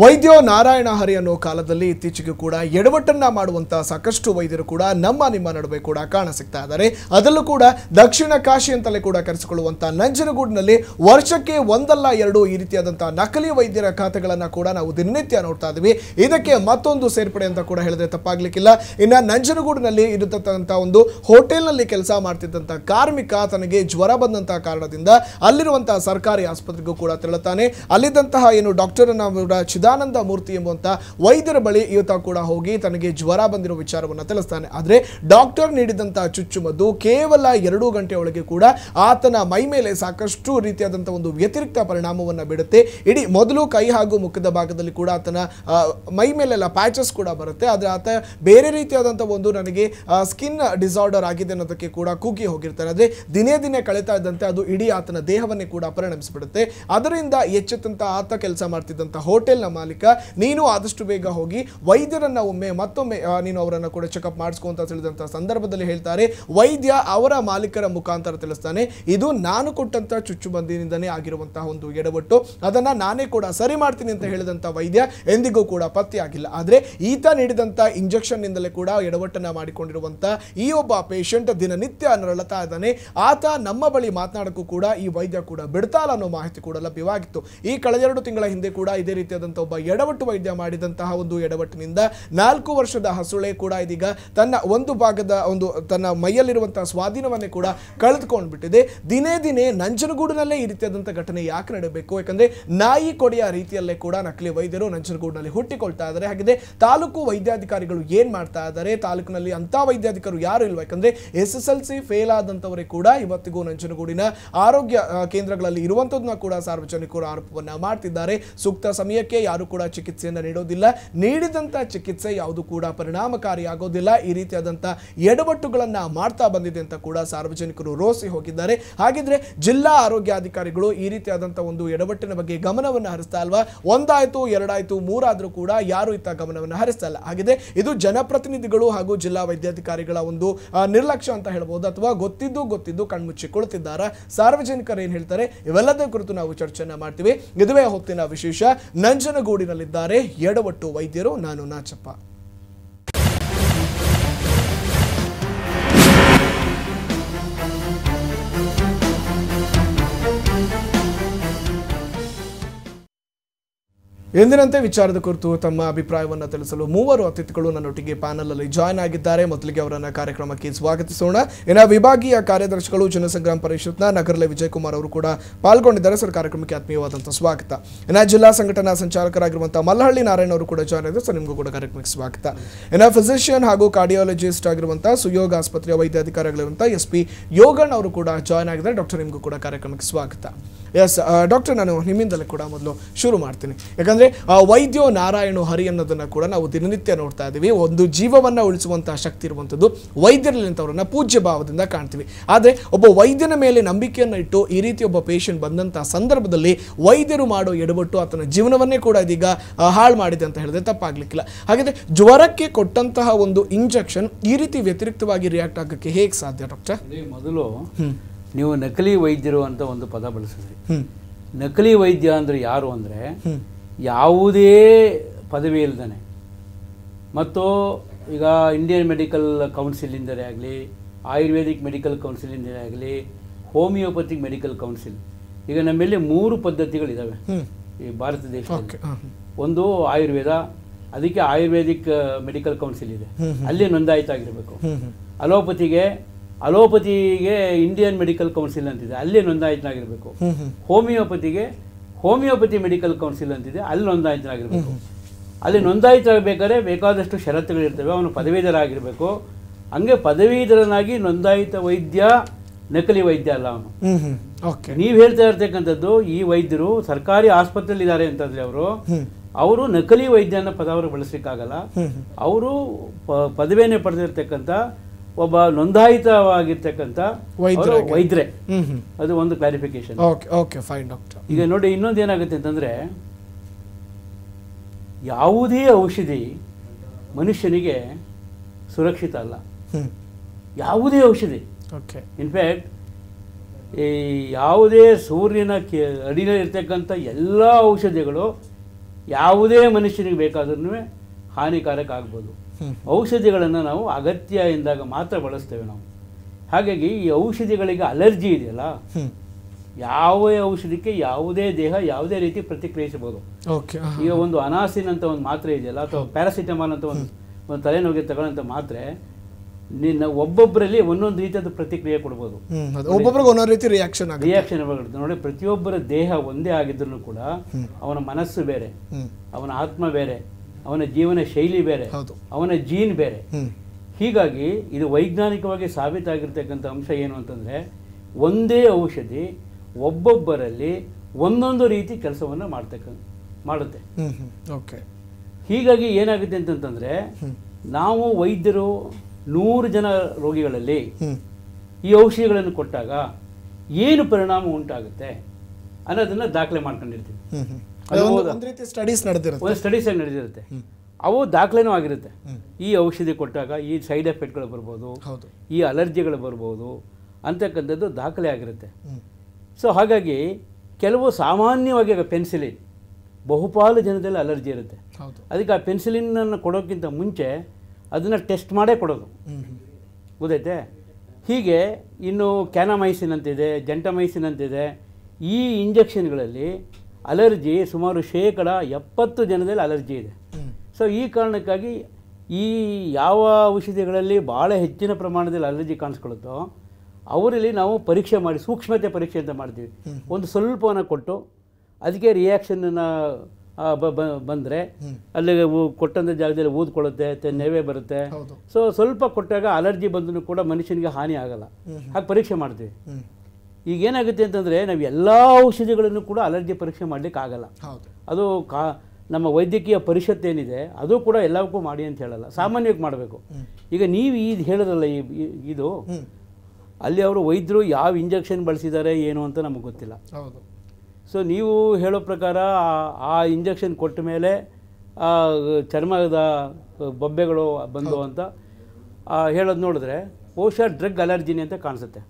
ವೈದ್ಯೋ ನಾರಾಯಣ ಹರಿ ಅನ್ನೋ ಕಾಲದಲ್ಲಿ ಇತ್ತೀಚೆಗೆ ಕೂಡ ಎಡವಟ್ಟನ್ನ ಮಾಡುವಂತಹ ಸಾಕಷ್ಟು ವೈದ್ಯರು ಕೂಡ ನಮ್ಮ ನಿಮ್ಮ ನಡುವೆ ಕೂಡ ಕಾಣ ಸಿಗ್ತಾ ಇದ್ದಾರೆ ಅದರಲ್ಲೂ ಕೂಡ ದಕ್ಷಿಣ ಕಾಶಿ ಅಂತಲೇ ಕೂಡ ಕರೆಸಿಕೊಳ್ಳುವಂತಹ ನಂಜನಗೂಡಿನಲ್ಲಿ ವರ್ಷಕ್ಕೆ ಒಂದಲ್ಲ ಎರಡು ಈ ರೀತಿಯಾದಂತಹ ನಕಲಿ ವೈದ್ಯರ ಖಾತೆಗಳನ್ನ ಕೂಡ ನಾವು ದಿನನಿತ್ಯ ನೋಡ್ತಾ ಇದ್ದೀವಿ ಇದಕ್ಕೆ ಮತ್ತೊಂದು ಸೇರ್ಪಡೆ ಅಂತ ಕೂಡ ಹೇಳಿದ್ರೆ ತಪ್ಪಾಗ್ಲಿಕ್ಕಿಲ್ಲ ಇನ್ನು ನಂಜನಗೂಡಿನಲ್ಲಿ ಇರತಕ್ಕಂತಹ ಒಂದು ಹೋಟೆಲ್ನಲ್ಲಿ ಕೆಲಸ ಮಾಡ್ತಿದ್ದಂತಹ ಕಾರ್ಮಿಕ ತನಗೆ ಜ್ವರ ಬಂದಂತಹ ಕಾರಣದಿಂದ ಅಲ್ಲಿರುವಂತಹ ಸರ್ಕಾರಿ ಆಸ್ಪತ್ರೆಗೂ ಕೂಡ ತೆರಳುತ್ತಾನೆ ಅಲ್ಲಿದ್ದಂತಹ ಏನು ಡಾಕ್ಟರ್ ಚಿದ ಸದಾನಂದ ಮೂರ್ತಿ ಎಂಬಂತಹ ವೈದ್ಯರ ಬಳಿ ಈತ ಕೂಡ ಹೋಗಿ ತನಗೆ ಜ್ವರ ಬಂದಿರೋ ವಿಚಾರವನ್ನು ತಿಳಿಸ್ತಾನೆ ಆದರೆ ಡಾಕ್ಟರ್ ನೀಡಿದಂತಹ ಚುಚ್ಚುಮದ್ದು ಕೇವಲ ಎರಡು ಗಂಟೆ ಒಳಗೆ ಕೂಡ ಆತನ ಮೈ ಮೇಲೆ ಸಾಕಷ್ಟು ರೀತಿಯಾದಂತಹ ಒಂದು ವ್ಯತಿರಿಕ್ತ ಪರಿಣಾಮವನ್ನು ಬಿಡುತ್ತೆ ಇಡೀ ಮೊದಲು ಕೈ ಹಾಗೂ ಮುಖದ ಭಾಗದಲ್ಲಿ ಕೂಡ ಆತನ ಮೈ ಮೇಲೆಲ್ಲ ಪ್ಯಾಚಸ್ ಕೂಡ ಬರುತ್ತೆ ಆದರೆ ಆತ ಬೇರೆ ರೀತಿಯಾದಂಥ ಒಂದು ನನಗೆ ಸ್ಕಿನ್ ಡಿಸಾರ್ಡರ್ ಆಗಿದೆ ಅನ್ನೋದಕ್ಕೆ ಕೂಡ ಕೂಗಿ ಹೋಗಿರ್ತಾರೆ ಆದರೆ ದಿನೇ ದಿನೇ ಕಳೀತಾ ಇದ್ದಂತೆ ಅದು ಇಡೀ ಆತನ ದೇಹವನ್ನೇ ಕೂಡ ಪರಿಣಮಿಸಿಬಿಡುತ್ತೆ ಅದರಿಂದ ಎಚ್ಚೆತ್ತಂಥ ಆತ ಕೆಲಸ ಮಾಡ್ತಿದ್ದಂಥ ಹೋಟೆಲ್ನ ಮಾಲೀಕ ನೀನು ಆದಷ್ಟು ಬೇಗ ಹೋಗಿ ವೈದ್ಯರನ್ನು ಒಮ್ಮೆ ಮತ್ತೊಮ್ಮೆ ನೀನು ಅವರನ್ನು ಕೂಡ ಚೆಕಪ್ ಮಾಡಿಸ್ಕೋ ಅಂತ ತಿಳಿದಂಥ ಸಂದರ್ಭದಲ್ಲಿ ಹೇಳ್ತಾರೆ ವೈದ್ಯ ಅವರ ಮಾಲೀಕರ ಮುಖಾಂತರ ತಿಳಿಸ್ತಾನೆ ಇದು ನಾನು ಕೊಟ್ಟಂಥ ಚುಚ್ಚುಬಂದಿನಿಂದನೇ ಆಗಿರುವಂತಹ ಒಂದು ಎಡವಟ್ಟು ಅದನ್ನು ನಾನೇ ಕೂಡ ಸರಿ ಮಾಡ್ತೀನಿ ಅಂತ ಹೇಳಿದಂಥ ವೈದ್ಯ ಎಂದಿಗೂ ಕೂಡ ಪತ್ತೆಯಾಗಿಲ್ಲ ಆದರೆ ಈತ ನೀಡಿದಂಥ ನಿಂದಲೇ ಕೂಡ ಎಡವಟ್ಟನ್ನು ಮಾಡಿಕೊಂಡಿರುವಂತಹ ಈ ಒಬ್ಬ ಪೇಷಂಟ್ ದಿನನಿತ್ಯ ನರಳತಾ ಇದ್ದಾನೆ ಆತ ನಮ್ಮ ಬಳಿ ಮಾತನಾಡೋಕ್ಕೂ ಕೂಡ ಈ ವೈದ್ಯ ಕೂಡ ಬಿಡ್ತಾಳ ಅನ್ನೋ ಮಾಹಿತಿ ಕೂಡ ಲಭ್ಯವಾಗಿತ್ತು ಈ ಕಳೆದೆರಡು ತಿಂಗಳ ಹಿಂದೆ ಕೂಡ ಇದೇ ರೀತಿಯಾದಂಥ ಒಬ್ಬ ಎಡವಟ್ಟು ವೈದ್ಯ ಮಾಡಿದಂತಹ ಒಂದು ಎಡವಟ್ಟಿನಿಂದ ನಾಲ್ಕು ವರ್ಷದ ಹಸುಳೆ ಕೂಡ ಇದೀಗ ತನ್ನ ಒಂದು ಭಾಗದ ಒಂದು ತನ್ನ ಮೈಯಲ್ಲಿರುವಂತಹ ಸ್ವಾಧೀನವನ್ನೇ ಕೂಡ ಕಳೆದುಕೊಂಡು ಬಿಟ್ಟಿದೆ ದಿನೇ ದಿನೇ ನಂಜನಗೂಡಿನಲ್ಲೇ ಈ ರೀತಿಯಾದಂಥ ಘಟನೆ ಯಾಕೆ ನಡೆಯಬೇಕು ಯಾಕಂದ್ರೆ ನಾಯಿ ಕೊಡೆಯ ರೀತಿಯಲ್ಲೇ ಕೂಡ ನಕಲಿ ವೈದ್ಯರು ನಂಜನಗೂಡಿನಲ್ಲಿ ಹುಟ್ಟಿಕೊಳ್ತಾ ಇದ್ದಾರೆ ಹಾಗಿದೆ ತಾಲೂಕು ವೈದ್ಯಾಧಿಕಾರಿಗಳು ಏನ್ ಮಾಡ್ತಾ ಇದ್ದಾರೆ ತಾಲೂಕಿನಲ್ಲಿ ಅಂತ ವೈದ್ಯಾಧಿಕಾರಿ ಯಾರು ಇಲ್ವಾ ಯಾಕಂದ್ರೆ S S L C fail ಆದಂತವರೇ ಕೂಡ ಇವತ್ತಿಗೂ ನಂಜನಗೂಡಿನ ಆರೋಗ್ಯ ಕೇಂದ್ರಗಳಲ್ಲಿ ಇರುವಂತದನ್ನ ಕೂಡ ಸಾರ್ವಜನಿಕರು ಆರೋಪವನ್ನ ಮಾಡ್ತಿದ್ದಾರೆ ಸೂಕ್ತ ಸಮಯಕ್ಕೆ ಯಾರು ಕೂಡ ಚಿಕಿತ್ಸೆಯನ್ನು ನೀಡೋದಿಲ್ಲ ನೀಡಿದಂತ ಚಿಕಿತ್ಸೆ ಯಾವುದು ಕೂಡ ಪರಿಣಾಮಕಾರಿಯಾಗೋದಿಲ್ಲ ಈ ರೀತಿಯಾದಂತಹ ಎಡವಟ್ಟುಗಳನ್ನು ಮಾಡ್ತಾ ಬಂದಿದೆ ಅಂತ ಕೂಡ ಸಾರ್ವಜನಿಕರು ರೋಸಿ ಹೋಗಿದ್ದಾರೆ ಹಾಗಿದ್ರೆ ಜಿಲ್ಲಾ ಆರೋಗ್ಯಾಧಿಕಾರಿಗಳು ಈ ರೀತಿಯಾದಂತಹ ಒಂದು ಎಡವಟ್ಟಿನ ಬಗ್ಗೆ ಗಮನವನ್ನು ಹರಿಸ್ತಾ ಅಲ್ವಾ ಒಂದಾಯ್ತು ಎರಡಾಯ್ತು ಮೂರಾದರೂ ಕೂಡ ಯಾರು ಇತ್ತ ಗಮನವನ್ನು ಹರಿಸ್ತಾ ಇಲ್ಲ ಹಾಗಿದೆ ಇದು ಜನಪ್ರತಿನಿಧಿಗಳು ಹಾಗೂ ಜಿಲ್ಲಾ ವೈದ್ಯಾಧಿಕಾರಿಗಳ ಒಂದು ನಿರ್ಲಕ್ಷ್ಯ ಅಂತ ಹೇಳ್ಬೋದು ಅಥವಾ ಗೊತ್ತಿದ್ದು ಗೊತ್ತಿದ್ದು ಕಣ್ಮುಚ್ಚಿಕೊಳ್ತಿದ್ದಾರ ಸಾರ್ವಜನಿಕರು ಏನು ಹೇಳ್ತಾರೆ ಇವೆಲ್ಲದ ಕುರಿತು ನಾವು ಚರ್ಚೆಯನ್ನು ಮಾಡ್ತೀವಿ ಇದುವೇ ಹೊತ್ತಿನ ವಿಶೇಷ ನಂಜನ ಕಾಸರಗೋಡಿನಲ್ಲಿದ್ದಾರೆ ಎಡವಟ್ಟು ವೈದ್ಯರು ನಾನು ನಾಚಪ್ಪ ಎಂದಿನಂತೆ ವಿಚಾರದ ಕುರಿತು ತಮ್ಮ ಅಭಿಪ್ರಾಯವನ್ನು ತಿಳಿಸಲು ಮೂವರು ಅತಿಥಿಗಳು ನನ್ನೊಟ್ಟಿಗೆ ಪ್ಯಾನಲ್ ಅಲ್ಲಿ ಜಾಯ್ನ್ ಆಗಿದ್ದಾರೆ ಮೊದಲಿಗೆ ಅವರನ್ನ ಕಾರ್ಯಕ್ರಮಕ್ಕೆ ಸ್ವಾಗತಿಸೋಣ ಇನ್ನು ವಿಭಾಗೀಯ ಕಾರ್ಯದರ್ಶಿಗಳು ಜನಸಂಗ್ರಾಮ ಪರಿಷತ್ನ ನಗರಲೆ ವಿಜಯಕುಮಾರ್ ಅವರು ಕೂಡ ಪಾಲ್ಗೊಂಡಿದ್ದಾರೆ ಸರ್ ಕಾರ್ಯಕ್ರಮಕ್ಕೆ ಆತ್ಮೀಯವಾದಂತಹ ಸ್ವಾಗತ ಇನ್ನು ಜಿಲ್ಲಾ ಸಂಘಟನಾ ಸಂಚಾಲಕರಾಗಿರುವಂತಹ ಮಲ್ಲಹಳ್ಳಿ ನಾರಾಯಣ ಅವರು ಕೂಡ ಜಾಯ್ನ್ ಆಗಿದ್ದಾರೆ ಸರ್ ನಿಮಗೂ ಕೂಡ ಕಾರ್ಯಕ್ರಮಕ್ಕೆ ಸ್ವಾಗತ ಇನ್ನು ಫಿಸಿಷಿಯನ್ ಹಾಗೂ ಕಾರ್ಡಿಯಾಲಜಿಸ್ಟ್ ಆಗಿರುವಂತಹ ಸುಯೋಗ ಆಸ್ಪತ್ರೆಯ ವೈದ್ಯಾಧಿಕಾರಿಗಳಿರುವಂತಹ ಎಸ್ ಪಿ ಯೋಗಣ್ ಅವರು ಕೂಡ ಜಾಯ್ನ್ ಆಗಿದ್ದಾರೆ ಡಾಕ್ಟರ್ ನಿಮಗೂ ಕೂಡ ಕಾರ್ಯಕ್ರಮಕ್ಕೆ ಸ್ವಾಗತ ಎಸ್ ಡಾಕ್ಟರ್ uh, ನಾನು ನಿಮ್ಮಿಂದಲೇ ಕೂಡ ಮೊದಲು ಶುರು ಮಾಡ್ತೀನಿ ಯಾಕಂದರೆ ವೈದ್ಯೋ ನಾರಾಯಣ ಹರಿ ಅನ್ನೋದನ್ನು ಕೂಡ ನಾವು ದಿನನಿತ್ಯ ನೋಡ್ತಾ ಇದ್ದೀವಿ ಒಂದು ಜೀವವನ್ನು ಉಳಿಸುವಂತಹ ಶಕ್ತಿ ಇರುವಂಥದ್ದು ವೈದ್ಯರಲ್ಲಿ ಪೂಜ್ಯ ಭಾವದಿಂದ ಕಾಣ್ತೀವಿ ಆದರೆ ಒಬ್ಬ ವೈದ್ಯನ ಮೇಲೆ ನಂಬಿಕೆಯನ್ನು ಇಟ್ಟು ಈ ರೀತಿ ಒಬ್ಬ ಪೇಷಂಟ್ ಬಂದಂಥ ಸಂದರ್ಭದಲ್ಲಿ ವೈದ್ಯರು ಮಾಡೋ ಎಡಬಟ್ಟು ಆತನ ಜೀವನವನ್ನೇ ಕೂಡ ಇದೀಗ ಹಾಳು ಮಾಡಿದೆ ಅಂತ ಹೇಳಿದ್ರೆ ತಪ್ಪಾಗ್ಲಿಕ್ಕಿಲ್ಲ ಹಾಗಾದರೆ ಜ್ವರಕ್ಕೆ ಕೊಟ್ಟಂತಹ ಒಂದು ಇಂಜೆಕ್ಷನ್ ಈ ರೀತಿ ವ್ಯತಿರಿಕ್ತವಾಗಿ ರಿಯಾಕ್ಟ್ ಆಗೋಕ್ಕೆ ಹೇಗೆ ಸಾಧ್ಯ ಡಾಕ್ಟರ್ ಮೊದಲು ನೀವು ನಕಲಿ ವೈದ್ಯರು ಅಂತ ಒಂದು ಪದ ಬಳಸಿದ್ರಿ ನಕಲಿ ವೈದ್ಯ ಅಂದರೆ ಯಾರು ಅಂದರೆ ಯಾವುದೇ ಪದವಿ ಇಲ್ದಾನೆ ಮತ್ತು ಈಗ ಇಂಡಿಯನ್ ಮೆಡಿಕಲ್ ಕೌನ್ಸಿಲಿಂದನೇ ಆಗಲಿ ಆಯುರ್ವೇದಿಕ್ ಮೆಡಿಕಲ್ ಕೌನ್ಸಿಲಿಂದರೇ ಆಗಲಿ ಹೋಮಿಯೋಪತಿಕ್ ಮೆಡಿಕಲ್ ಕೌನ್ಸಿಲ್ ಈಗ ನಮ್ಮಲ್ಲಿ ಮೂರು ಪದ್ಧತಿಗಳಿದ್ದಾವೆ ಈ ಭಾರತ ದೇಶದಲ್ಲಿ ಒಂದು ಆಯುರ್ವೇದ ಅದಕ್ಕೆ ಆಯುರ್ವೇದಿಕ್ ಮೆಡಿಕಲ್ ಕೌನ್ಸಿಲ್ ಇದೆ ಅಲ್ಲಿ ನೋಂದಾಯಿತಾಗಿರಬೇಕು ಅಲೋಪತಿಗೆ ಅಲೋಪತಿಗೆ ಇಂಡಿಯನ್ ಮೆಡಿಕಲ್ ಕೌನ್ಸಿಲ್ ಅಂತಿದೆ ಅಲ್ಲಿ ನೋಂದಾಯಿತನಾಗಿರ್ಬೇಕು ಹೋಮಿಯೋಪತಿಗೆ ಹೋಮಿಯೋಪತಿ ಮೆಡಿಕಲ್ ಕೌನ್ಸಿಲ್ ಅಂತಿದೆ ಅಲ್ಲಿ ನೋಂದಾಯಿತನಾಗಿರ್ಬೇಕು ಅಲ್ಲಿ ನೋಂದಾಯಿತರಾಗಬೇಕಾದ್ರೆ ಬೇಕಾದಷ್ಟು ಷರತ್ತುಗಳಿರ್ತವೆ ಅವನು ಆಗಿರಬೇಕು ಹಂಗೆ ಪದವೀಧರನಾಗಿ ನೋಂದಾಯಿತ ವೈದ್ಯ ನಕಲಿ ವೈದ್ಯ ಅಲ್ಲ ಅವನು ನೀವು ಹೇಳ್ತಾ ಇರ್ತಕ್ಕಂಥದ್ದು ಈ ವೈದ್ಯರು ಸರ್ಕಾರಿ ಆಸ್ಪತ್ರೆಯಲ್ಲಿ ಇದ್ದಾರೆ ಅಂತಂದ್ರೆ ಅವರು ಅವರು ನಕಲಿ ವೈದ್ಯನ ಪದವರು ಬಳಸಲಿಕ್ಕಾಗಲ್ಲ ಅವರು ಪದವಿಯನ್ನೇ ಪಡೆದಿರ್ತಕ್ಕಂಥ ಒಬ್ಬ ನೋಂದಾಯಿತವಾಗಿರ್ತಕ್ಕಂಥ ವೈದ್ರೆ ಅದು ಒಂದು ಕ್ಲಾರಿಫಿಕೇಶನ್ ಓಕೆ ಫೈನ್ ಡಾಕ್ಟರ್ ಈಗ ನೋಡಿ ಇನ್ನೊಂದು ಏನಾಗುತ್ತೆ ಅಂತಂದರೆ ಯಾವುದೇ ಔಷಧಿ ಮನುಷ್ಯನಿಗೆ ಸುರಕ್ಷಿತ ಅಲ್ಲ ಯಾವುದೇ ಔಷಧಿ ಓಕೆ ಇನ್ಫ್ಯಾಕ್ಟ್ ಈ ಯಾವುದೇ ಸೂರ್ಯನ ಕೆ ಇರ್ತಕ್ಕಂಥ ಎಲ್ಲ ಔಷಧಿಗಳು ಯಾವುದೇ ಮನುಷ್ಯನಿಗೆ ಬೇಕಾದ್ರೂ ಹಾನಿಕಾರಕ ಆಗ್ಬೋದು ಔಷಧಿಗಳನ್ನು ನಾವು ಅಗತ್ಯ ಎಂದಾಗ ಮಾತ್ರ ಬಳಸ್ತೇವೆ ನಾವು ಹಾಗಾಗಿ ಈ ಔಷಧಿಗಳಿಗೆ ಅಲರ್ಜಿ ಇದೆಯಲ್ಲ ಯಾವ ಔಷಧಿಕ್ಕೆ ಯಾವುದೇ ದೇಹ ಯಾವುದೇ ರೀತಿ ಪ್ರತಿಕ್ರಿಯಿಸಬಹುದು ಈಗ ಒಂದು ಅನಾಸಿನ್ ಅಂತ ಒಂದು ಮಾತ್ರೆ ಇದೆಯಲ್ಲ ಅಥವಾ ಪ್ಯಾರಾಸಿಟಮಾಲ್ ಅಂತ ಒಂದು ಒಂದು ತಲೆನೋವಿಗೆ ತಗೊಳ್ಳೋಂಥ ಮಾತ್ರೆ ನಿನ್ನ ಒಬ್ಬೊಬ್ಬರಲ್ಲಿ ಒಂದೊಂದು ರೀತಿಯಾದ ಪ್ರತಿಕ್ರಿಯೆ ಕೊಡ್ಬೋದು ಒಬ್ಬೊಬ್ರಿಗೆ ರಿಯಾಕ್ಷನ್ ರಿಯಾಕ್ಷನ್ ನೋಡಿ ಪ್ರತಿಯೊಬ್ಬರ ದೇಹ ಒಂದೇ ಆಗಿದ್ರು ಕೂಡ ಅವನ ಮನಸ್ಸು ಬೇರೆ ಅವನ ಆತ್ಮ ಬೇರೆ ಅವನ ಜೀವನ ಶೈಲಿ ಬೇರೆ ಅವನ ಜೀನ್ ಬೇರೆ ಹೀಗಾಗಿ ಇದು ವೈಜ್ಞಾನಿಕವಾಗಿ ಸಾಬೀತಾಗಿರ್ತಕ್ಕಂಥ ಅಂಶ ಏನು ಅಂತಂದರೆ ಒಂದೇ ಔಷಧಿ ಒಬ್ಬೊಬ್ಬರಲ್ಲಿ ಒಂದೊಂದು ರೀತಿ ಕೆಲಸವನ್ನು ಮಾಡ್ತಕ್ಕ ಮಾಡುತ್ತೆ ಓಕೆ ಹೀಗಾಗಿ ಏನಾಗುತ್ತೆ ಅಂತಂತಂದರೆ ನಾವು ವೈದ್ಯರು ನೂರು ಜನ ರೋಗಿಗಳಲ್ಲಿ ಈ ಔಷಧಿಗಳನ್ನು ಕೊಟ್ಟಾಗ ಏನು ಪರಿಣಾಮ ಉಂಟಾಗುತ್ತೆ ಅನ್ನೋದನ್ನು ದಾಖಲೆ ಮಾಡ್ಕೊಂಡಿರ್ತೀವಿ ಒಂದು ಸ್ಟಡೀಸ್ ನಡೆದಿರುತ್ತೆ ಒಂದು ನಡೆದಿರುತ್ತೆ ಅವು ದಾಖಲೆನೂ ಆಗಿರುತ್ತೆ ಈ ಔಷಧಿ ಕೊಟ್ಟಾಗ ಈ ಸೈಡ್ ಎಫೆಕ್ಟ್ಗಳು ಬರ್ಬೋದು ಈ ಅಲರ್ಜಿಗಳು ಬರ್ಬೋದು ಅಂತಕ್ಕಂಥದ್ದು ದಾಖಲೆ ಆಗಿರುತ್ತೆ ಸೊ ಹಾಗಾಗಿ ಕೆಲವು ಸಾಮಾನ್ಯವಾಗಿ ಪೆನ್ಸಿಲಿನ್ ಬಹುಪಾಲು ಜನದಲ್ಲಿ ಅಲರ್ಜಿ ಇರುತ್ತೆ ಅದಕ್ಕೆ ಆ ಪೆನ್ಸಿಲಿನನ್ನು ಕೊಡೋಕ್ಕಿಂತ ಮುಂಚೆ ಅದನ್ನು ಟೆಸ್ಟ್ ಮಾಡೇ ಕೊಡೋದು ಗೊತ್ತೈತೆ ಹೀಗೆ ಇನ್ನು ಕ್ಯಾನಮೈಸಿನ್ ಅಂತಿದೆ ಜಂಟಮೈಸಿನ್ ಅಂತಿದೆ ಈ ಇಂಜೆಕ್ಷನ್ಗಳಲ್ಲಿ ಅಲರ್ಜಿ ಸುಮಾರು ಶೇಕಡ ಎಪ್ಪತ್ತು ಜನದಲ್ಲಿ ಅಲರ್ಜಿ ಇದೆ ಸೊ ಈ ಕಾರಣಕ್ಕಾಗಿ ಈ ಯಾವ ಔಷಧಿಗಳಲ್ಲಿ ಭಾಳ ಹೆಚ್ಚಿನ ಪ್ರಮಾಣದಲ್ಲಿ ಅಲರ್ಜಿ ಕಾಣಿಸ್ಕೊಳುತ್ತೋ ಅವರಲ್ಲಿ ನಾವು ಪರೀಕ್ಷೆ ಮಾಡಿ ಸೂಕ್ಷ್ಮತೆ ಪರೀಕ್ಷೆ ಅಂತ ಮಾಡ್ತೀವಿ ಒಂದು ಸ್ವಲ್ಪವನ್ನು ಕೊಟ್ಟು ಅದಕ್ಕೆ ರಿಯಾಕ್ಷನನ್ನು ಬಂದರೆ ಅಲ್ಲಿಗೆ ಕೊಟ್ಟಂಥ ಜಾಗದಲ್ಲಿ ಊದ್ಕೊಳ್ಳುತ್ತೆ ನೆವೆ ಬರುತ್ತೆ ಸೊ ಸ್ವಲ್ಪ ಕೊಟ್ಟಾಗ ಅಲರ್ಜಿ ಬಂದರೂ ಕೂಡ ಮನುಷ್ಯನಿಗೆ ಹಾನಿ ಆಗಲ್ಲ ಹಾಗೆ ಪರೀಕ್ಷೆ ಮಾಡ್ತೀವಿ ಈಗ ಏನಾಗುತ್ತೆ ಅಂತಂದರೆ ನಾವು ಎಲ್ಲ ಔಷಧಿಗಳನ್ನು ಕೂಡ ಅಲರ್ಜಿ ಪರೀಕ್ಷೆ ಮಾಡಲಿಕ್ಕೆ ಆಗಲ್ಲ ಅದು ಕಾ ನಮ್ಮ ವೈದ್ಯಕೀಯ ಪರಿಷತ್ ಏನಿದೆ ಅದು ಕೂಡ ಎಲ್ಲವಕ್ಕೂ ಮಾಡಿ ಅಂತ ಹೇಳಲ್ಲ ಸಾಮಾನ್ಯವಾಗಿ ಮಾಡಬೇಕು ಈಗ ನೀವು ಇದು ಹೇಳಿದ್ರಲ್ಲ ಈ ಇದು ಅಲ್ಲಿ ಅವರು ವೈದ್ಯರು ಯಾವ ಇಂಜೆಕ್ಷನ್ ಬಳಸಿದ್ದಾರೆ ಏನು ಅಂತ ನಮಗೆ ಗೊತ್ತಿಲ್ಲ ಸೊ ನೀವು ಹೇಳೋ ಪ್ರಕಾರ ಆ ಇಂಜೆಕ್ಷನ್ ಕೊಟ್ಟ ಮೇಲೆ ಚರ್ಮದ ಬೊಬ್ಬೆಗಳು ಬಂದು ಅಂತ ಹೇಳೋದು ನೋಡಿದ್ರೆ ಬಹುಶಃ ಡ್ರಗ್ ಅಲರ್ಜಿನಿ ಅಂತ ಕಾಣಿಸುತ್ತೆ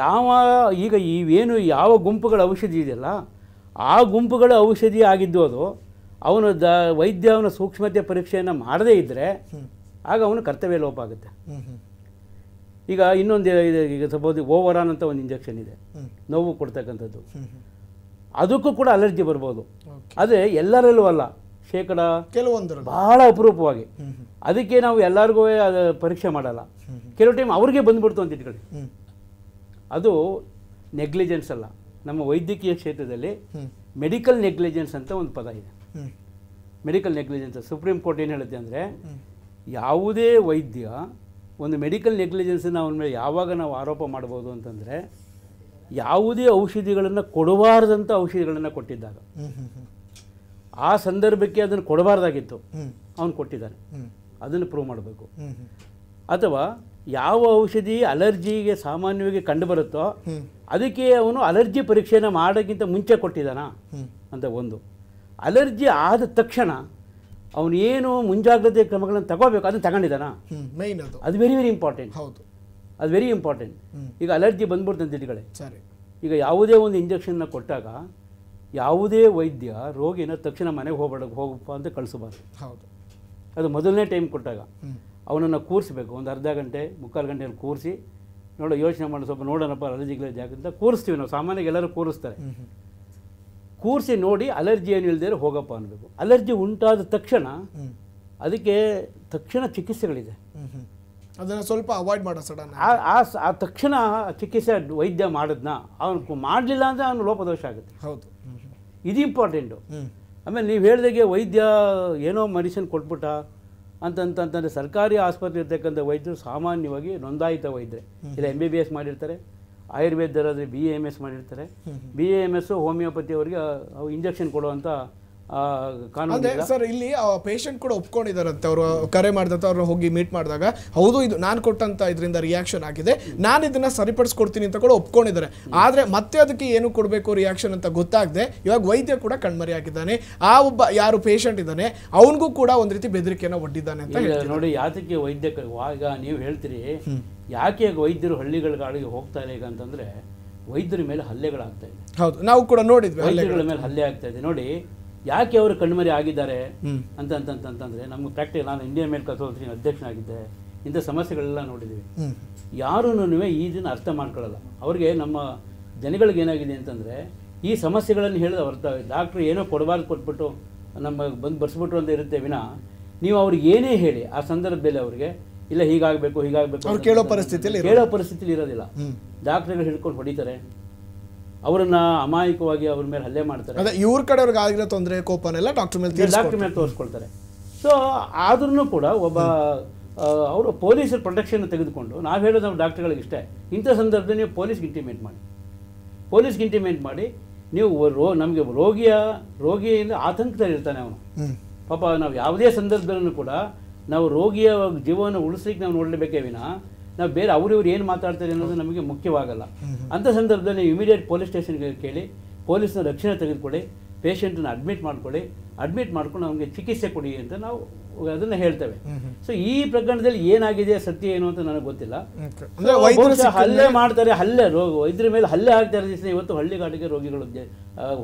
ಯಾವ ಈಗ ಇವೇನು ಯಾವ ಗುಂಪುಗಳ ಔಷಧಿ ಇದೆಯಲ್ಲ ಆ ಗುಂಪುಗಳ ಔಷಧಿ ಆಗಿದ್ದು ಅದು ಅವನು ದ ವೈದ್ಯ ಅವನ ಸೂಕ್ಷ್ಮತೆ ಪರೀಕ್ಷೆಯನ್ನು ಮಾಡದೇ ಇದ್ದರೆ ಆಗ ಅವನು ಕರ್ತವ್ಯ ಲೋಪ ಆಗುತ್ತೆ ಈಗ ಇನ್ನೊಂದು ಇದೆ ಈಗ ಸಪೋಸ್ ಓವರಾನ್ ಅಂತ ಒಂದು ಇಂಜೆಕ್ಷನ್ ಇದೆ ನೋವು ಕೊಡ್ತಕ್ಕಂಥದ್ದು ಅದಕ್ಕೂ ಕೂಡ ಅಲರ್ಜಿ ಬರ್ಬೋದು ಆದರೆ ಎಲ್ಲರಲ್ಲೂ ಅಲ್ಲ ಶೇಕಡ ಕೆಲವೊಂದು ಬಹಳ ಅಪರೂಪವಾಗಿ ಅದಕ್ಕೆ ನಾವು ಎಲ್ಲರಿಗೂ ಪರೀಕ್ಷೆ ಮಾಡಲ್ಲ ಕೆಲವು ಟೈಮ್ ಅವ್ರಿಗೆ ಬಂದ್ಬಿಡ್ತು ಅಂತ ಇಟ್ಕೊಳ್ಳಿ ಅದು ನೆಗ್ಲಿಜೆನ್ಸ್ ಅಲ್ಲ ನಮ್ಮ ವೈದ್ಯಕೀಯ ಕ್ಷೇತ್ರದಲ್ಲಿ ಮೆಡಿಕಲ್ ನೆಗ್ಲಿಜೆನ್ಸ್ ಅಂತ ಒಂದು ಪದ ಇದೆ ಮೆಡಿಕಲ್ ನೆಗ್ಲಿಜೆನ್ಸ್ ಸುಪ್ರೀಂ ಕೋರ್ಟ್ ಏನು ಹೇಳುತ್ತೆ ಅಂದರೆ ಯಾವುದೇ ವೈದ್ಯ ಒಂದು ಮೆಡಿಕಲ್ ನೆಗ್ಲಿಜೆನ್ಸನ್ನು ಅವನ ಮೇಲೆ ಯಾವಾಗ ನಾವು ಆರೋಪ ಮಾಡ್ಬೋದು ಅಂತಂದರೆ ಯಾವುದೇ ಔಷಧಿಗಳನ್ನು ಕೊಡಬಾರ್ದಂಥ ಔಷಧಿಗಳನ್ನು ಕೊಟ್ಟಿದ್ದಾಗ ಆ ಸಂದರ್ಭಕ್ಕೆ ಅದನ್ನು ಕೊಡಬಾರ್ದಾಗಿತ್ತು ಅವನು ಕೊಟ್ಟಿದ್ದಾನೆ ಅದನ್ನು ಪ್ರೂವ್ ಮಾಡಬೇಕು ಅಥವಾ ಯಾವ ಔಷಧಿ ಅಲರ್ಜಿಗೆ ಸಾಮಾನ್ಯವಾಗಿ ಕಂಡುಬರುತ್ತೋ ಅದಕ್ಕೆ ಅವನು ಅಲರ್ಜಿ ಪರೀಕ್ಷೆನ ಮಾಡೋಕ್ಕಿಂತ ಮುಂಚೆ ಕೊಟ್ಟಿದ್ದಾನ ಅಂತ ಒಂದು ಅಲರ್ಜಿ ಆದ ತಕ್ಷಣ ಅವನೇನು ಮುಂಜಾಗ್ರತೆ ಕ್ರಮಗಳನ್ನು ತಗೋಬೇಕು ಅದನ್ನು ತಗೊಂಡಿದ್ದಾನ ಅದು ವೆರಿ ವೆರಿ ಇಂಪಾರ್ಟೆಂಟ್ ಹೌದು ಅದು ವೆರಿ ಇಂಪಾರ್ಟೆಂಟ್ ಈಗ ಅಲರ್ಜಿ ಅಂತ ಇಟ್ಕೊಳ್ಳಿ ಸರಿ ಈಗ ಯಾವುದೇ ಒಂದು ಇಂಜೆಕ್ಷನ್ನ ಕೊಟ್ಟಾಗ ಯಾವುದೇ ವೈದ್ಯ ರೋಗಿನ ತಕ್ಷಣ ಮನೆಗೆ ಹೋಗ್ಬಾರ್ದು ಹೋಗಪ್ಪ ಅಂತ ಕಳಿಸಬಾರ್ದು ಹೌದು ಅದು ಮೊದಲನೇ ಟೈಮ್ ಕೊಟ್ಟಾಗ ಅವನನ್ನು ಕೂರಿಸ್ಬೇಕು ಒಂದು ಅರ್ಧ ಗಂಟೆ ಮುಕ್ಕಾಲು ಗಂಟೆಯಲ್ಲಿ ಕೂರಿಸಿ ನೋಡೋ ಯೋಚನೆ ಮಾಡಿ ಸ್ವಲ್ಪ ನೋಡೋಣಪ್ಪ ಅಲರ್ಜಿಗಳ ಗಿಲರ್ಜಿ ಕೂರಿಸ್ತೀವಿ ನಾವು ಸಾಮಾನ್ಯವಾಗಿ ಎಲ್ಲರೂ ಕೂರಿಸ್ತಾರೆ ಕೂರಿಸಿ ನೋಡಿ ಅಲರ್ಜಿ ಏನು ಇಲ್ಲದೆ ಹೋಗಪ್ಪ ಅನ್ನಬೇಕು ಅಲರ್ಜಿ ಉಂಟಾದ ತಕ್ಷಣ ಅದಕ್ಕೆ ತಕ್ಷಣ ಚಿಕಿತ್ಸೆಗಳಿದೆ ಅದನ್ನು ಸ್ವಲ್ಪ ಅವಾಯ್ಡ್ ಮಾಡೋ ಸಡನ್ ಆ ತಕ್ಷಣ ಚಿಕಿತ್ಸೆ ವೈದ್ಯ ಮಾಡಿದ್ನ ಅವನು ಮಾಡಲಿಲ್ಲ ಅಂದರೆ ಅವನು ಲೋಪದೋಷ ಆಗುತ್ತೆ ಹೌದು ಇದು ಇಂಪಾರ್ಟೆಂಟು ಆಮೇಲೆ ನೀವು ಹೇಳಿದಾಗೆ ವೈದ್ಯ ಏನೋ ಮೆಡಿಸಿನ್ ಕೊಟ್ಬಿಟ್ಟ ಅಂತಂತಂತಂದರೆ ಸರ್ಕಾರಿ ಆಸ್ಪತ್ರೆ ಇರ್ತಕ್ಕಂಥ ವೈದ್ಯರು ಸಾಮಾನ್ಯವಾಗಿ ನೋಂದಾಯಿತ ವೈದ್ಯರೇ ಇಲ್ಲ ಎಮ್ ಬಿ ಬಿ ಎಸ್ ಮಾಡಿರ್ತಾರೆ ಆಯುರ್ವೇದರಾದರೆ ಬಿ ಎ ಎಮ್ ಎಸ್ ಮಾಡಿರ್ತಾರೆ B A M S homeopathy ಅವರಿಗೆ ಇಂಜೆಕ್ಷನ್ ಕೊಡುವಂಥ ಅದೇ ಸರ್ ಇಲ್ಲಿ ಪೇಷಂಟ್ ಕೂಡ ಒಪ್ಕೊಂಡಿದಾರಂತೆ ಅವರು ಕರೆ ಮಾಡಿದಂತ ಅವ್ರು ಹೋಗಿ ಮೀಟ್ ಮಾಡಿದಾಗ ಹೌದು ಇದು ನಾನು ಕೊಟ್ಟಂತ ಇದರಿಂದ ರಿಯಾಕ್ಷನ್ ಆಗಿದೆ ನಾನು ಇದನ್ನ ಸರಿಪಡಿಸ್ಕೊಡ್ತೀನಿ ಅಂತ ಕೂಡ ಒಪ್ಕೊಂಡಿದ್ದಾರೆ ಆದ್ರೆ ಮತ್ತೆ ಅದಕ್ಕೆ ಏನು ಕೊಡಬೇಕು ರಿಯಾಕ್ಷನ್ ಅಂತ ಗೊತ್ತಾಗದೆ ಇವಾಗ ವೈದ್ಯ ಕೂಡ ಕಣ್ಮರಿ ಆಗಿದ್ದಾನೆ ಆ ಒಬ್ಬ ಯಾರು ಪೇಷಂಟ್ ಇದ್ದಾನೆ ಅವನಿಗೂ ಕೂಡ ಒಂದ್ ರೀತಿ ಬೆದರಿಕೆಯನ್ನ ಒಡ್ಡಿದ್ದಾನೆ ಅಂತ ನೋಡಿ ಯಾತಕ್ಕೆ ವೈದ್ಯ ಈಗ ನೀವು ಹೇಳ್ತೀರಿ ಯಾಕೆ ವೈದ್ಯರು ಹಳ್ಳಿಗಳ ಗಾಳಿಗೆ ಹೋಗ್ತಾರೆ ಈಗ ಅಂತಂದ್ರೆ ವೈದ್ಯರ ಮೇಲೆ ಹಲ್ಲೆಗಳಾಗ್ತಾ ಇದೆ ಹೌದು ನಾವು ಕೂಡ ನೋಡಿದ್ವಿ ವೈದ್ಯಗಳ ಮೇಲೆ ಹಲ್ಲೆ ಆಗ್ತಾ ಇದೆ ನೋಡಿ ಯಾಕೆ ಅವರು ಕಣ್ಮರಿ ಆಗಿದ್ದಾರೆ ಅಂತ ಅಂತಂತಂತಂದ್ರೆ ನಮ್ಗೆ ಪ್ರಾಕ್ಟಿಕಲ್ ನಾನು ಇಂಡಿಯನ್ ಮೇಲ್ ಕನ್ಸಲ್ಟೇಷನ್ ಅಧ್ಯಕ್ಷನಾಗಿದ್ದೆ ಇಂಥ ಸಮಸ್ಯೆಗಳೆಲ್ಲ ನೋಡಿದ್ದೀವಿ ಯಾರೂ ದಿನ ಅರ್ಥ ಮಾಡ್ಕೊಳ್ಳಲ್ಲ ಅವ್ರಿಗೆ ನಮ್ಮ ಜನಗಳಿಗೆ ಏನಾಗಿದೆ ಅಂತಂದರೆ ಈ ಸಮಸ್ಯೆಗಳನ್ನು ಹೇಳಿದ ಅರ್ಥ ಡಾಕ್ಟ್ರು ಏನೋ ಕೊಡಬಾರ್ದು ಕೊಟ್ಬಿಟ್ಟು ನಮ್ಮ ಬಂದು ಬರ್ಸ್ಬಿಟ್ರು ಅಂತ ಇರುತ್ತೆ ವಿನ ನೀವು ಅವ್ರಿಗೆ ಏನೇ ಹೇಳಿ ಆ ಸಂದರ್ಭದಲ್ಲಿ ಅವ್ರಿಗೆ ಇಲ್ಲ ಹೀಗಾಗಬೇಕು ಹೀಗಾಗಬೇಕು ಕೇಳೋ ಪರಿಸ್ಥಿತಿಯಲ್ಲಿ ಕೇಳೋ ಪರಿಸ್ಥಿತಿಲಿ ಇರೋದಿಲ್ಲ ಡಾಕ್ಟ್ರುಗಳು ಹಿಡ್ಕೊಂಡು ಹೊಡಿತಾರೆ ಅವರನ್ನ ಅಮಾಯಕವಾಗಿ ಅವ್ರ ಮೇಲೆ ಹಲ್ಲೆ ಮಾಡ್ತಾರೆ ಇವ್ರ ಇವ್ರ ಅವ್ರಿಗೆ ಆಗಿರೋ ತೊಂದರೆ ಎಲ್ಲ ಡಾಕ್ಟರ್ ಮೇಲೆ ಡಾಕ್ಟರ್ ಮೇಲೆ ತೋರಿಸ್ಕೊಳ್ತಾರೆ ಸೊ ಆದ್ರೂ ಕೂಡ ಒಬ್ಬ ಅವರು ಪೊಲೀಸರ ಪ್ರೊಟೆಕ್ಷನ್ ತೆಗೆದುಕೊಂಡು ನಾವು ಹೇಳೋದು ನಮ್ಮ ಡಾಕ್ಟರ್ಗಳಿಗೆ ಇಷ್ಟೇ ಇಂಥ ಸಂದರ್ಭದಲ್ಲಿ ನೀವು ಪೊಲೀಸ್ಗೆ ಇಂಟಿಮೇಟ್ ಮಾಡಿ ಪೊಲೀಸ್ಗೆ ಇಂಟಿಮೇಟ್ ಮಾಡಿ ನೀವು ರೋ ನಮಗೆ ರೋಗಿಯ ರೋಗಿಯಿಂದ ಇರ್ತಾನೆ ಅವನು ಪಾಪ ನಾವು ಯಾವುದೇ ಸಂದರ್ಭದಲ್ಲೂ ಕೂಡ ನಾವು ರೋಗಿಯ ಜೀವವನ್ನು ಉಳಿಸ್ಲಿಕ್ಕೆ ನಾವು ನೋಡಲೇಬೇಕೇ ವಿನ ನಾವು ಬೇರೆ ಅವರಿವ್ರು ಏನು ಮಾತಾಡ್ತಾರೆ ಅನ್ನೋದು ನಮಗೆ ಮುಖ್ಯವಾಗಲ್ಲ ಅಂಥ ಸಂದರ್ಭದಲ್ಲಿ ಇಮಿಡಿಯೇಟ್ ಪೊಲೀಸ್ ಸ್ಟೇಷನ್ಗೆ ಕೇಳಿ ಪೊಲೀಸ್ನ ರಕ್ಷಣೆ ತೆಗೆದುಕೊಳ್ಳಿ ಪೇಷಂಟನ್ನು ಅಡ್ಮಿಟ್ ಮಾಡಿಕೊಳ್ಳಿ ಅಡ್ಮಿಟ್ ಮಾಡ್ಕೊಂಡು ನಮಗೆ ಚಿಕಿತ್ಸೆ ಕೊಡಿ ಅಂತ ನಾವು ಅದನ್ನು ಹೇಳ್ತೇವೆ ಸೊ ಈ ಪ್ರಕರಣದಲ್ಲಿ ಏನಾಗಿದೆ ಸತ್ಯ ಏನು ಅಂತ ನನಗೆ ಗೊತ್ತಿಲ್ಲ ಹಲ್ಲೆ ಮಾಡ್ತಾರೆ ಹಲ್ಲೆ ರೋಗ ವೈದ್ಯರ ಮೇಲೆ ಹಲ್ಲೆ ಆಗ್ತಾರೆ ದಿವಸ ಇವತ್ತು ಹಳ್ಳಿಗಾಟಿಗೆ ರೋಗಿಗಳು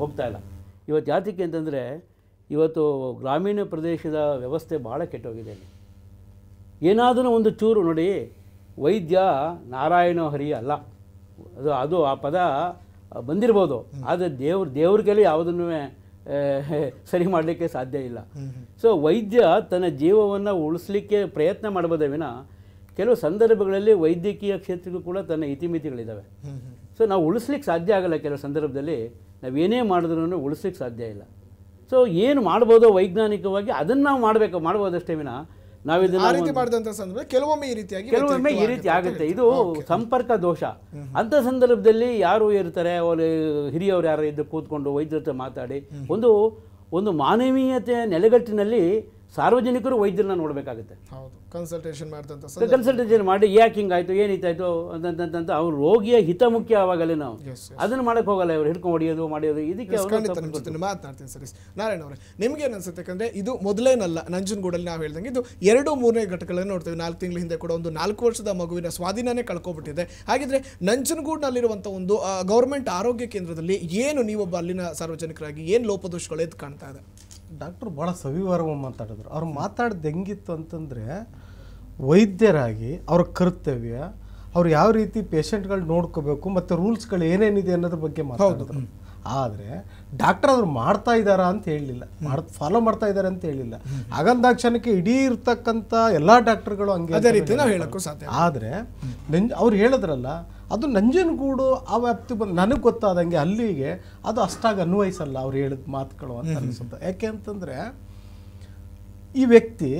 ಹೋಗ್ತಾ ಇಲ್ಲ ಇವತ್ತು ಯಾತಕ್ಕೆ ಅಂತಂದರೆ ಇವತ್ತು ಗ್ರಾಮೀಣ ಪ್ರದೇಶದ ವ್ಯವಸ್ಥೆ ಭಾಳ ಕೆಟ್ಟೋಗಿದೆ ಏನಾದರೂ ಒಂದು ಚೂರು ನೋಡಿ ವೈದ್ಯ ನಾರಾಯಣ ಹರಿ ಅಲ್ಲ ಅದು ಅದು ಆ ಪದ ಬಂದಿರ್ಬೋದು ಆದರೆ ದೇವ್ರ ದೇವ್ರ ಯಾವುದನ್ನು ಸರಿ ಮಾಡಲಿಕ್ಕೆ ಸಾಧ್ಯ ಇಲ್ಲ ಸೊ ವೈದ್ಯ ತನ್ನ ಜೀವವನ್ನು ಉಳಿಸ್ಲಿಕ್ಕೆ ಪ್ರಯತ್ನ ಮಾಡ್ಬೋದೇ ವಿನ ಕೆಲವು ಸಂದರ್ಭಗಳಲ್ಲಿ ವೈದ್ಯಕೀಯ ಕ್ಷೇತ್ರಕ್ಕೂ ಕೂಡ ತನ್ನ ಇತಿಮಿತಿಗಳಿದ್ದಾವೆ ಸೊ ನಾವು ಉಳಿಸ್ಲಿಕ್ಕೆ ಸಾಧ್ಯ ಆಗಲ್ಲ ಕೆಲವು ಸಂದರ್ಭದಲ್ಲಿ ನಾವೇನೇ ಮಾಡಿದ್ರೂ ಉಳಿಸ್ಲಿಕ್ಕೆ ಸಾಧ್ಯ ಇಲ್ಲ ಸೊ ಏನು ಮಾಡ್ಬೋದು ವೈಜ್ಞಾನಿಕವಾಗಿ ಅದನ್ನು ನಾವು ಮಾಡಬೇಕು ಮಾಡ್ಬೋದಷ್ಟೇ ವಿನ ನಾವು ಕೆಲವೊಮ್ಮೆ ಈ ರೀತಿಯಾಗಿ ಕೆಲವೊಮ್ಮೆ ಈ ರೀತಿ ಆಗುತ್ತೆ ಇದು ಸಂಪರ್ಕ ದೋಷ ಅಂತ ಸಂದರ್ಭದಲ್ಲಿ ಯಾರು ಇರ್ತಾರೆ ಅವರು ಹಿರಿಯವರು ಯಾರು ಇದ್ದು ಕೂತ್ಕೊಂಡು ವೈದ್ಯರ ಮಾತಾಡಿ ಒಂದು ಒಂದು ಮಾನವೀಯತೆಯ ನೆಲೆಗಟ್ಟಿನಲ್ಲಿ ಸಾರ್ವಜನಿಕರು ವೈದ್ಯರನ್ನ ನೋಡಬೇಕಾಗುತ್ತೆ ಹೌದು ಕನ್ಸಲ್ಟೇಷನ್ ಕನ್ಸಲ್ಟೇಷನ್ ಮಾಡಿ ಯಾಕೆ ಹಿಂಗಾಯ್ತು ಏನಿತ್ತಾಯ್ತು ಅಂತಂತ ಅವ್ರ ರೋಗಿಯ ಹಿತ ಮುಖ್ಯ ಆವಾಗಲೇ ನಾವು ಅದನ್ನ ಮಾಡಕ್ಕೆ ಹೋಗಲ್ಲ ಇವ್ರು ಹಿಡ್ಕೊಂಡು ಹೊಡಿಯೋದು ಮಾಡಿಯೋದು ಇದಕ್ಕೆ ಮಾತನಾಡ್ತೀನಿ ಸರಿ ನಾರಾಯಣ ಅವರೇ ನಿಮ್ಗೆ ಏನ್ ಅನ್ಸುತ್ತೆ ಯಾಕಂದ್ರೆ ಇದು ಮೊದಲೇನಲ್ಲ ನಂಜನಗೂಡಲ್ಲಿ ನಾವು ಹೇಳ್ದಂಗೆ ಇದು ಎರಡು ಮೂರನೇ ಘಟಕಗಳನ್ನು ನೋಡ್ತೇವೆ ನಾಲ್ಕು ತಿಂಗಳ ಹಿಂದೆ ಕೂಡ ಒಂದು ನಾಲ್ಕು ವರ್ಷದ ಮಗುವಿನ ಸ್ವಾಧೀನನೇ ಕಳ್ಕೊಬಿಟ್ಟಿದೆ ಹಾಗಿದ್ರೆ ನಂಜನಗೂಡಿನಲ್ಲಿರುವಂಥ ಒಂದು ಗೌರ್ಮೆಂಟ್ ಆರೋಗ್ಯ ಕೇಂದ್ರದಲ್ಲಿ ಏನು ನೀವೊಬ್ಬ ಅಲ್ಲಿನ ಸಾರ್ವಜನಿಕರಾಗಿ ಏನು ಲೋಪದೋಷಗಳು ಎದ್ದು ಕಾಣ್ತಾ ಇದೆ ಡಾಕ್ಟ್ರು ಭಾಳ ಸವಿವಾರವಾಗಿ ಮಾತಾಡಿದ್ರು ಅವ್ರು ಮಾತಾಡ್ದು ಹೆಂಗಿತ್ತು ಅಂತಂದರೆ ವೈದ್ಯರಾಗಿ ಅವ್ರ ಕರ್ತವ್ಯ ಅವ್ರು ಯಾವ ರೀತಿ ಪೇಷಂಟ್ಗಳು ನೋಡ್ಕೋಬೇಕು ಮತ್ತು ರೂಲ್ಸ್ಗಳು ಏನೇನಿದೆ ಅನ್ನೋದ್ರ ಬಗ್ಗೆ ಮಾತಾಡಿದ್ರು ಆದರೆ ಡಾಕ್ಟರ್ ಅವ್ರು ಮಾಡ್ತಾ ಇದ್ದಾರಾ ಅಂತ ಹೇಳಲಿಲ್ಲ ಮಾಡ್ ಫಾಲೋ ಮಾಡ್ತಾ ಇದ್ದಾರೆ ಅಂತ ಹೇಳಿಲ್ಲ ಆಗಂದಾಕ್ಷಣಕ್ಕೆ ಇಡೀ ಇರ್ತಕ್ಕಂಥ ಎಲ್ಲ ಡಾಕ್ಟರ್ಗಳು ಹಂಗೆ ಅದೇ ರೀತಿ ಸಾಧ್ಯ ಆದರೆ ನೆಂಜ್ ಅವ್ರು ಹೇಳಿದ್ರಲ್ಲ ಅದು ನಂಜನಗೂಡು ಆ ವ್ಯಾಪ್ತಿ ಬಂದು ನನಗೆ ಗೊತ್ತಾದಂಗೆ ಅಲ್ಲಿಗೆ ಅದು ಅಷ್ಟಾಗಿ ಅನ್ವಯಿಸಲ್ಲ ಅವ್ರು ಹೇಳಿದ ಮಾತುಗಳು ಅಂತ ಅನಿಸುತ್ತೆ ಯಾಕೆ ಅಂತಂದರೆ ಈ ವ್ಯಕ್ತಿ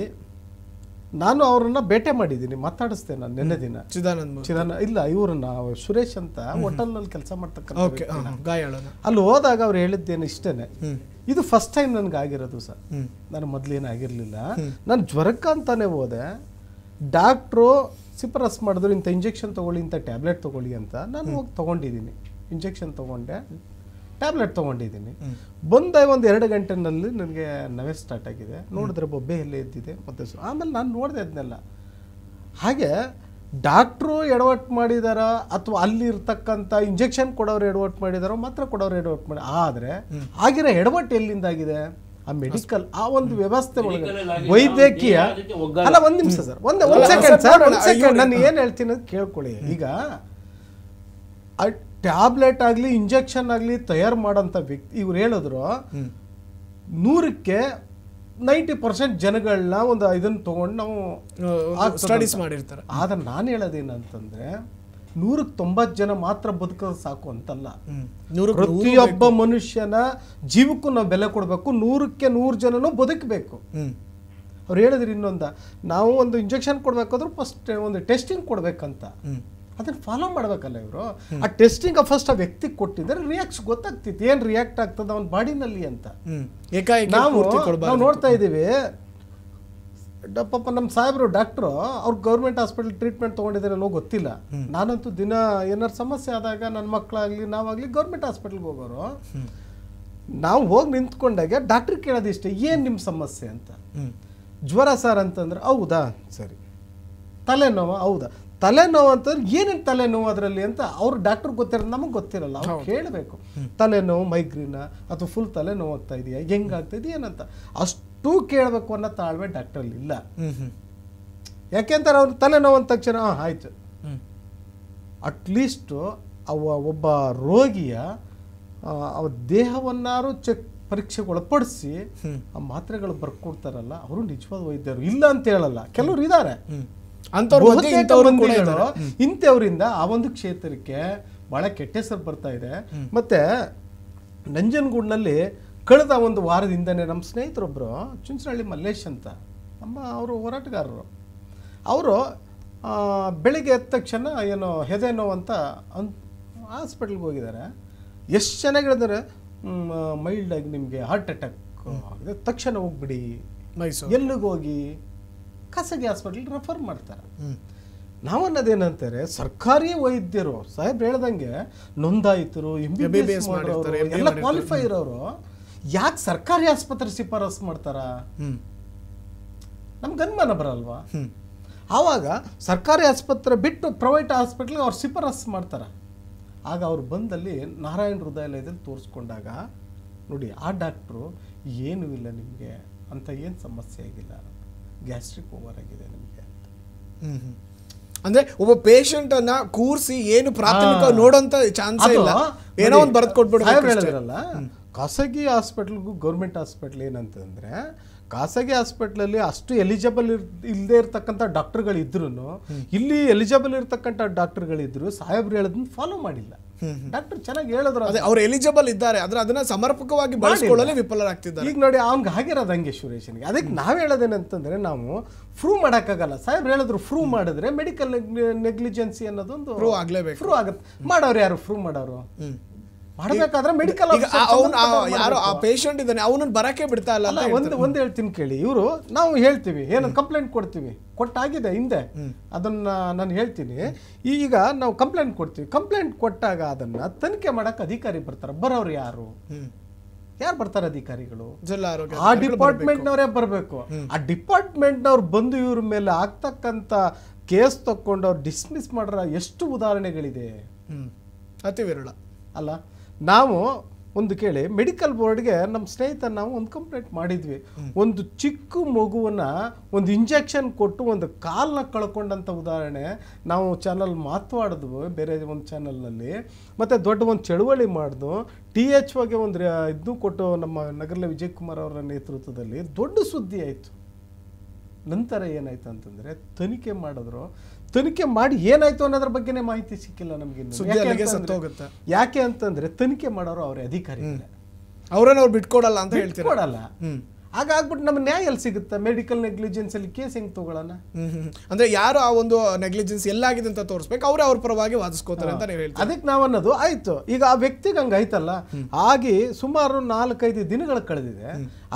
ನಾನು ಅವ್ರನ್ನ ಬೇಟೆ ಮಾಡಿದ್ದೀನಿ ಮಾತಾಡಿಸ್ತೇನೆ ನಾನು ನಿನ್ನೆ ದಿನ ಚಿದಾನಂದ ಚಿದಾನ ಇಲ್ಲ ಇವ್ರನ್ನ ಸುರೇಶ್ ಅಂತ ಹೋಟೆಲ್ನಲ್ಲಿ ಕೆಲಸ ಮಾಡ್ತಕ್ಕಂಥ ಅಲ್ಲಿ ಹೋದಾಗ ಅವ್ರು ಹೇಳಿದ್ದೇನು ಇಷ್ಟೇನೆ ಇದು ಫಸ್ಟ್ ಟೈಮ್ ನನಗೆ ಆಗಿರೋದು ಸರ್ ನಾನು ಮೊದ್ಲು ಏನಾಗಿರ್ಲಿಲ್ಲ ನಾನು ಜ್ವರಕ್ಕಂತಾನೆ ಹೋದೆ ಡಾಕ್ಟ್ರು ಸಿಪ್ರಸ್ ಮಾಡಿದ್ರು ಇಂಥ ಇಂಜೆಕ್ಷನ್ ತೊಗೊಳ್ಳಿ ಇಂಥ ಟ್ಯಾಬ್ಲೆಟ್ ತೊಗೊಳ್ಳಿ ಅಂತ ನಾನು ಹೋಗಿ ತೊಗೊಂಡಿದ್ದೀನಿ ಇಂಜೆಕ್ಷನ್ ತೊಗೊಂಡೆ ಟ್ಯಾಬ್ಲೆಟ್ ತೊಗೊಂಡಿದ್ದೀನಿ ಬಂದ ಒಂದು ಎರಡು ಗಂಟೆನಲ್ಲಿ ನನಗೆ ನವೆ ಸ್ಟಾರ್ಟ್ ಆಗಿದೆ ನೋಡಿದ್ರೆ ಬೊಬ್ಬೆ ಎಲ್ಲೇ ಎದ್ದಿದೆ ಮತ್ತೆ ಆಮೇಲೆ ನಾನು ನೋಡಿದೆ ಅದನ್ನೆಲ್ಲ ಹಾಗೆ ಡಾಕ್ಟ್ರು ಎಡವಟ್ ಮಾಡಿದಾರ ಅಥವಾ ಅಲ್ಲಿರ್ತಕ್ಕಂಥ ಇಂಜೆಕ್ಷನ್ ಕೊಡೋರು ಎಡವಟ್ ಮಾಡಿದಾರೋ ಮಾತ್ರ ಕೊಡೋರು ಎಡವಟ್ ಮಾಡಿ ಆದರೆ ಆಗಿರೋ ಎಡವಟ್ ಎಲ್ಲಿಂದಾಗಿದೆ ಆ ಮೆಡಿಕಲ್ ಆ ಒಂದು ವ್ಯವಸ್ಥೆ ಒಳಗೆ ವೈದ್ಯಕೀಯ ಅಲ್ಲ ಒಂದು ನಿಮಿಷ ಸರ್ ಒಂದೇ ಒಂದು ಸೆಕೆಂಡ್ ಸರ್ ಒಂದ್ ಸೆಕೆಂಡ್ ನಾನು ಏನು ಹೇಳ್ತೀನಿ ಅಂತ ಕೇಳ್ಕೊಳ್ಳಿ ಈಗ ಆ ಟ್ಯಾಬ್ಲೆಟ್ ಆಗಲಿ ಇಂಜೆಕ್ಷನ್ ಆಗಲಿ ತಯಾರು ಮಾಡೋಂಥ ವ್ಯಕ್ತಿ ಇವ್ರು ಹೇಳಿದ್ರು ನೂರಕ್ಕೆ ನೈಂಟಿ ಪರ್ಸೆಂಟ್ ಜನಗಳನ್ನ ಒಂದು ಇದನ್ನ ತಗೊಂಡು ನಾವು ಸ್ಟಡೀಸ್ ಮಾಡಿರ್ತಾರೆ ಆದ್ರೆ ನಾನು ಹೇಳೋದೇನಂತಂದ್ರೆ ನೂರಕ್ಕೆ ತೊಂಬತ್ತು ಜನ ಮಾತ್ರ ಬದುಕೋದು ಸಾಕು ಅಂತಲ್ಲ ಪ್ರತಿಯೊಬ್ಬ ಮನುಷ್ಯನ ಜೀವಕ್ಕೂ ನಾವು ಬೆಲೆ ಕೊಡಬೇಕು ನೂರಕ್ಕೆ ನೂರು ಜನನೂ ಬದುಕಬೇಕು ಅವ್ರು ಹೇಳಿದ್ರು ಇನ್ನೊಂದ ನಾವು ಒಂದು ಇಂಜೆಕ್ಷನ್ ಕೊಡ್ಬೇಕಾದ್ರೂ ಫಸ್ಟ್ ಒಂದು ಟೆಸ್ಟಿಂಗ್ ಕೊಡ್ಬೇಕಂತ ಅದನ್ನ ಫಾಲೋ ಮಾಡ್ಬೇಕಲ್ಲ ಇವರು ಆ ಟೆಸ್ಟಿಂಗ್ ಫಸ್ಟ್ ಆ ವ್ಯಕ್ತಿ ಕೊಟ್ಟಿದ್ರೆ ರಿಯಾಕ್ಟ್ಸ್ ಗೊತ್ತಾಗ್ತಿತ್ತು ಏನ್ ರಿಯಾಕ್ಟ್ ಆಗ್ತದ ಅವನ ಬಾಡಿನಲ್ಲಿ ಅಂತ ನಾವು ನೋಡ್ತಾ ಇದ್ದೀವಿ ಪಾಪ ನಮ್ಮ ಸಾಹೇಬರು ಡಾಕ್ಟ್ರು ಅವ್ರು ಗೌರ್ಮೆಂಟ್ ಹಾಸ್ಪಿಟಲ್ ಟ್ರೀಟ್ಮೆಂಟ್ ತೊಗೊಂಡಿದ್ದಾರೆನೋ ಗೊತ್ತಿಲ್ಲ ನಾನಂತೂ ದಿನ ಏನಾರು ಸಮಸ್ಯೆ ಆದಾಗ ನನ್ನ ಮಕ್ಕಳಾಗಲಿ ನಾವಾಗಲಿ ಗೌರ್ಮೆಂಟ್ ಹಾಸ್ಪಿಟ್ಲ್ಗೆ ಹೋಗೋರು ನಾವು ಹೋಗಿ ನಿಂತ್ಕೊಂಡಾಗ ಡಾಕ್ಟ್ರಿಗೆ ಕೇಳೋದು ಇಷ್ಟೇ ಏನು ನಿಮ್ಮ ಸಮಸ್ಯೆ ಅಂತ ಜ್ವರ ಸರ್ ಅಂತಂದ್ರೆ ಹೌದಾ ಸರಿ ತಲೆನೋವು ಹೌದಾ ತಲೆನೋವು ಅಂತಂದ್ರೆ ಏನೇನು ತಲೆನೋವು ಅದರಲ್ಲಿ ಅಂತ ಅವ್ರು ಡಾಕ್ಟ್ರ್ ಗೊತ್ತಿರೋದು ನಮಗೆ ಗೊತ್ತಿರಲ್ಲ ಅವ್ರು ಕೇಳಬೇಕು ತಲೆನೋವು ಮೈಗ್ರೀನ ಅಥವಾ ಫುಲ್ ತಲೆನೋವು ಆಗ್ತಾ ಇದೆಯಾ ಇದೆಯಾ ಏನಂತ ಅಷ್ಟು ತೂ ಕೇಳಬೇಕು ಅನ್ನೋ ತಾಳ್ಮೆ ಡಾಕ್ಟ್ರಲ್ಲಿ ಇಲ್ಲ ಯಾಕೆಂತಾರೆ ಅವ್ರು ತಲೆನೋವು ಅಂದ ತಕ್ಷಣ ಆಯ್ತು ಅಟ್ಲೀಸ್ಟು ಅವ ಒಬ್ಬ ರೋಗಿಯ ಅವ್ರ ದೇಹವನ್ನಾರು ಚೆಕ್ ಪರೀಕ್ಷೆಗೆ ಒಳಪಡಿಸಿ ಆ ಮಾತ್ರೆಗಳು ಬರ್ಕೊಡ್ತಾರಲ್ಲ ಅವರು ನಿಜವಾದ ವೈದ್ಯರು ಇಲ್ಲ ಅಂತ ಹೇಳಲ್ಲ ಕೆಲವರು ಇದ್ದಾರೆ ಇಂಥವರಿಂದ ಆ ಒಂದು ಕ್ಷೇತ್ರಕ್ಕೆ ಬಹಳ ಕೆಟ್ಟ ಹೆಸರು ಬರ್ತಾ ಇದೆ ಮತ್ತೆ ನಂಜನಗೂಡ್ನಲ್ಲಿ ಕಳೆದ ಒಂದು ವಾರದಿಂದನೇ ನಮ್ಮ ಸ್ನೇಹಿತರೊಬ್ಬರು ಚುಂಚನಹಳ್ಳಿ ಮಲ್ಲೇಶ್ ಅಂತ ನಮ್ಮ ಅವರು ಹೋರಾಟಗಾರರು ಅವರು ಬೆಳಿಗ್ಗೆ ಎದ್ದ ತಕ್ಷಣ ಏನು ಹೆದೆ ನೋವು ಅಂತ ಅನ್ ಹಾಸ್ಪಿಟ್ಲ್ಗೆ ಹೋಗಿದ್ದಾರೆ ಎಷ್ಟು ಚೆನ್ನಾಗಿದ್ದಾರೆ ಮೈಲ್ಡಾಗಿ ನಿಮಗೆ ಹಾರ್ಟ್ ಅಟ್ಯಾಕ್ ಆಗಿದೆ ತಕ್ಷಣ ಹೋಗ್ಬಿಡಿ ಮೈಸೂರು ಎಲ್ಲಿಗೆ ಹೋಗಿ ಖಾಸಗಿ ಹಾಸ್ಪಿಟ್ಲ್ ರೆಫರ್ ಮಾಡ್ತಾರೆ ನಾವು ಅನ್ನೋದೇನಂತಾರೆ ಸರ್ಕಾರಿ ವೈದ್ಯರು ಸಾಹೇಬ್ ಹೇಳ್ದಂಗೆ ನೋಂದಾಯಿತರು ಎಂ ಬಿ ಬಿ ಎಸ್ ಎಲ್ಲ ಕ್ವಾಲಿಫೈ ಇರೋರು ಯಾಕೆ ಸರ್ಕಾರಿ ಆಸ್ಪತ್ರೆ ಶಿಫಾರಸು ಮಾಡ್ತಾರ ಗನ್ಮಾನ ಬರಲ್ವಾ ಆವಾಗ ಸರ್ಕಾರಿ ಆಸ್ಪತ್ರೆ ಬಿಟ್ಟು ಪ್ರೈವೇಟ್ ಆಸ್ಪಿಟ್ಲಿಗೆ ಅವ್ರು ಶಿಫಾರಸ್ ಮಾಡ್ತಾರ ಆಗ ಅವ್ರು ಬಂದಲ್ಲಿ ನಾರಾಯಣ ಹೃದಯಾಲಯದಲ್ಲಿ ತೋರಿಸ್ಕೊಂಡಾಗ ನೋಡಿ ಆ ಡಾಕ್ಟ್ರು ಏನೂ ಇಲ್ಲ ನಿಮಗೆ ಅಂತ ಏನು ಸಮಸ್ಯೆ ಆಗಿಲ್ಲ ಗ್ಯಾಸ್ಟ್ರಿಕ್ ಓವರ್ ಆಗಿದೆ ನಿಮಗೆ ಅಂತ ಅಂದ್ರೆ ಒಬ್ಬ ಪೇಷಂಟ್ ಕೂರಿಸಿ ಏನು ಪ್ರಾಥಮಿಕ ನೋಡೋಂತ ಚಾನ್ಸ್ ಇಲ್ಲ ಏನೋ ಒಂದು ಬರೆದು ಕೊಟ್ಬಿಡ್ತಾರೆ ಖಾಸಗಿ ಹಾಸ್ಪಿಟ್ಲ್ಗೂ ಗೌರ್ಮೆಂಟ್ ಹಾಸ್ಪಿಟ್ಲ್ ಏನಂತಂದರೆ ಖಾಸಗಿ ಹಾಸ್ಪಿಟ್ಲಲ್ಲಿ ಅಷ್ಟು ಎಲಿಜಿಬಲ್ ಇರ್ ಇಲ್ಲದೆ ಇರತಕ್ಕಂಥ ಡಾಕ್ಟರ್ಗಳಿದ್ರು ಇಲ್ಲಿ ಎಲಿಜಿಬಲ್ ಇರತಕ್ಕಂಥ ಡಾಕ್ಟರ್ಗಳಿದ್ರು ಸಾಹೇಬ್ರು ಹೇಳೋದನ್ನ ಫಾಲೋ ಮಾಡಿಲ್ಲ ಡಾಕ್ಟರ್ ಚೆನ್ನಾಗಿ ಹೇಳಿದ್ರು ಅದೇ ಅವ್ರು ಎಲಿಜಿಬಲ್ ಇದ್ದಾರೆ ಆದರೆ ಅದನ್ನ ಸಮರ್ಪಕವಾಗಿ ಬಳಸಿಕೊಳ್ಳಲು ವಿಫಲರಾಗ್ತಿದ್ದಾರೆ ಈಗ ನೋಡಿ ಅವ್ನಿಗೆ ಆಗಿರೋದು ಹಂಗೆ ಸುರೇಶನಿಗೆ ಅದಕ್ಕೆ ನಾವು ಹೇಳೋದೇನಂತಂದ್ರೆ ನಾವು ಪ್ರೂವ್ ಮಾಡೋಕ್ಕಾಗಲ್ಲ ಸಾಹೇಬ್ರು ಹೇಳಿದ್ರು ಪ್ರೂವ್ ಮಾಡಿದ್ರೆ ಮೆಡಿಕಲ್ ನೆಗ್ಲಿಜೆನ್ಸಿ ಅನ್ನೋದೊಂದು ಪ್ರೂವ್ ಆಗಲೇಬೇಕು ಪ್ರೂವ್ ಆಗುತ್ತೆ ಮಾಡೋರು ಯಾರು ಪ್ರೂವ್ ಮಾಡೋರು ಮಾಡಬೇಕಾದ್ರೆ ಮೆಡಿಕಲ್ ಯಾರು ಆ ಪೇಷಂಟ್ ಇದ್ದಾನೆ ಅವನನ್ನು ಬರಕ್ಕೆ ಬಿಡ್ತಾ ಇಲ್ಲ ಒಂದು ಒಂದು ಹೇಳ್ತೀನಿ ಕೇಳಿ ಇವರು ನಾವು ಹೇಳ್ತೀವಿ ಏನಂತ ಕಂಪ್ಲೇಂಟ್ ಕೊಡ್ತೀವಿ ಕೊಟ್ಟಾಗಿದೆ ಹಿಂದೆ ಅದನ್ನ ನಾನು ಹೇಳ್ತೀನಿ ಈಗ ನಾವು ಕಂಪ್ಲೇಂಟ್ ಕೊಡ್ತೀವಿ ಕಂಪ್ಲೇಂಟ್ ಕೊಟ್ಟಾಗ ಅದನ್ನ ತನಿಖೆ ಮಾಡಕ್ ಅಧಿಕಾರಿ ಬರ್ತಾರೆ ಬರೋರು ಯಾರು ಯಾರು ಬರ್ತಾರೆ ಅಧಿಕಾರಿಗಳು ಆ ಡಿಪಾರ್ಟ್ಮೆಂಟ್ ನವರೇ ಬರಬೇಕು ಆ ಡಿಪಾರ್ಟ್ಮೆಂಟ್ ನವ್ರು ಬಂದು ಇವ್ರ ಮೇಲೆ ಆಗ್ತಕ್ಕಂತ ಕೇಸ್ ತಕ್ಕೊಂಡು ಅವ್ರು ಡಿಸ್ಮಿಸ್ ಮಾಡ್ರ ಎಷ್ಟು ಉದಾಹರಣೆಗಳಿದೆ ಅತಿ ವಿರಳ ಅಲ್ಲ ನಾವು ಒಂದು ಕೇಳಿ ಮೆಡಿಕಲ್ ಬೋರ್ಡ್ಗೆ ನಮ್ಮ ಸ್ನೇಹಿತ ನಾವು ಒಂದು ಕಂಪ್ಲೇಂಟ್ ಮಾಡಿದ್ವಿ ಒಂದು ಚಿಕ್ಕ ಮಗುವನ್ನು ಒಂದು ಇಂಜೆಕ್ಷನ್ ಕೊಟ್ಟು ಒಂದು ಕಾಲನ್ನ ಕಳ್ಕೊಂಡಂಥ ಉದಾಹರಣೆ ನಾವು ಚಾನಲ್ ಮಾತಾಡಿದ್ವು ಬೇರೆ ಒಂದು ಚಾನಲ್ನಲ್ಲಿ ಮತ್ತು ದೊಡ್ಡ ಒಂದು ಚಳುವಳಿ ಮಾಡಿದ್ವು ಟಿ ಎಚ್ ಒಗೆ ಒಂದು ಇದನ್ನು ಕೊಟ್ಟು ನಮ್ಮ ನಗರಲ್ಲಿ ವಿಜಯ್ ಕುಮಾರ್ ಅವರ ನೇತೃತ್ವದಲ್ಲಿ ದೊಡ್ಡ ಸುದ್ದಿ ಆಯಿತು ನಂತರ ಏನಾಯ್ತು ಅಂತಂದ್ರೆ ತನಿಖೆ ಮಾಡಿದ್ರು ತನಿಖೆ ಮಾಡಿ ಏನಾಯ್ತು ಅನ್ನೋದ್ರ ಬಗ್ಗೆನೇ ಮಾಹಿತಿ ಸಿಕ್ಕಿಲ್ಲ ನಮಗೆ ಯಾಕೆ ಅಂತಂದ್ರೆ ತನಿಖೆ ಮಾಡೋರು ಅವರ ಅಧಿಕಾರಿ ಅವರನ್ನ ಅವ್ರು ಬಿಟ್ಕೊಡಲ್ಲ ಅಂತ ಹೇಳ್ತಾರೆ ಹಾಗಾಗ್ಬಿಟ್ಟು ನಮ್ಮ ನ್ಯಾಯ ಎಲ್ಲಿ ಸಿಗುತ್ತೆ ಮೆಡಿಕಲ್ ನೆಗ್ಲಿಜೆನ್ಸ್ ಅಲ್ಲಿ ಕೇಸ್ ಹೆಂಗೆ ತಗೊಳ್ಳೋಣ ಅಂದ್ರೆ ಯಾರು ಆ ಒಂದು ನೆಗ್ಲಿಜೆನ್ಸ್ ಎಲ್ಲಾಗಿದೆ ಅಂತ ತೋರಿಸ್ಬೇಕು ಅವ್ರ ಅವ್ರ ಪರವಾಗಿ ವಾದಿಸ್ಕೋತಾರೆ ಅಂತ ನೀವು ಹೇಳ್ತೀವಿ ಅದಕ್ಕೆ ನಾವು ಅನ್ನೋದು ಆಯ್ತು ಈಗ ಆ ವ್ಯಕ್ತಿಗೆ ಹಂಗೆ ಆಯ್ತಲ್ಲ ಆಗಿ ಸುಮಾರು ನಾಲ್ಕೈದು ದಿನಗಳ ಕಳೆದಿದೆ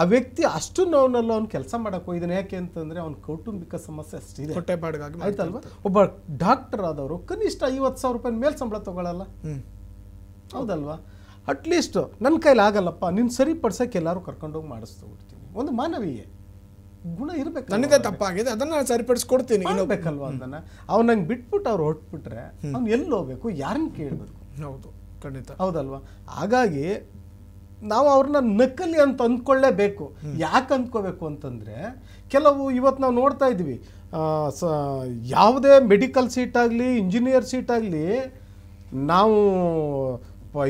ಆ ವ್ಯಕ್ತಿ ಅಷ್ಟು ನೋವನಲ್ಲಿ ಅವ್ನು ಕೆಲಸ ಮಾಡಕ್ ಹೋಗಿದ್ದಾನೆ ಯಾಕೆ ಅಂತಂದ್ರೆ ಅವ್ನ ಕೌಟುಂಬಿಕ ಸಮಸ್ಯೆ ಅಷ್ಟಿದೆ ಹೊಟ್ಟೆಪಾಡಿಗಾಗಿ ಆಯ್ತಲ್ವಾ ಒಬ್ಬ ಡಾಕ್ಟರ್ ಆದವರು ಕನಿಷ್ಠ ಐವತ್ತು ಸಾವಿರ ರೂಪಾಯಿ ಮೇಲೆ ಸಂಬಳ ತಗೊಳ್ಳಲ್ಲ ಹೌದಲ್ವಾ ಅಟ್ಲೀಸ್ಟ್ ನನ್ನ ಕೈಲಿ ಆಗಲ್ಲಪ್ಪ ನಿನ್ನ ಸರಿಪಡಿಸೋಕೆ ಎಲ್ಲರೂ ಕರ್ಕೊಂಡೋಗಿ ಮಾಡಿಸ್ತು ಒಂದು ಮಾನವೀಯ ಗುಣ ಇರಬೇಕು ನನಗೆ ತಪ್ಪಾಗಿದೆ ಅದನ್ನು ಸರಿಪಡಿಸ್ಕೊಡ್ತೀನಿ ಇರಬೇಕಲ್ವಾ ಅದನ್ನು ಅವನಂಗೆ ಬಿಟ್ಬಿಟ್ಟು ಅವ್ರು ಹೊಟ್ಬಿಟ್ರೆ ಅವ್ನು ಎಲ್ಲಿ ಹೋಗ್ಬೇಕು ಯಾರನ್ನ ಕೇಳಬೇಕು ಹೌದು ಖಂಡಿತ ಹೌದಲ್ವಾ ಹಾಗಾಗಿ ನಾವು ಅವ್ರನ್ನ ನಕಲಿ ಅಂತ ಅಂದ್ಕೊಳ್ಳೇಬೇಕು ಯಾಕೆ ಅಂದ್ಕೋಬೇಕು ಅಂತಂದರೆ ಕೆಲವು ಇವತ್ತು ನಾವು ನೋಡ್ತಾ ಇದ್ವಿ ಸ ಯಾವುದೇ ಮೆಡಿಕಲ್ ಸೀಟ್ ಆಗಲಿ ಇಂಜಿನಿಯರ್ ಸೀಟ್ ಆಗಲಿ ನಾವು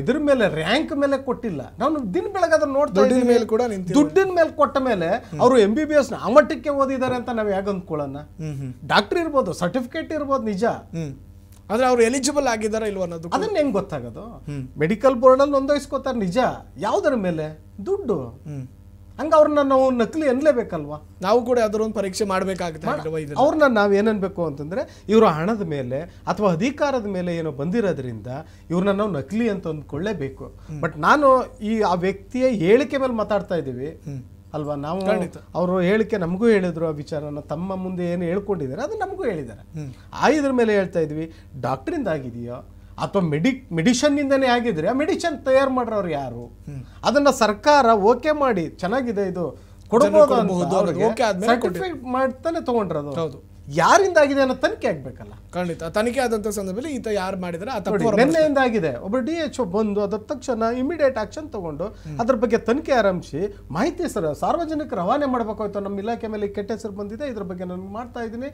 ಇದ್ರ ಮೇಲೆ ರ್ಯಾಂಕ್ ಮೇಲೆ ಕೊಟ್ಟಿಲ್ಲ ನಾನು ದಿನ ಬೆಳಗಾದ್ರೆ ನೋಡ್ತಾ ಮೇಲೆ ಕೂಡ ದುಡ್ಡಿನ ಮೇಲೆ ಕೊಟ್ಟ ಮೇಲೆ ಅವರು ಎಂ ಬಿ ಬಿ ಎಸ್ ಆ ಓದಿದ್ದಾರೆ ಅಂತ ನಾವು ಯಾಕೆ ಅಂದ್ಕೊಳ್ಳೋಣ ಡಾಕ್ಟರ್ ಇರ್ಬೋದು ಸರ್ಟಿಫಿಕೇಟ್ ಇರ್ಬೋದು ನಿಜ ಆದ್ರೆ ಅವ್ರು ಎಲಿಜಿಬಲ್ ಆಗಿದಾರ ಇಲ್ವ ಅನ್ನೋದು ಅದನ್ನ ಹೆಂಗ್ ಗೊತ್ತಾಗೋದು ಮೆಡಿಕಲ್ ಬೋರ್ಡ್ ಅಲ್ಲಿ ನೋಂದಾಯಿಸ್ಕೋತಾರೆ ನಿಜ ಯಾವ್ದರ ಮೇಲೆ ದುಡ್ಡು ಹಂಗ ಅವ್ರನ್ನ ನಾವು ನಕಲಿ ಅನ್ಲೇಬೇಕಲ್ವಾ ನಾವು ಕೂಡ ಯಾವ್ದಾರು ಒಂದು ಪರೀಕ್ಷೆ ಮಾಡಬೇಕಾಗುತ್ತೆ ಅವ್ರನ್ನ ನಾವು ಏನನ್ಬೇಕು ಅಂತಂದ್ರೆ ಇವರು ಹಣದ ಮೇಲೆ ಅಥವಾ ಅಧಿಕಾರದ ಮೇಲೆ ಏನೋ ಬಂದಿರೋದ್ರಿಂದ ಇವ್ರನ್ನ ನಾವು ನಕಲಿ ಅಂತ ಅಂದ್ಕೊಳ್ಳೇಬೇಕು ಬಟ್ ನಾನು ಈ ಆ ವ್ಯಕ್ತಿಯ ಹೇಳಿಕೆ ಮೇಲೆ ಮಾತಾಡ್ತಾ ಇದ್ದೀವಿ ಅಲ್ವಾ ನಾವು ಅವರು ಹೇಳಿಕೆ ನಮಗೂ ಹೇಳಿದ್ರು ಆ ವಿಚಾರನ ತಮ್ಮ ಮುಂದೆ ಏನು ಹೇಳ್ಕೊಂಡಿದ್ದಾರೆ ಅದು ನಮಗೂ ಹೇಳಿದ್ದಾರೆ ಆ ಇದ್ರ ಮೇಲೆ ಹೇಳ್ತಾ ಇದ್ವಿ ಡಾಕ್ಟ್ರಿಂದ ಆಗಿದೆಯೋ ಅಥವಾ ಮೆಡಿ ಮೆಡಿಷನ್ನಿಂದನೇ ಆಗಿದ್ರೆ ಆ ಮೆಡಿಷನ್ ತಯಾರು ಮಾಡ್ರವ್ರು ಯಾರು ಅದನ್ನ ಸರ್ಕಾರ ಓಕೆ ಮಾಡಿ ಚೆನ್ನಾಗಿದೆ ಇದು ಕೊಡಬಹುದು ಮಾಡ್ತಾನೆ ತಗೊಂಡ್ರದು ಹೌದು ಯಾರಿಂದ ಆಗಿದೆ ಅನ್ನೋ ತನಿಖೆ ಆಗ್ಬೇಕಲ್ಲ ಖಂಡಿತ ತನಿಖೆ ಆದಂತ ಸಂದರ್ಭದಲ್ಲಿ ಈತ ಯಾರು ಮಾಡಿದ್ರೆ ನಿನ್ನೆಯಿಂದ ಆಗಿದೆ ಒಬ್ಬ ಡಿ ಎಚ್ ಒ ಬಂದು ಅದ ತಕ್ಷಣ ಇಮಿಡಿಯೇಟ್ ಆಕ್ಷನ್ ತಗೊಂಡು ಅದ್ರ ಬಗ್ಗೆ ತನಿಖೆ ಆರಂಭಿಸಿ ಮಾಹಿತಿ ಸರ್ ಸಾರ್ವಜನಿಕ ರವಾನೆ ಮಾಡಬೇಕಾಯ್ತು ನಮ್ಮ ಇಲಾಖೆ ಮೇಲೆ ಕೆಟ್ಟ ಹೆಸರು ಬಂದಿದೆ ಇದ್ರ ಬಗ್ಗೆ ನಾನು ಮಾಡ್ತಾ ಇದ್ದೀನಿ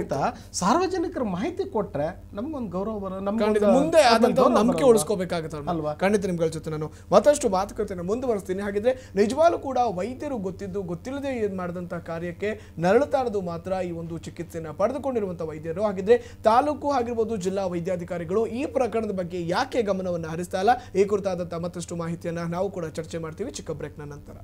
ಅಂತ ಸಾರ್ವಜನಿಕರ ಮಾಹಿತಿ ಕೊಟ್ರೆ ನಮ್ಗೊಂದು ಗೌರವ ಮುಂದೆ ಆದಂಥ ನಂಬಿಕೆ ಉಳಿಸ್ಕೋಬೇಕಾಗುತ್ತೆ ಅಲ್ವಾ ಖಂಡಿತ ನಿಮ್ಗಳ ಜೊತೆ ನಾನು ಮತ್ತಷ್ಟು ಮಾತುಕತೆ ಮುಂದುವರಿಸ್ತೀನಿ ಹಾಗಿದ್ರೆ ನಿಜವಾಗ್ಲೂ ಕೂಡ ವೈದ್ಯರು ಗೊತ್ತಿದ್ದು ಗೊತ್ತಿಲ್ಲದೆ ಏನ್ ಮಾಡಿದಂತಹ ಕಾರ್ಯಕ್ಕೆ ನರಳುತ್ತಾರದು ಮಾತ್ರ ಈ ಒಂದು ಚಿಕಿತ್ಸೆಯನ್ನು ಪಡೆದುಕೊಂಡಿರುವಂಥ ವೈದ್ಯರು ಹಾಗಿದ್ರೆ ತಾಲೂಕು ಆಗಿರ್ಬೋದು ಜಿಲ್ಲಾ ವೈದ್ಯಾಧಿಕಾರಿಗಳು ಈ ಪ್ರಕರಣದ ಬಗ್ಗೆ ಯಾಕೆ ಗಮನವನ್ನು ಹರಿಸ್ತಾ ಇಲ್ಲ ಈ ಕುರಿತಾದಂಥ ಮತ್ತಷ್ಟು ಮಾಹಿತಿಯನ್ನು ನಾವು ಕೂಡ ಚರ್ಚೆ ಮಾಡ್ತೀವಿ ಚಿಕ್ಕ ಬ್ರೇಕ್ನ ನಂತರ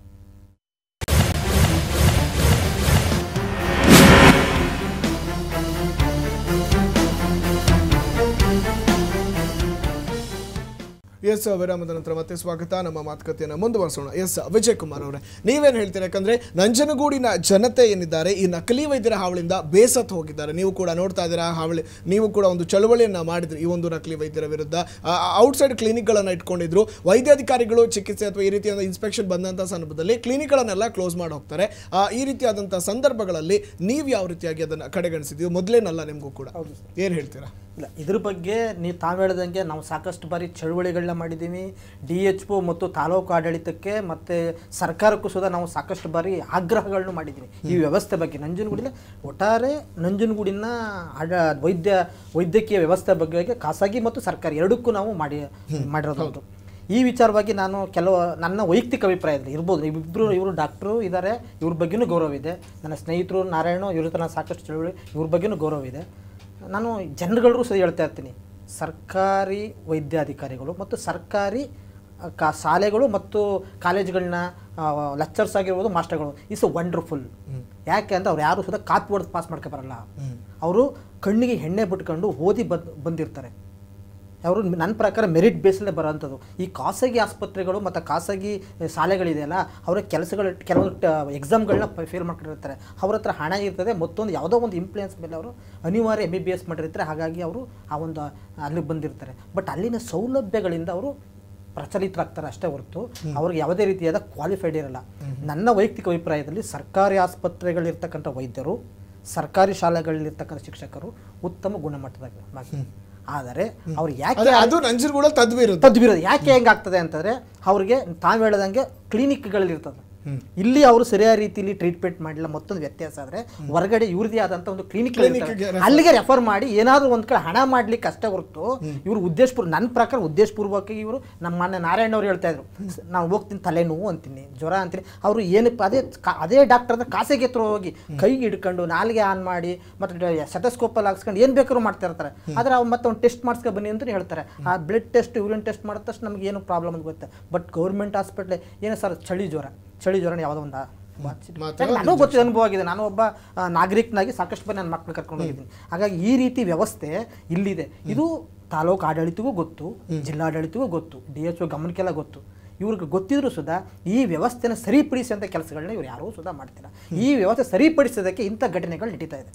ಎಸ್ ವಿರಾಮದ ನಂತರ ಮತ್ತೆ ಸ್ವಾಗತ ನಮ್ಮ ಮಾತುಕತೆಯನ್ನು ಮುಂದುವರಿಸೋಣ ಎಸ್ ವಿಜಯ್ ಕುಮಾರ್ ಅವರೇ ನೀವೇನು ಹೇಳ್ತೀರಾ ಯಾಕಂದ್ರೆ ನಂಜನಗೂಡಿನ ಜನತೆ ಏನಿದ್ದಾರೆ ಈ ನಕಲಿ ವೈದ್ಯರ ಹಾವಳಿಯಿಂದ ಬೇಸತ್ತು ಹೋಗಿದ್ದಾರೆ ನೀವು ಕೂಡ ನೋಡ್ತಾ ಇದ್ದೀರಾ ಹಾವಳಿ ನೀವು ಕೂಡ ಒಂದು ಚಳವಳಿಯನ್ನು ಮಾಡಿದ್ರಿ ಈ ಒಂದು ನಕಲಿ ವೈದ್ಯರ ವಿರುದ್ಧ ಔಟ್ಸೈಡ್ ಕ್ಲಿನಿಕ್ಗಳನ್ನು ಇಟ್ಕೊಂಡಿದ್ರು ವೈದ್ಯಾಧಿಕಾರಿಗಳು ಚಿಕಿತ್ಸೆ ಅಥವಾ ಈ ರೀತಿಯಾದ ಇನ್ಸ್ಪೆಕ್ಷನ್ ಬಂದಂತಹ ಸಂದರ್ಭದಲ್ಲಿ ಕ್ಲಿನಿಕ್ಗಳನ್ನೆಲ್ಲ ಕ್ಲೋಸ್ ಮಾಡಿ ಹೋಗ್ತಾರೆ ಈ ರೀತಿಯಾದಂಥ ಸಂದರ್ಭಗಳಲ್ಲಿ ನೀವು ಯಾವ ರೀತಿಯಾಗಿ ಅದನ್ನು ಕಡೆಗಣಿಸಿದ್ದೀವಿ ಮೊದಲೇನಲ್ಲ ನಿಮಗೂ ಕೂಡ ಏನು ಹೇಳ್ತೀರಾ ಇಲ್ಲ ಇದ್ರ ಬಗ್ಗೆ ನೀವು ತಾವು ಹೇಳ್ದಂಗೆ ನಾವು ಸಾಕಷ್ಟು ಬಾರಿ ಚಳುವಳಿಗಳನ್ನ ಮಾಡಿದ್ದೀವಿ ಡಿ ಎಚ್ ಒ ಮತ್ತು ತಾಲೂಕು ಆಡಳಿತಕ್ಕೆ ಮತ್ತು ಸರ್ಕಾರಕ್ಕೂ ಸುದ ನಾವು ಸಾಕಷ್ಟು ಬಾರಿ ಆಗ್ರಹಗಳನ್ನು ಮಾಡಿದ್ದೀವಿ ಈ ವ್ಯವಸ್ಥೆ ಬಗ್ಗೆ ನಂಜನಗೂಡಿನ ಒಟ್ಟಾರೆ ನಂಜನಗೂಡಿನ ಆಡ ವೈದ್ಯ ವೈದ್ಯಕೀಯ ವ್ಯವಸ್ಥೆ ಬಗ್ಗೆ ಖಾಸಗಿ ಮತ್ತು ಸರ್ಕಾರಿ ಎರಡಕ್ಕೂ ನಾವು ಮಾಡಿ ಮಾಡಿರೋದು ಈ ವಿಚಾರವಾಗಿ ನಾನು ಕೆಲವು ನನ್ನ ವೈಯಕ್ತಿಕ ಅಭಿಪ್ರಾಯದಲ್ಲಿ ಇರ್ಬೋದು ಇಬ್ಬರು ಇವರು ಡಾಕ್ಟ್ರು ಇದ್ದಾರೆ ಇವ್ರ ಬಗ್ಗೆಯೂ ಗೌರವ ಇದೆ ನನ್ನ ಸ್ನೇಹಿತರು ನಾರಾಯಣ ಇವ್ರ ತನಕ ಸಾಕಷ್ಟು ಚಳುವಳಿ ಇವ್ರ ಬಗ್ಗೆಯೂ ಗೌರವ ಇದೆ ನಾನು ಜನರುಗಳಿಗೂ ಸಹ ಹೇಳ್ತಾ ಇರ್ತೀನಿ ಸರ್ಕಾರಿ ವೈದ್ಯಾಧಿಕಾರಿಗಳು ಮತ್ತು ಸರ್ಕಾರಿ ಕ ಶಾಲೆಗಳು ಮತ್ತು ಕಾಲೇಜುಗಳನ್ನ ಲೆಕ್ಚರ್ಸ್ ಆಗಿರ್ಬೋದು ಮಾಸ್ಟರ್ಗಳು ಇಸ್ ವಂಡರ್ಫುಲ್ ಯಾಕೆ ಅಂದರೆ ಅವ್ರು ಯಾರು ಸುದ ಕಾತ್ ಹೊಡೆದು ಪಾಸ್ ಮಾಡ್ಕೊಬರಲ್ಲ ಅವರು ಕಣ್ಣಿಗೆ ಎಣ್ಣೆ ಬಿಟ್ಕೊಂಡು ಓದಿ ಬಂದಿರ್ತಾರೆ ಅವರು ನನ್ನ ಪ್ರಕಾರ ಮೆರಿಟ್ ಬೇಸಲ್ಲೇ ಬರೋವಂಥದ್ದು ಈ ಖಾಸಗಿ ಆಸ್ಪತ್ರೆಗಳು ಮತ್ತು ಖಾಸಗಿ ಶಾಲೆಗಳಿದೆಯಲ್ಲ ಅವರ ಕೆಲಸಗಳು ಕೆಲವೊಂದು ಎಕ್ಸಾಮ್ಗಳನ್ನ ಫೇಲ್ ಮಾಡ್ಕೊಂಡಿರ್ತಾರೆ ಅವ್ರ ಹತ್ರ ಹಣ ಇರ್ತದೆ ಮತ್ತೊಂದು ಯಾವುದೋ ಒಂದು ಇಂಪ್ಲೂಯೆನ್ಸ್ ಮೇಲೆ ಅವರು ಅನಿವಾರ್ಯ ಎಮ್ ಬಿ ಬಿ ಎಸ್ ಮಾಡಿರ್ತಾರೆ ಹಾಗಾಗಿ ಅವರು ಆ ಒಂದು ಅಲ್ಲಿಗೆ ಬಂದಿರ್ತಾರೆ ಬಟ್ ಅಲ್ಲಿನ ಸೌಲಭ್ಯಗಳಿಂದ ಅವರು ಪ್ರಚಲಿತರಾಗ್ತಾರೆ ಅಷ್ಟೇ ಹೊರತು ಅವ್ರಿಗೆ ಯಾವುದೇ ರೀತಿಯಾದ ಕ್ವಾಲಿಫೈಡ್ ಇರಲ್ಲ ನನ್ನ ವೈಯಕ್ತಿಕ ಅಭಿಪ್ರಾಯದಲ್ಲಿ ಸರ್ಕಾರಿ ಆಸ್ಪತ್ರೆಗಳಿರ್ತಕ್ಕಂಥ ವೈದ್ಯರು ಸರ್ಕಾರಿ ಶಾಲೆಗಳಲ್ಲಿರ್ತಕ್ಕಂಥ ಶಿಕ್ಷಕರು ಉತ್ತಮ ಗುಣಮಟ್ಟದಾಗ ಆದರೆ ಅವ್ರು ಯಾಕೆ ಅದು ನಂಜನಗೂಡಲ್ಲಿ ತದ್ವಿರೋದು ತದ್ವಿರೋದು ಯಾಕೆ ಹೆಂಗಾಗ್ತದೆ ಅಂತಂದರೆ ಅವ್ರಿಗೆ ತಾವು ಹೇಳ್ದಂಗೆ ಕ್ಲಿನಿಕ್ಗಳಲ್ಲಿ ಇರ್ತದೆ ಇಲ್ಲಿ ಅವರು ಸರಿಯಾದ ರೀತಿಯಲ್ಲಿ ಟ್ರೀಟ್ಮೆಂಟ್ ಮಾಡಿಲ್ಲ ಮತ್ತೊಂದು ವ್ಯತ್ಯಾಸ ಆದರೆ ಹೊರಗಡೆ ಇವ್ರದೇ ಆದಂಥ ಒಂದು ಕ್ಲಿನಿಕ್ ಅಲ್ಲಿಗೆ ರೆಫರ್ ಮಾಡಿ ಏನಾದರೂ ಒಂದು ಕಡೆ ಹಣ ಮಾಡ್ಲಿಕ್ಕೆ ಕಷ್ಟ ಹೊರತು ಇವರು ಉದ್ದೇಶಪೂರ್ವ ನನ್ನ ಪ್ರಕಾರ ಉದ್ದೇಶಪೂರ್ವಕವಾಗಿ ಇವರು ನಮ್ಮ ಮನೆ ನಾರಾಯಣ ಅವ್ರು ಹೇಳ್ತಾ ಇದ್ರು ನಾವು ಹೋಗ್ತೀನಿ ತಲೆನೋವು ಅಂತೀನಿ ಜ್ವರ ಅಂತೀನಿ ಅವರು ಏನಪ್ಪ ಅದೇ ಅದೇ ಡಾಕ್ಟರ್ ಅಂದ್ರೆ ಕಾಸಿಗೆ ಹತ್ರ ಹೋಗಿ ಕೈಗೆ ಹಿಡ್ಕೊಂಡು ನಾಲಿಗೆ ಆನ್ ಮಾಡಿ ಮತ್ತು ಸೆಟಸ್ಕೋಪಲ್ಲಿ ಹಾಕ್ಸ್ಕೊಂಡು ಏನು ಬೇಕಾದ್ರೂ ಮಾಡ್ತಾ ಇರ್ತಾರೆ ಆದರೆ ಅವ್ರು ಮತ್ತೆ ಒಂದು ಟೆಸ್ಟ್ ಮಾಡಿಸ್ಕೊ ಬನ್ನಿ ಅಂತ ಹೇಳ್ತಾರೆ ಆ ಬ್ಲಡ್ ಟೆಸ್ಟ್ ಯೂರಿನ್ ಟೆಸ್ಟ್ ಮಾಡಿದ ತಕ್ಷಣ ನಮ್ಗೆ ಏನು ಪ್ರಾಬ್ಲಮ್ ಅಂತ ಗೊತ್ತೆ ಬಟ್ ಗೌರ್ಮೆಂಟ್ ಹಾಸ್ಪಿಟ್ಲೇ ಏನು ಸರ್ ಚಳಿ ಜ್ವರ ಚಳಿ ಜ್ವರ ಯಾವುದೋ ಒಂದು ನಾನು ಗೊತ್ತಿದೆ ಅನುಭವ ಆಗಿದೆ ನಾನು ಒಬ್ಬ ನಾಗರಿಕನಾಗಿ ಸಾಕಷ್ಟು ನನ್ನ ಮಕ್ಕಳು ಕರ್ಕೊಂಡು ಹೋಗಿದ್ದೀನಿ ಹಾಗಾಗಿ ಈ ರೀತಿ ವ್ಯವಸ್ಥೆ ಇಲ್ಲಿದೆ ಇದು ತಾಲೂಕು ಆಡಳಿತಗೂ ಗೊತ್ತು ಜಿಲ್ಲಾಡಳಿತಗೂ ಗೊತ್ತು ಡಿ ಎಚ್ ಒ ಗಮನಕ್ಕೆಲ್ಲ ಗೊತ್ತು ಇವ್ರಿಗೆ ಗೊತ್ತಿದ್ರು ಸುಧಾ ಈ ವ್ಯವಸ್ಥೆನ ಸರಿಪಡಿಸುವಂಥ ಕೆಲಸಗಳನ್ನ ಇವ್ರು ಯಾರೂ ಸುಧಾ ಮಾಡ್ತಿಲ್ಲ ಈ ವ್ಯವಸ್ಥೆ ಸರಿಪಡಿಸೋದಕ್ಕೆ ಇಂಥ ಘಟನೆಗಳು ನಡೀತಾ ಇದೆ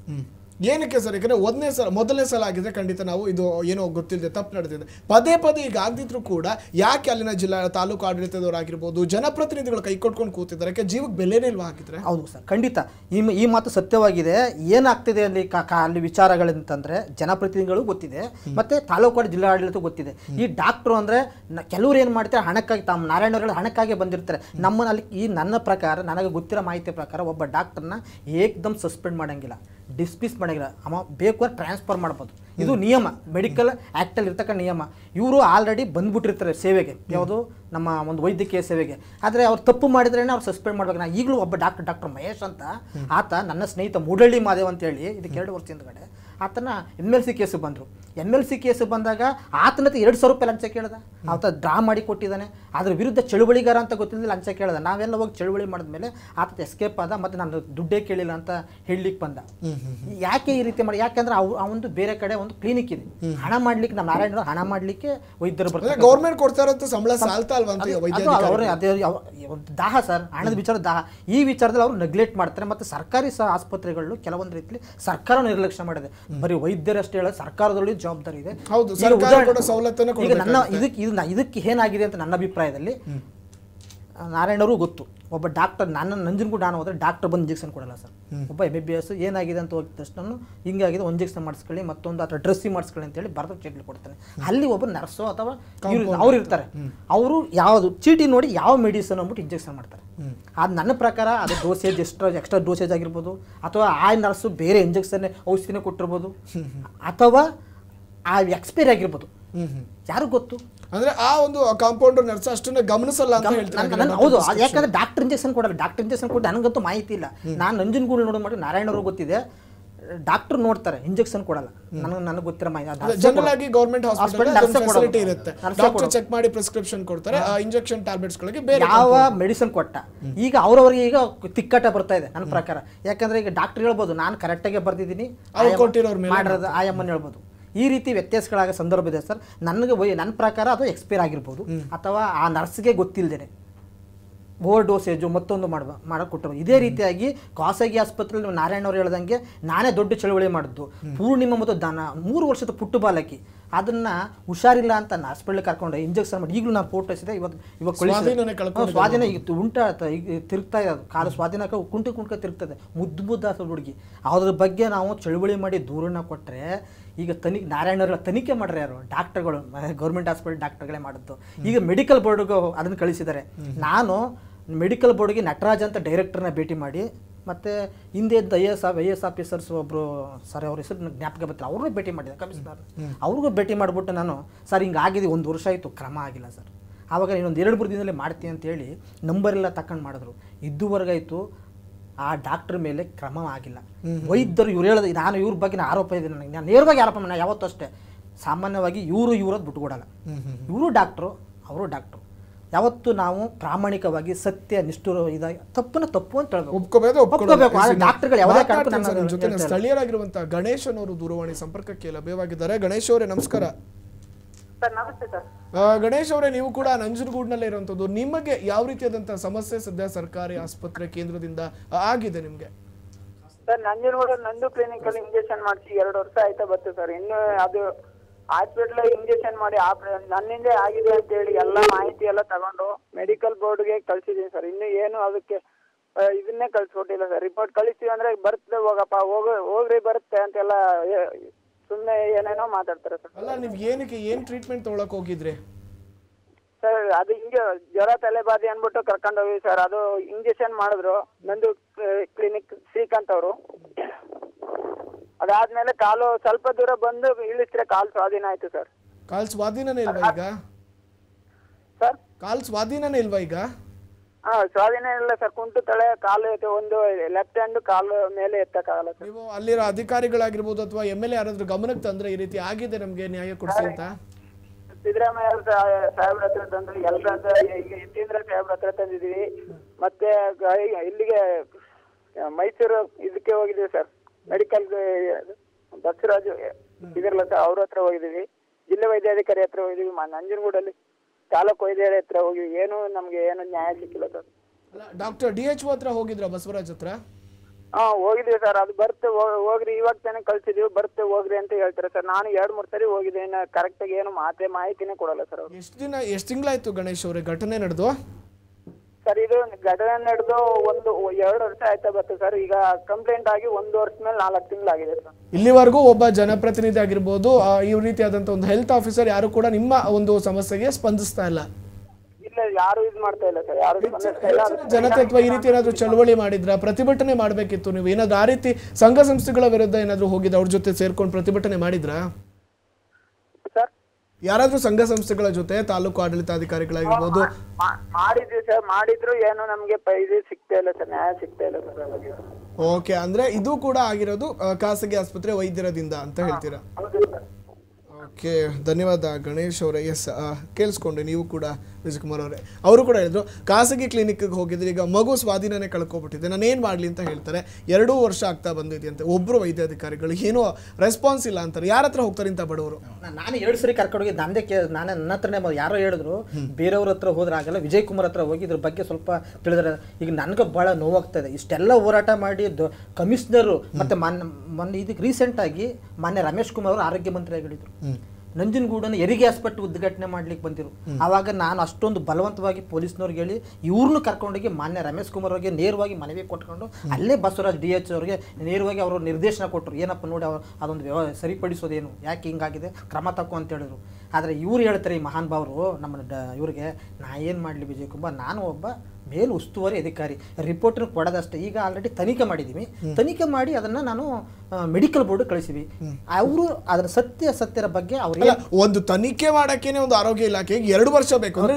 ಏನಕ್ಕೆ ಸರ್ ಯಾಕಂದರೆ ಒಂದನೇ ಸಲ ಮೊದಲನೇ ಸಲ ಆಗಿದ್ರೆ ಖಂಡಿತ ನಾವು ಇದು ಏನೋ ಗೊತ್ತಿಲ್ಲದೆ ತಪ್ಪು ನಡೆದಿದೆ ಪದೇ ಪದೇ ಈಗ ಆಗದಿದ್ರು ಕೂಡ ಯಾಕೆ ಅಲ್ಲಿನ ಜಿಲ್ಲಾ ತಾಲೂಕು ಆಡಳಿತದವರಾಗಿರ್ಬೋದು ಜನಪ್ರತಿನಿಧಿಗಳು ಕೈ ಕೊಟ್ಕೊಂಡು ಕೂತಿದ್ದಾರೆ ಯಾಕೆ ಜೀವಕ್ಕೆ ಬೆಲೆನೇ ಇಲ್ವಾ ಹಾಕಿದ್ರೆ ಹೌದು ಸರ್ ಖಂಡಿತ ಈ ಈ ಮಾತು ಸತ್ಯವಾಗಿದೆ ಏನಾಗ್ತಿದೆ ಅಲ್ಲಿ ಅಲ್ಲಿ ವಿಚಾರಗಳು ಅಂತಂದರೆ ಜನಪ್ರತಿನಿಧಿಗಳು ಗೊತ್ತಿದೆ ಮತ್ತು ತಾಲೂಕು ಜಿಲ್ಲಾ ಆಡಳಿತ ಗೊತ್ತಿದೆ ಈ ಡಾಕ್ಟ್ರು ಅಂದರೆ ಕೆಲವ್ರು ಏನು ಮಾಡ್ತಾರೆ ಹಣಕ್ಕಾಗಿ ತಮ್ಮ ನಾರಾಯಣವರುಗಳು ಹಣಕ್ಕಾಗಿ ಬಂದಿರ್ತಾರೆ ಅಲ್ಲಿ ಈ ನನ್ನ ಪ್ರಕಾರ ನನಗೆ ಗೊತ್ತಿರೋ ಮಾಹಿತಿ ಪ್ರಕಾರ ಒಬ್ಬ ಡಾಕ್ಟರ್ನ ಏಕ್ದಮ್ ಸಸ್ಪೆಂಡ್ ಮಾಡೋಂಗಿಲ್ಲ ಡಿಸ್ಮಿಸ್ ಮಾಡಿಲ್ಲ ಅಮ ಬೇಕು ಟ್ರಾನ್ಸ್ಫರ್ ಮಾಡ್ಬೋದು ಇದು ನಿಯಮ ಮೆಡಿಕಲ್ ಆ್ಯಕ್ಟಲ್ಲಿ ಇರ್ತಕ್ಕಂಥ ನಿಯಮ ಇವರು ಆಲ್ರೆಡಿ ಬಂದ್ಬಿಟ್ಟಿರ್ತಾರೆ ಸೇವೆಗೆ ಯಾವುದು ನಮ್ಮ ಒಂದು ವೈದ್ಯಕೀಯ ಸೇವೆಗೆ ಆದರೆ ಅವ್ರು ತಪ್ಪು ಮಾಡಿದ್ರೆ ಅವ್ರು ಸಸ್ಪೆಂಡ್ ಮಾಡ್ಬೇಕು ನಾ ಈಗಲೂ ಒಬ್ಬ ಡಾಕ್ಟರ್ ಡಾಕ್ಟರ್ ಮಹೇಶ್ ಅಂತ ಆತ ನನ್ನ ಸ್ನೇಹಿತ ಮೂಡಳ್ಳಿ ಮಾದೇವ್ ಅಂತೇಳಿ ಇದಕ್ಕೆ ಎರಡು ವರ್ಷ ಹಿಂದ್ಗಡೆ ಆತನ ಎಮ್ ಎಲ್ ಸಿ ಕೇಸಿಗೆ ಬಂದರು ಎಮ್ ಎಲ್ ಸಿ ಕೇಸು ಬಂದಾಗ ಆತನತ್ರ ಎರಡು ಸಾವಿರ ರೂಪಾಯಿ ಲಂಚ ಕೇಳ್ದ ಆತ ಡ್ರಾ ಮಾಡಿ ಕೊಟ್ಟಿದ್ದಾನೆ ಅದ್ರ ವಿರುದ್ಧ ಚಳುವಳಿಗಾರ ಅಂತ ಗೊತ್ತಿಲ್ಲ ಲಂಚ ಕೇಳ್ದ ನಾವೆಲ್ಲ ಹೋಗಿ ಚಳುವಳಿ ಮಾಡಿದ್ಮೇಲೆ ಆತ ಎಸ್ಕೇಪ್ ಆದ ಮತ್ತು ನಾನು ದುಡ್ಡೇ ಕೇಳಿಲ್ಲ ಅಂತ ಹೇಳಲಿಕ್ಕೆ ಬಂದ ಯಾಕೆ ಈ ರೀತಿ ಮಾಡಿ ಯಾಕೆಂದ್ರೆ ಅವು ಅವನು ಬೇರೆ ಕಡೆ ಒಂದು ಕ್ಲಿನಿಕ್ ಇದೆ ಹಣ ಮಾಡ್ಲಿಕ್ಕೆ ನಮ್ಮ ನಾರಾಯಣ ಹಣ ಮಾಡ್ಲಿಕ್ಕೆ ವೈದ್ಯರು ಬರ್ತಾರೆ ಗೌರ್ಮೆಂಟ್ ಕೊಡ್ತಾ ಸಂಬಳ ಸಾಲ್ತಾ ಅದೇ ದಾಹ ಸರ್ ಹಣದ ವಿಚಾರ ದಾಹ ಈ ವಿಚಾರದಲ್ಲಿ ಅವರು ನೆಗ್ಲೆಕ್ಟ್ ಮಾಡ್ತಾರೆ ಮತ್ತೆ ಸರ್ಕಾರಿ ಆಸ್ಪತ್ರೆಗಳು ಕೆಲವೊಂದು ರೀತಿಯಲ್ಲಿ ಸರ್ಕಾರ ನಿರ್ಲಕ್ಷ್ಯ ಮಾಡಿದೆ ಬರೀ ವೈದ್ಯರಷ್ಟೇ ಹೇಳೋದು ಸರ್ಕಾರದಲ್ಲಿ ಜವಾಬ್ದಾರಿ ಇದೆ ಹೌದು ನನ್ನ ಇದಕ್ಕೆ ಇದು ಇದಕ್ಕೆ ಏನಾಗಿದೆ ಅಂತ ನನ್ನ ಅಭಿಪ್ರಾಯದಲ್ಲಿ ನಾರಾಯಣರು ಗೊತ್ತು ಒಬ್ಬ ಡಾಕ್ಟರ್ ನನ್ನ ನಂಜನ್ಗೂ ನಾನು ಹೋದ್ರೆ ಡಾಕ್ಟರ್ ಬಂದು ಇಂಜೆಕ್ಷನ್ ಕೊಡಲ್ಲ ಸರ್ ಒಬ್ಬ ಎಮ್ ಬಿ ಬಿ ಎಸ್ ಏನಾಗಿದೆ ಅಂತ ಹೋಗಿದ ತಕ್ಷಣ ಹಿಂಗಾಗಿದೆ ಒಂದು ಇಂಜೆಕ್ಷನ್ ಮಾಡಿಸ್ಕೊಳ್ಳಿ ಮತ್ತೊಂದು ಅಥವಾ ಡ್ರೆಸ್ಸಿ ಮಾಡಿಸ್ಕೊಳ್ಳಿ ಹೇಳಿ ಬರೆದ ಚೀಟಿ ಕೊಡ್ತಾನೆ ಅಲ್ಲಿ ಒಬ್ಬ ನರ್ಸೋ ಅಥವಾ ಅವ್ರು ಇರ್ತಾರೆ ಅವರು ಯಾವುದು ಚೀಟಿ ನೋಡಿ ಯಾವ ಮೆಡಿಸನ್ ಅಂದ್ಬಿಟ್ಟು ಇಂಜೆಕ್ಷನ್ ಮಾಡ್ತಾರೆ ಅದು ನನ್ನ ಪ್ರಕಾರ ಅದು ಡೋಸೇಜ್ ಎಷ್ಟು ಎಕ್ಸ್ಟ್ರಾ ಡೋಸೇಜ್ ಆಗಿರ್ಬೋದು ಅಥವಾ ಆ ನರ್ಸು ಬೇರೆ ಇಂಜೆಕ್ಷನ್ ಔಷಧಿನೇ ಕೊಟ್ಟಿರ್ಬೋದು ಅಥವಾ ಆ ಎಕ್ಸ್ಪೈರ್ ಆಗಿರ್ಬೋದು ಯಾರು ಗೊತ್ತು ಅಂದ್ರೆ ಆ ಒಂದು ಕಾಂಪೌಂಡರ್ ನರ್ಸ್ ಅಷ್ಟನ್ನ ಗಮನಿಸಲ್ಲ ಅಂತ ಹೇಳ್ತಾರೆ ಹೌದು ಯಾಕಂದ್ರೆ ಡಾಕ್ಟರ್ ಇಂಜೆಕ್ಷನ್ ಕೊಡಲ್ಲ ಡಾಕ್ಟರ್ ಇಂಜೆಕ್ಷನ್ ಕೊಟ್ಟು ನನಗಂತೂ ಮಾಹಿತಿ ಇಲ್ಲ ನಾನು ನಂಜನಗೂಡು ನೋಡೋದು ಮಾಡಿ ನಾರಾಯಣವ್ರಿಗೆ ಗೊತ್ತಿದೆ ಡಾಕ್ಟರ್ ನೋಡ್ತಾರೆ ಇಂಜೆಕ್ಷನ್ ಕೊಡಲ್ಲ ನನಗೆ ನನಗೆ ಗೊತ್ತಿರೋ ಮಾಹಿತಿ ಜನರಲ್ ಆಗಿ ಗೌರ್ಮೆಂಟ್ ಹಾಸ್ಪಿಟಲ್ ಫೆಸಿಲಿಟಿ ಇರುತ್ತೆ ಡಾಕ್ಟರ್ ಚೆಕ್ ಮಾಡಿ ಪ್ರಿಸ್ಕ್ರಿಪ್ಷನ್ ಕೊಡ್ತಾರೆ ಆ ಇಂಜೆಕ್ಷನ್ ಟ್ಯಾಬ್ಲೆಟ್ಸ್ ಗಳಿಗೆ ಬೇರೆ ಯಾವ ಮೆಡಿಸಿನ್ ಕೊಟ್ಟ ಈಗ ಅವರವರಿಗೆ ಈಗ ತಿಕ್ಕಾಟ ಬರ್ತಾ ಇದೆ ನನ್ನ ಪ್ರಕಾರ ಯಾಕಂದ್ರೆ ಈಗ ಡಾಕ್ಟರ್ ಹೇಳ್ಬೋದು ನಾನು ಕರೆಕ್ಟಾಗಿ ಬರ್ತಿದ್ದೀನಿ ಮಾಡಿರೋದು ಆಯಮ್ಮನ್ ಹೇಳ್ಬೋದು ಈ ರೀತಿ ವ್ಯತ್ಯಾಸಗಳಾಗ ಸಂದರ್ಭ ಇದೆ ಸರ್ ನನಗೆ ನನ್ನ ಪ್ರಕಾರ ಅದು ಎಕ್ಸ್ಪೈರ್ ಆಗಿರ್ಬೋದು ಅಥವಾ ಆ ನರ್ಸ್ಗೆ ಗೊತ್ತಿಲ್ಲದೇ ಓವರ್ ಡೋಸೇಜು ಮತ್ತೊಂದು ಮಾಡುವ ಮಾಡೋಕ್ಕೆ ಕೊಟ್ಟರು ಇದೇ ರೀತಿಯಾಗಿ ಖಾಸಗಿ ಆಸ್ಪತ್ರೆಯಲ್ಲಿ ನಾರಾಯಣ ಅವರು ಹೇಳ್ದಂಗೆ ನಾನೇ ದೊಡ್ಡ ಚಳವಳಿ ಮಾಡಿದ್ದು ಪೂರ್ಣಿಮ ಮತ್ತು ದಾನ ಮೂರು ವರ್ಷದ ಪುಟ್ಟು ಬಾಲಕಿ ಅದನ್ನು ಹುಷಾರಿಲ್ಲ ಅಂತ ಹಾಸ್ಪಿಟ್ಲಿಗೆ ಕರ್ಕೊಂಡು ಇಂಜೆಕ್ಷನ್ ಮಾಡಿ ಈಗಲೂ ನಾನು ಫೋಟೋ ಇದೆ ಇವಾಗ ಇವಾಗ ಸ್ವಾಧೀನ ಈಗ ಉಂಟಾ ಈಗ ತಿರುಗ್ತಾ ಇದೆ ಕಾಲು ಸ್ವಾಧೀನ ಕುಂಟು ಕುಂಟ್ಕ ತಿರುಗ್ತದೆ ಮುದ್ದು ಮುದ್ದಾದ ಹುಡುಗಿ ಅದ್ರ ಬಗ್ಗೆ ನಾವು ಚಳುವಳಿ ಮಾಡಿ ದೂರನ್ನ ಕೊಟ್ಟರೆ ಈಗ ತನಿಖೆ ನಾರಾಯಣರ ತನಿಖೆ ಮಾಡ್ರೆ ಯಾರು ಡಾಕ್ಟರ್ಗಳು ಗೌರ್ಮೆಂಟ್ ಹಾಸ್ಪಿಟಲ್ ಡಾಕ್ಟರ್ಗಳೇ ಮಾಡಿದ್ದು ಈಗ ಮೆಡಿಕಲ್ ಬೋರ್ಡ್ಗೂ ಅದನ್ನು ಕಳಿಸಿದ್ದಾರೆ ನಾನು ಮೆಡಿಕಲ್ ಬೋರ್ಡ್ಗೆ ನಟರಾಜ್ ಅಂತ ಡೈರೆಕ್ಟರ್ನ ಭೇಟಿ ಮಾಡಿ ಮತ್ತು ಹಿಂದೆ ಇದ್ದ I S I S officers ಒಬ್ಬರು ಸರ್ ಅವ್ರ ಹೆಸರು ಜ್ಞಾಪಕ ಬರ್ತಾರೆ ಅವ್ರಿಗೂ ಭೇಟಿ ಮಾಡಿದೆ ಕಮಿಷನರ್ ಅವ್ರಿಗೂ ಭೇಟಿ ಮಾಡಿಬಿಟ್ಟು ನಾನು ಸರ್ ಹಿಂಗೆ ಆಗಿದೆ ಒಂದು ವರ್ಷ ಆಯಿತು ಕ್ರಮ ಆಗಿಲ್ಲ ಸರ್ ಆವಾಗ ಇನ್ನೊಂದು ಎರಡು ಮೂರು ದಿನದಲ್ಲಿ ಮಾಡ್ತೀನಿ ಅಂತೇಳಿ ನಂಬರೆಲ್ಲ ತಕ್ಕಂಡು ಮಾಡಿದ್ರು ಇದ್ದುವರೆಗಾಯಿತು ಆ ಡಾಕ್ಟರ್ ಮೇಲೆ ಕ್ರಮ ಆಗಿಲ್ಲ ವೈದ್ಯರು ಇವ್ರು ಹೇಳೋದು ನಾನು ಇವ್ರ ಬಗ್ಗೆ ಆರೋಪ ಇದೆ ನನಗೆ ನಾನು ನೇರವಾಗಿ ಆರೋಪ ಮಾಡ ಯಾವತ್ತೂ ಅಷ್ಟೇ ಸಾಮಾನ್ಯವಾಗಿ ಇವರು ಇವರದ್ದು ಬಿಟ್ಕೊಡಲ್ಲ ಇವರು ಡಾಕ್ಟ್ರು ಅವರು ಡಾಕ್ಟ್ರು ಯಾವತ್ತು ನಾವು ಪ್ರಾಮಾಣಿಕವಾಗಿ ಸತ್ಯ ನಿಷ್ಠುರ ಇದಾಗಿ ತಪ್ಪನ್ನ ತಪ್ಪು ಅಂತ ಹೇಳ್ಬೇಕು ಸ್ಥಳೀಯರಾಗಿರುವಂತಹ ಗಣೇಶನವರು ದೂರವಾಣಿ ಸಂಪರ್ಕಕ್ಕೆ ಲಭ್ಯವಾಗಿದ್ದಾರೆ ಗಣೇಶ್ ಅವರೇ ನಮಸ್ಕಾರ ಸರ್ ನಮಸ್ತೆ ಸರ್ ಗಣೇಶ್ ಅವರೇ ನೀವು ಕೂಡ ನಂಜನಗೂಡ್ನಲ್ಲೇ ಇರುವಂತದ್ದು ನಿಮಗೆ ಯಾವ ರೀತಿಯಾದಂತಹ ಸಮಸ್ಯೆ ಸದ್ಯ ಸರ್ಕಾರಿ ಆಸ್ಪತ್ರೆ ಕೇಂದ್ರದಿಂದ ಆಗಿದೆ ನಿಮ್ಗೆ ಸರ್ ನಂಜನಗೂಡ ನಂದು ಕ್ಲಿನಿಕ್ ಅಲ್ಲಿ ಇಂಜೆಕ್ಷನ್ ಮಾಡಿಸಿ ಎರಡು ವರ್ಷ ಆಯ್ತಾ ಬರ್ತದೆ ಸರ್ ಇನ್ನು ಅದು ಹಾಸ್ಪಿಟಲ್ ಇಂಜೆಕ್ಷನ್ ಮಾಡಿ ನನ್ನಿಂದ ಆಗಿದೆ ಅಂತ ಹೇಳಿ ಎಲ್ಲ ಮಾಹಿತಿ ಎಲ್ಲ ತಗೊಂಡು ಮೆಡಿಕಲ್ ಬೋರ್ಡ್ಗೆ ಕಳ್ಸಿದೀನಿ ಸರ್ ಇನ್ನು ಏನು ಅದಕ್ಕೆ ಇದನ್ನೇ ಕಳ್ಸಿಕೊಟ್ಟಿಲ್ಲ ಸರ್ ರಿಪೋರ್ಟ್ ಕಳಿಸ್ತೀವಿ ಅಂದ್ರೆ ಬರ್ತದೆ ಹೋಗಪ್ಪ ಹೋಗ ಹೋಗ್ರಿ ಬರುತ್ತೆ ಅಂತೆಲ್ಲ ಸುಮ್ಮನೆ ಏನೇನೋ ಮಾತಾಡ್ತಾರೆ ಸರ್ ಅಲ್ಲ ನಿಮ್ಗೆ ಏನಕ್ಕೆ ಏನ್ ಟ್ರೀಟ್ಮೆಂಟ್ ತಗೊಳಕ್ ಹೋಗಿದ್ರಿ ಸರ್ ಅದು ಹಿಂಗೆ ಜ್ವರ ತಲೆಬಾದಿ ಅನ್ಬಿಟ್ಟು ಕರ್ಕೊಂಡು ಹೋಗಿ ಸರ್ ಅದು ಇಂಜೆಕ್ಷನ್ ಮಾಡಿದ್ರು ನಂದು ಕ್ಲಿನಿಕ್ ಶ್ರೀಕಾಂತ್ ಅವರು ಅದಾದ್ಮೇಲೆ ಕಾಲು ಸ್ವಲ್ಪ ದೂರ ಬಂದು ಇಳಿಸಿದ್ರೆ ಕಾಲು ಸ್ವಾಧೀನ ಆಯ್ತು ಸರ್ ಕಾಲ್ ಸ್ವಾಧೀನನೇ ಇಲ್ವಾ ಈಗ ಸರ್ ಕಾಲ್ ಸ್ವಾಧೀನನೇ ಇಲ್ವಾ ಈಗ ಹಾ ಸ್ವಾಧೀನ ಇಲ್ಲ ಸರ್ ಕುಂಟು ತಲೆ ಕಾಲು ಒಂದು ಲೆಫ್ಟ್ ಹ್ಯಾಂಡ್ ಕಾಲು ಮೇಲೆ ಎತ್ತಕ್ಕಾಗಲ್ಲ ಸರ್ ನೀವು ಅಲ್ಲಿರೋ ಅಧಿಕಾರಿಗಳಾಗಿರ್ಬೋದು ಅಥವಾ ಎಮ್ ಎಲ್ ಎ ಯಾರಾದ್ರೂ ಗಮನಕ್ಕೆ ತಂದ್ರೆ ಈ ರೀತಿ ಆಗಿದೆ ನಮ್ಗೆ ನ್ಯಾಯ ಕೊಡಿಸಿ ಅಂತ ಸಿದ್ದರಾಮಯ್ಯ ಸಾಹೇಬ್ರ ಹತ್ರ ತಂದ್ರು ಎಲ್ರ ಹತ್ರ ಯತೀಂದ್ರ ಸಾಹೇಬ್ರ ಹತ್ರ ತಂದಿದೀವಿ ಮತ್ತೆ ಇಲ್ಲಿಗೆ ಮೈಸೂರು ಇದಕ್ಕೆ ಹೋಗಿದೀವಿ ಸರ್ ಮೆಡಿಕಲ್ ಬಸವರಾಜು ಇದಿರಲ್ಲ ಸರ್ ಅವ್ರ ಹತ್ರ ಹೋಗಿದೀವಿ ಜಿಲ್ಲಾ ವೈದ್ಯಾಧಿಕಾರಿ ಹತ್ರ ಹೋಗಿದೀವಿ ನಂಜನಗೂಡಲ್ಲಿ ತಾಲೂಕ್ ವೈದ್ಯರ ಹತ್ರ ಹೋಗಿ ಏನು ನಮಗೆ ಏನು ನ್ಯಾಯ ಸಿಕ್ಕಿಲ್ಲ ಸರ್ ಡಾಕ್ಟರ್ ಡಿ ಎಚ್ ಹತ್ರ ಹೋಗಿದ್ರ ಬಸವರಾಜ್ ಹತ್ರ ಹಾ ಹೋಗಿದ್ವಿ ಸರ್ ಅದು ಬರ್ತೆ ಹೋಗ್ರಿ ಇವಾಗ ತಾನೇ ಕಳ್ಸಿದೀವಿ ಬರ್ತೆ ಹೋಗ್ರಿ ಅಂತ ಹೇಳ್ತಾರೆ ಸರ್ ನಾನು ಎರಡ್ ಮೂರ್ ಸರಿ ಹೋಗಿದ್ದೀನಿ ಕರೆಕ್ಟ್ ಆಗಿ ಏನು ಮಾತೆ ಮಾಹಿತಿನೇ ಕೊಡಲ್ಲ ಸರ್ ಎಷ್ಟು ದಿನ ಎಷ್ಟು ತಿಂಗಳಾಯ್ತು ಗಣೇಶ್ ಅವ್ರೆ ಘಟನೆ ನಡೆದು ಸರ್ ಇದು ಘಟನೆ ನಡೆದು ಒಂದು ಎರಡು ವರ್ಷ ಆಯ್ತಾ ಬರ್ತದೆ ಸರ್ ಈಗ ಕಂಪ್ಲೇಂಟ್ ಆಗಿ ಒಂದು ವರ್ಷ ಮೇಲೆ ನಾಲ್ಕು ತಿಂಗಳು ಆಗಿದೆ ಸರ್ ಇಲ್ಲಿವರೆಗೂ ಒಬ್ಬ ಜನಪ್ರತಿನಿಧಿ ಆಗಿರ್ಬೋದು ಈ ರೀತಿಯಾದಂತ ಒಂದು ಹೆಲ್ತ್ ಆಫೀಸರ್ ಯಾರು ಕೂಡ ನಿಮ್ಮ ಒಂದು ಸಮಸ್ಯೆಗೆ ಸ್ಪಂದಿಸ್ತಾ ಇಲ್ಲ ಇಲ್ಲ ಯಾರು ಮಾಡ್ತಾ ಇಲ್ಲ ಸರ್ ಯಾರು ಜನತೆ ಅಥವಾ ಈ ರೀತಿ ಏನಾದ್ರು ಚಳವಳಿ ಮಾಡಿದ್ರ ಪ್ರತಿಭಟನೆ ಮಾಡಬೇಕಿತ್ತು ನೀವು ಏನಾದ್ರು ಆ ರೀತಿ ಸಂಘ ಸಂಸ್ಥೆಗಳ ವಿರುದ್ಧ ಏನಾದ್ರು ಹೋಗಿದ್ದ ಅವ್ರ ಜೊತೆ ಸೇರ್ಕೊಂಡು ಪ್ರತಿಭಟನೆ ಮಾಡಿದ್ರಾ ಯಾರಾದ್ರೂ ಸಂಘ ಸಂಸ್ಥೆಗಳ ಜೊತೆ ತಾಲೂಕು ಆಡಳಿತಾಧಿಕಾರಿಗಳಾಗಿರ್ಬೋದು ಮಾಡಿದ್ವಿ ಸರ್ ಮಾಡಿದ್ರು ಏನು ನಮ್ಗೆ ಪೈಸೆ ಸಿಗ್ತಾ ಇಲ್ಲ ಸರ್ ನ್ಯಾಯ ಸಿಗ್ತಾ ಇಲ್ಲ ಓಕೆ ಅಂದ್ರೆ ಇದು ಕೂಡ ಆಗಿರೋದು ಖಾಸಗಿ ಆಸ್ಪತ್ರೆ ವೈದ್ಯರದಿಂದ ಅಂತ ಹೇಳ್ತೀರಾ ಓಕೆ ಧನ್ಯವಾದ ಗಣೇಶ್ ಅವರೇ ಎಸ್ ಕೇಳಿಸ್ಕೊಂಡೆ ನೀವು ಕೂಡ ವಿಜಯಕುಮಾರ್ ಅವರೇ ಅವರು ಕೂಡ ಹೇಳಿದರು ಖಾಸಗಿ ಕ್ಲಿನಿಕ್ಗೆ ಹೋಗಿದ್ರೆ ಈಗ ಮಗು ಸ್ವಾಧೀನನೇ ಕಳ್ಕೊಬಿಟ್ಟಿದೆ ನಾನು ಏನು ಮಾಡಲಿ ಅಂತ ಹೇಳ್ತಾರೆ ಎರಡೂ ವರ್ಷ ಆಗ್ತಾ ಬಂದಿದೆಯಂತೆ ಒಬ್ಬರು ವೈದ್ಯಾಧಿಕಾರಿಗಳು ಏನೋ ರೆಸ್ಪಾನ್ಸ್ ಇಲ್ಲ ಅಂತಾರೆ ಯಾರ ಹತ್ರ ಹೋಗ್ತಾರೆ ಅಂತ ಬಡವರು ನಾನು ಎರಡು ಸರಿ ಕರ್ಕೊಂಡೋಗಿ ನಂದೇ ಕೇ ನಾನು ನನ್ನ ಹತ್ರನೇ ಯಾರೋ ಹೇಳಿದ್ರು ಬೇರೆಯವ್ರ ಹತ್ರ ಹೋದ್ರೆ ಆಗಲ್ಲ ವಿಜಯ್ ಕುಮಾರ್ ಹತ್ರ ಹೋಗಿ ಇದ್ರ ಬಗ್ಗೆ ಸ್ವಲ್ಪ ತಿಳಿದ್ರೆ ಈಗ ನನಗೆ ಭಾಳ ನೋವಾಗ್ತದೆ ಇಷ್ಟೆಲ್ಲ ಹೋರಾಟ ಮಾಡಿ ಕಮಿಷನರು ಮತ್ತು ಮೊನ್ನೆ ಮೊನ್ನೆ ಇದಕ್ಕೆ ರೀಸೆಂಟಾಗಿ ಮೊನ್ನೆ ರಮೇಶ್ ಕುಮಾರ್ ಅವರು ಆರೋಗ್ಯ ಆಗಿಡಿದ್ರು ನಂಜನಗೂಡನ್ನು ಹೆರಿಗೆ ಹಾಸ್ಪಿಟ್ಲ್ ಉದ್ಘಾಟನೆ ಮಾಡ್ಲಿಕ್ಕೆ ಬಂದಿರು ಆವಾಗ ನಾನು ಅಷ್ಟೊಂದು ಬಲವಂತವಾಗಿ ಪೊಲೀಸ್ನವ್ರಿಗೆ ಹೇಳಿ ಇವ್ರನ್ನೂ ಕರ್ಕೊಂಡೋಗಿ ಮಾನ್ಯ ರಮೇಶ್ ಕುಮಾರ್ ಅವ್ರಿಗೆ ನೇರವಾಗಿ ಮನವಿ ಕೊಟ್ಕೊಂಡು ಅಲ್ಲೇ ಬಸವರಾಜ್ ಡಿ ಎಚ್ ಅವ್ರಿಗೆ ನೇರವಾಗಿ ಅವರು ನಿರ್ದೇಶನ ಕೊಟ್ಟರು ಏನಪ್ಪ ನೋಡಿ ಅವ್ರು ಅದೊಂದು ವ್ಯವ ಸರಿಪಡಿಸೋದೇನು ಯಾಕೆ ಹಿಂಗಾಗಿದೆ ಕ್ರಮ ತಕ್ಕು ಅಂತ ಹೇಳಿದ್ರು ಆದರೆ ಇವ್ರು ಹೇಳ್ತಾರೆ ಈ ಮಹಾನ್ ಭಾವರು ನಮ್ಮ ಇವ್ರಿಗೆ ನಾ ಏನು ಮಾಡಲಿ ವಿಜಯ್ ಕುಮಾರ್ ನಾನು ಒಬ್ಬ ಮೇಲ್ ಉಸ್ತುವಾರಿ ಅಧಿಕಾರಿ ರಿಪೋರ್ಟ್ ಕೊಡೋದಷ್ಟೇ ಈಗ ಆಲ್ರೆಡಿ ತನಿಖೆ ಮಾಡಿದೀವಿ ತನಿಖೆ ಮಾಡಿ ಅದನ್ನ ನಾನು ಮೆಡಿಕಲ್ ಬೋರ್ಡ್ ಕಳಿಸಿವಿ ಅವರು ಅದರ ಸತ್ಯ ಸತ್ಯರ ಬಗ್ಗೆ ಅವರು ಒಂದು ತನಿಖೆ ಮಾಡಕ್ಕೇನೆ ಒಂದು ಆರೋಗ್ಯ ಇಲಾಖೆಗೆ ಎರಡು ವರ್ಷ ಬೇಕು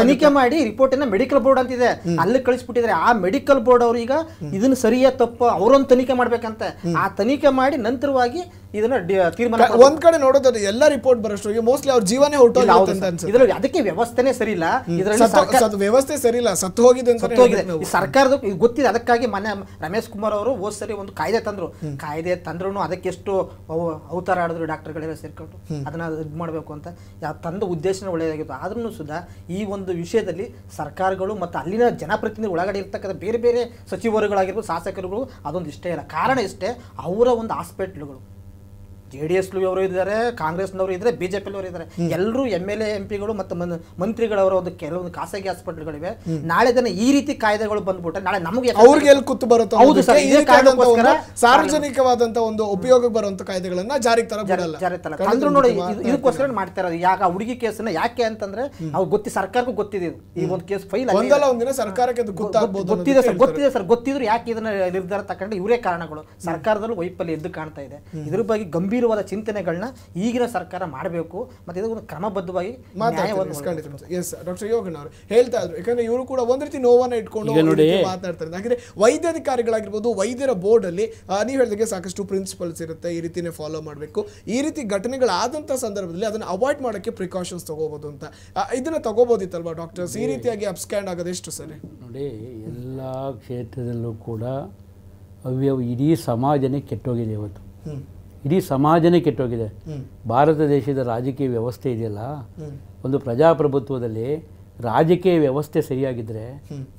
ತನಿಖೆ ಮಾಡಿ ರಿಪೋರ್ಟ್ ಅನ್ನ ಮೆಡಿಕಲ್ ಬೋರ್ಡ್ ಅಂತಿದೆ ಅಲ್ಲಿ ಕಳಿಸ್ಬಿಟ್ಟಿದ್ರೆ ಆ ಮೆಡಿಕಲ್ ಬೋರ್ಡ್ ಅವರು ಈಗ ಇದನ್ನ ಸರಿಯ ತಪ್ಪು ಅವರೊಂದು ತನಿಖೆ ಮಾಡ್ಬೇಕಂತೆ ಆ ತನಿಖೆ ಮಾಡಿ ನಂತರವಾಗಿ ಇದನ್ನ ತೀರ್ಮಾನ ಒಂದ್ ಕಡೆ ನೋಡೋದಾದ್ರೆ ಎಲ್ಲ ರಿಪೋರ್ಟ್ ಬರೋಷ್ಟು ಮೋಸ್ಟ್ಲಿ ಅವ್ರ ಜೀವನೇ ಹೊರಟೋಗಿಲ್ಲ ಅದಕ್ಕೆ ವ್ಯವಸ್ಥೆನೇ ಸರಿಯಿಲ್ಲ ಇಲ್ಲ ವ್ಯವಸ್ಥೆ ಸರಿ ಇಲ್ಲ ಸತ್ತು ಹೋಗಿದೆ ಸರ್ಕಾರದ ಗೊತ್ತಿದೆ ಅದಕ್ಕಾಗಿ ಮನೆ ರಮೇಶ್ ಕುಮಾರ್ ಅವರು ಹೋದ್ ಸರಿ ಒಂದು ಕಾಯ್ದೆ ತಂದ್ರು ಕಾಯ್ದೆ ತಂದ್ರು ಅದಕ್ಕೆ ಎಷ್ಟು ಅವತಾರ ಆಡಿದ್ರು ಡಾಕ್ಟರ್ಗಳೆಲ್ಲ ಸೇರ್ಕೊಂಡು ಅದನ್ನ ಇದು ಮಾಡಬೇಕು ಅಂತ ಯಾವ ತಂದ ಉದ್ದೇಶನ ಒಳ್ಳೆಯದಾಗಿತ್ತು ಆದ್ರೂ ಸುಧಾ ಈ ಒಂದು ವಿಷಯದಲ್ಲಿ ಸರ್ಕಾರಗಳು ಮತ್ತು ಅಲ್ಲಿನ ಜನಪ್ರತಿನಿಧಿ ಒಳಗಡೆ ಇರ್ತಕ್ಕಂಥ ಬೇರೆ ಬೇರೆ ಸಚಿವರುಗಳಾಗಿರ್ಬೋದು ಶಾಸಕರುಗಳು ಅದೊಂದು ಇಷ್ಟೇ ಇಲ್ಲ ಕಾರಣ ಇಷ್ಟೇ ಅವರ ಒಂದು ಹಾಸ್ಪಿಟ್ಲ್ಗಳು ಜೆ ಡಿ ಎಸ್ನವರು ಇದ್ದಾರೆ ಕಾಂಗ್ರೆಸ್ನವರು ಇದ್ದಾರೆ ಬಿ ಜೆ ಪಿಲವರು ಇದ್ದಾರೆ ಎಲ್ಲರೂ ಎಮ್ ಎಲ್ ಎ ಎಂ ಪಿಗಳು ಮತ್ತು ಮಂತ್ರಿಗಳವರ ಒಂದು ಕೆಲವೊಂದು ಖಾಸಗಿ ಆಸ್ಪತ್ರೆಗಳಿವೆ ನಾಳೆ ದಿನ ಈ ರೀತಿ ಕಾಯ್ದೆಗಳು ಬಂದ್ಬಿಟ್ರೆ ನಾಳೆ ನಮಗೆ ಅವ್ರಿಗೆ ಎಲ್ಲಿ ಕೂತು ಬರುತ್ತೆ ಹೌದು ಸರ್ ಇದೇ ಕಾಯ್ದೆಗೋಸ್ಕರ ಸಾರ್ವಜನಿಕವಾದಂತ ಒಂದು ಉಪಯೋಗಕ್ಕೆ ಬರುವಂತ ಕಾಯ್ದೆಗಳನ್ನ ಜಾರಿ ತರ ಜಾರಿ ತರ ನೋಡಿ ಇದಕ್ಕೋಸ್ಕರ ಮಾಡ್ತಾ ಇರೋದು ಯಾಕೆ ಹುಡುಗಿ ಕೇಸನ್ನ ಯಾಕೆ ಅಂತಂದ್ರೆ ಅವ್ರು ಗೊತ್ತಿ ಸರ್ಕಾರಕ್ಕೂ ಗೊತ್ತಿದೆ ಈ ಒಂದು ಕೇಸ್ ಫೈಲ್ ಒಂದಲ್ಲ ಒಂದಿನ ಸರ್ಕಾರಕ್ಕೆ ಗೊತ್ತಿದೆ ಸರ್ ಗೊತ್ತಿದೆ ಸರ್ ಗೊತ್ತಿದ್ರು ಯಾಕೆ ಇದನ್ನ ನಿರ್ಧಾರ ತಕೊಂಡ್ರೆ ಇವರೇ ಕಾರಣಗಳು ಸರ್ಕಾರದಲ್ಲೂ ವೈಫಲ್ಯ ಎದ್ದು ಕಾಣ್ತಾ ಇದೆ ಇದ್ರ ಬಗ್ಗೆ ಗಂಭೀರ ಗಂಭೀರವಾದ ಚಿಂತನೆಗಳನ್ನ ಈಗಿನ ಸರ್ಕಾರ ಮಾಡಬೇಕು ಮತ್ತೆ ಇದು ಕ್ರಮಬದ್ಧವಾಗಿ ಎಸ್ ಡಾಕ್ಟರ್ ಹೇಳ್ತಾ ಇದ್ರು ಯಾಕಂದ್ರೆ ಇವರು ಕೂಡ ಒಂದ್ ರೀತಿ ನೋವನ್ನ ಇಟ್ಕೊಂಡು ಮಾತಾಡ್ತಾರೆ ಯಾಕಂದ್ರೆ ವೈದ್ಯಾಧಿಕಾರಿಗಳಾಗಿರ್ಬೋದು ವೈದ್ಯರ ಬೋರ್ಡ್ ಅಲ್ಲಿ ನೀವು ಹೇಳಿದಾಗೆ ಸಾಕಷ್ಟು ಪ್ರಿನ್ಸಿಪಲ್ಸ್ ಇರುತ್ತೆ ಈ ರೀತಿನೇ ಫಾಲೋ ಮಾಡಬೇಕು ಈ ರೀತಿ ಘಟನೆಗಳಾದಂಥ ಸಂದರ್ಭದಲ್ಲಿ ಅದನ್ನ ಅವಾಯ್ಡ್ ಮಾಡೋಕೆ ಪ್ರಿಕಾಷನ್ಸ್ ತಗೋಬಹುದು ಅಂತ ಇದನ್ನ ತಗೋಬೋದಿತ್ತಲ್ವಾ ಡಾಕ್ಟರ್ಸ್ ಈ ರೀತಿಯಾಗಿ ಅಪ್ಸ್ಕ್ಯಾಂಡ್ ಆಗೋದು ಎಷ್ಟು ಸರಿ ನೋಡಿ ಎಲ್ಲ ಕ್ಷೇತ್ರದಲ್ಲೂ ಕೂಡ ಅವ್ಯವ ಇಡೀ ಸಮಾಜನೇ ಕೆಟ್ಟೋಗಿದೆ ಇವತ್ತು ಇಡೀ ಸಮಾಜನೇ ಕೆಟ್ಟೋಗಿದೆ ಭಾರತ ದೇಶದ ರಾಜಕೀಯ ವ್ಯವಸ್ಥೆ ಇದೆಯಲ್ಲ ಒಂದು ಪ್ರಜಾಪ್ರಭುತ್ವದಲ್ಲಿ ರಾಜಕೀಯ ವ್ಯವಸ್ಥೆ ಸರಿಯಾಗಿದ್ದರೆ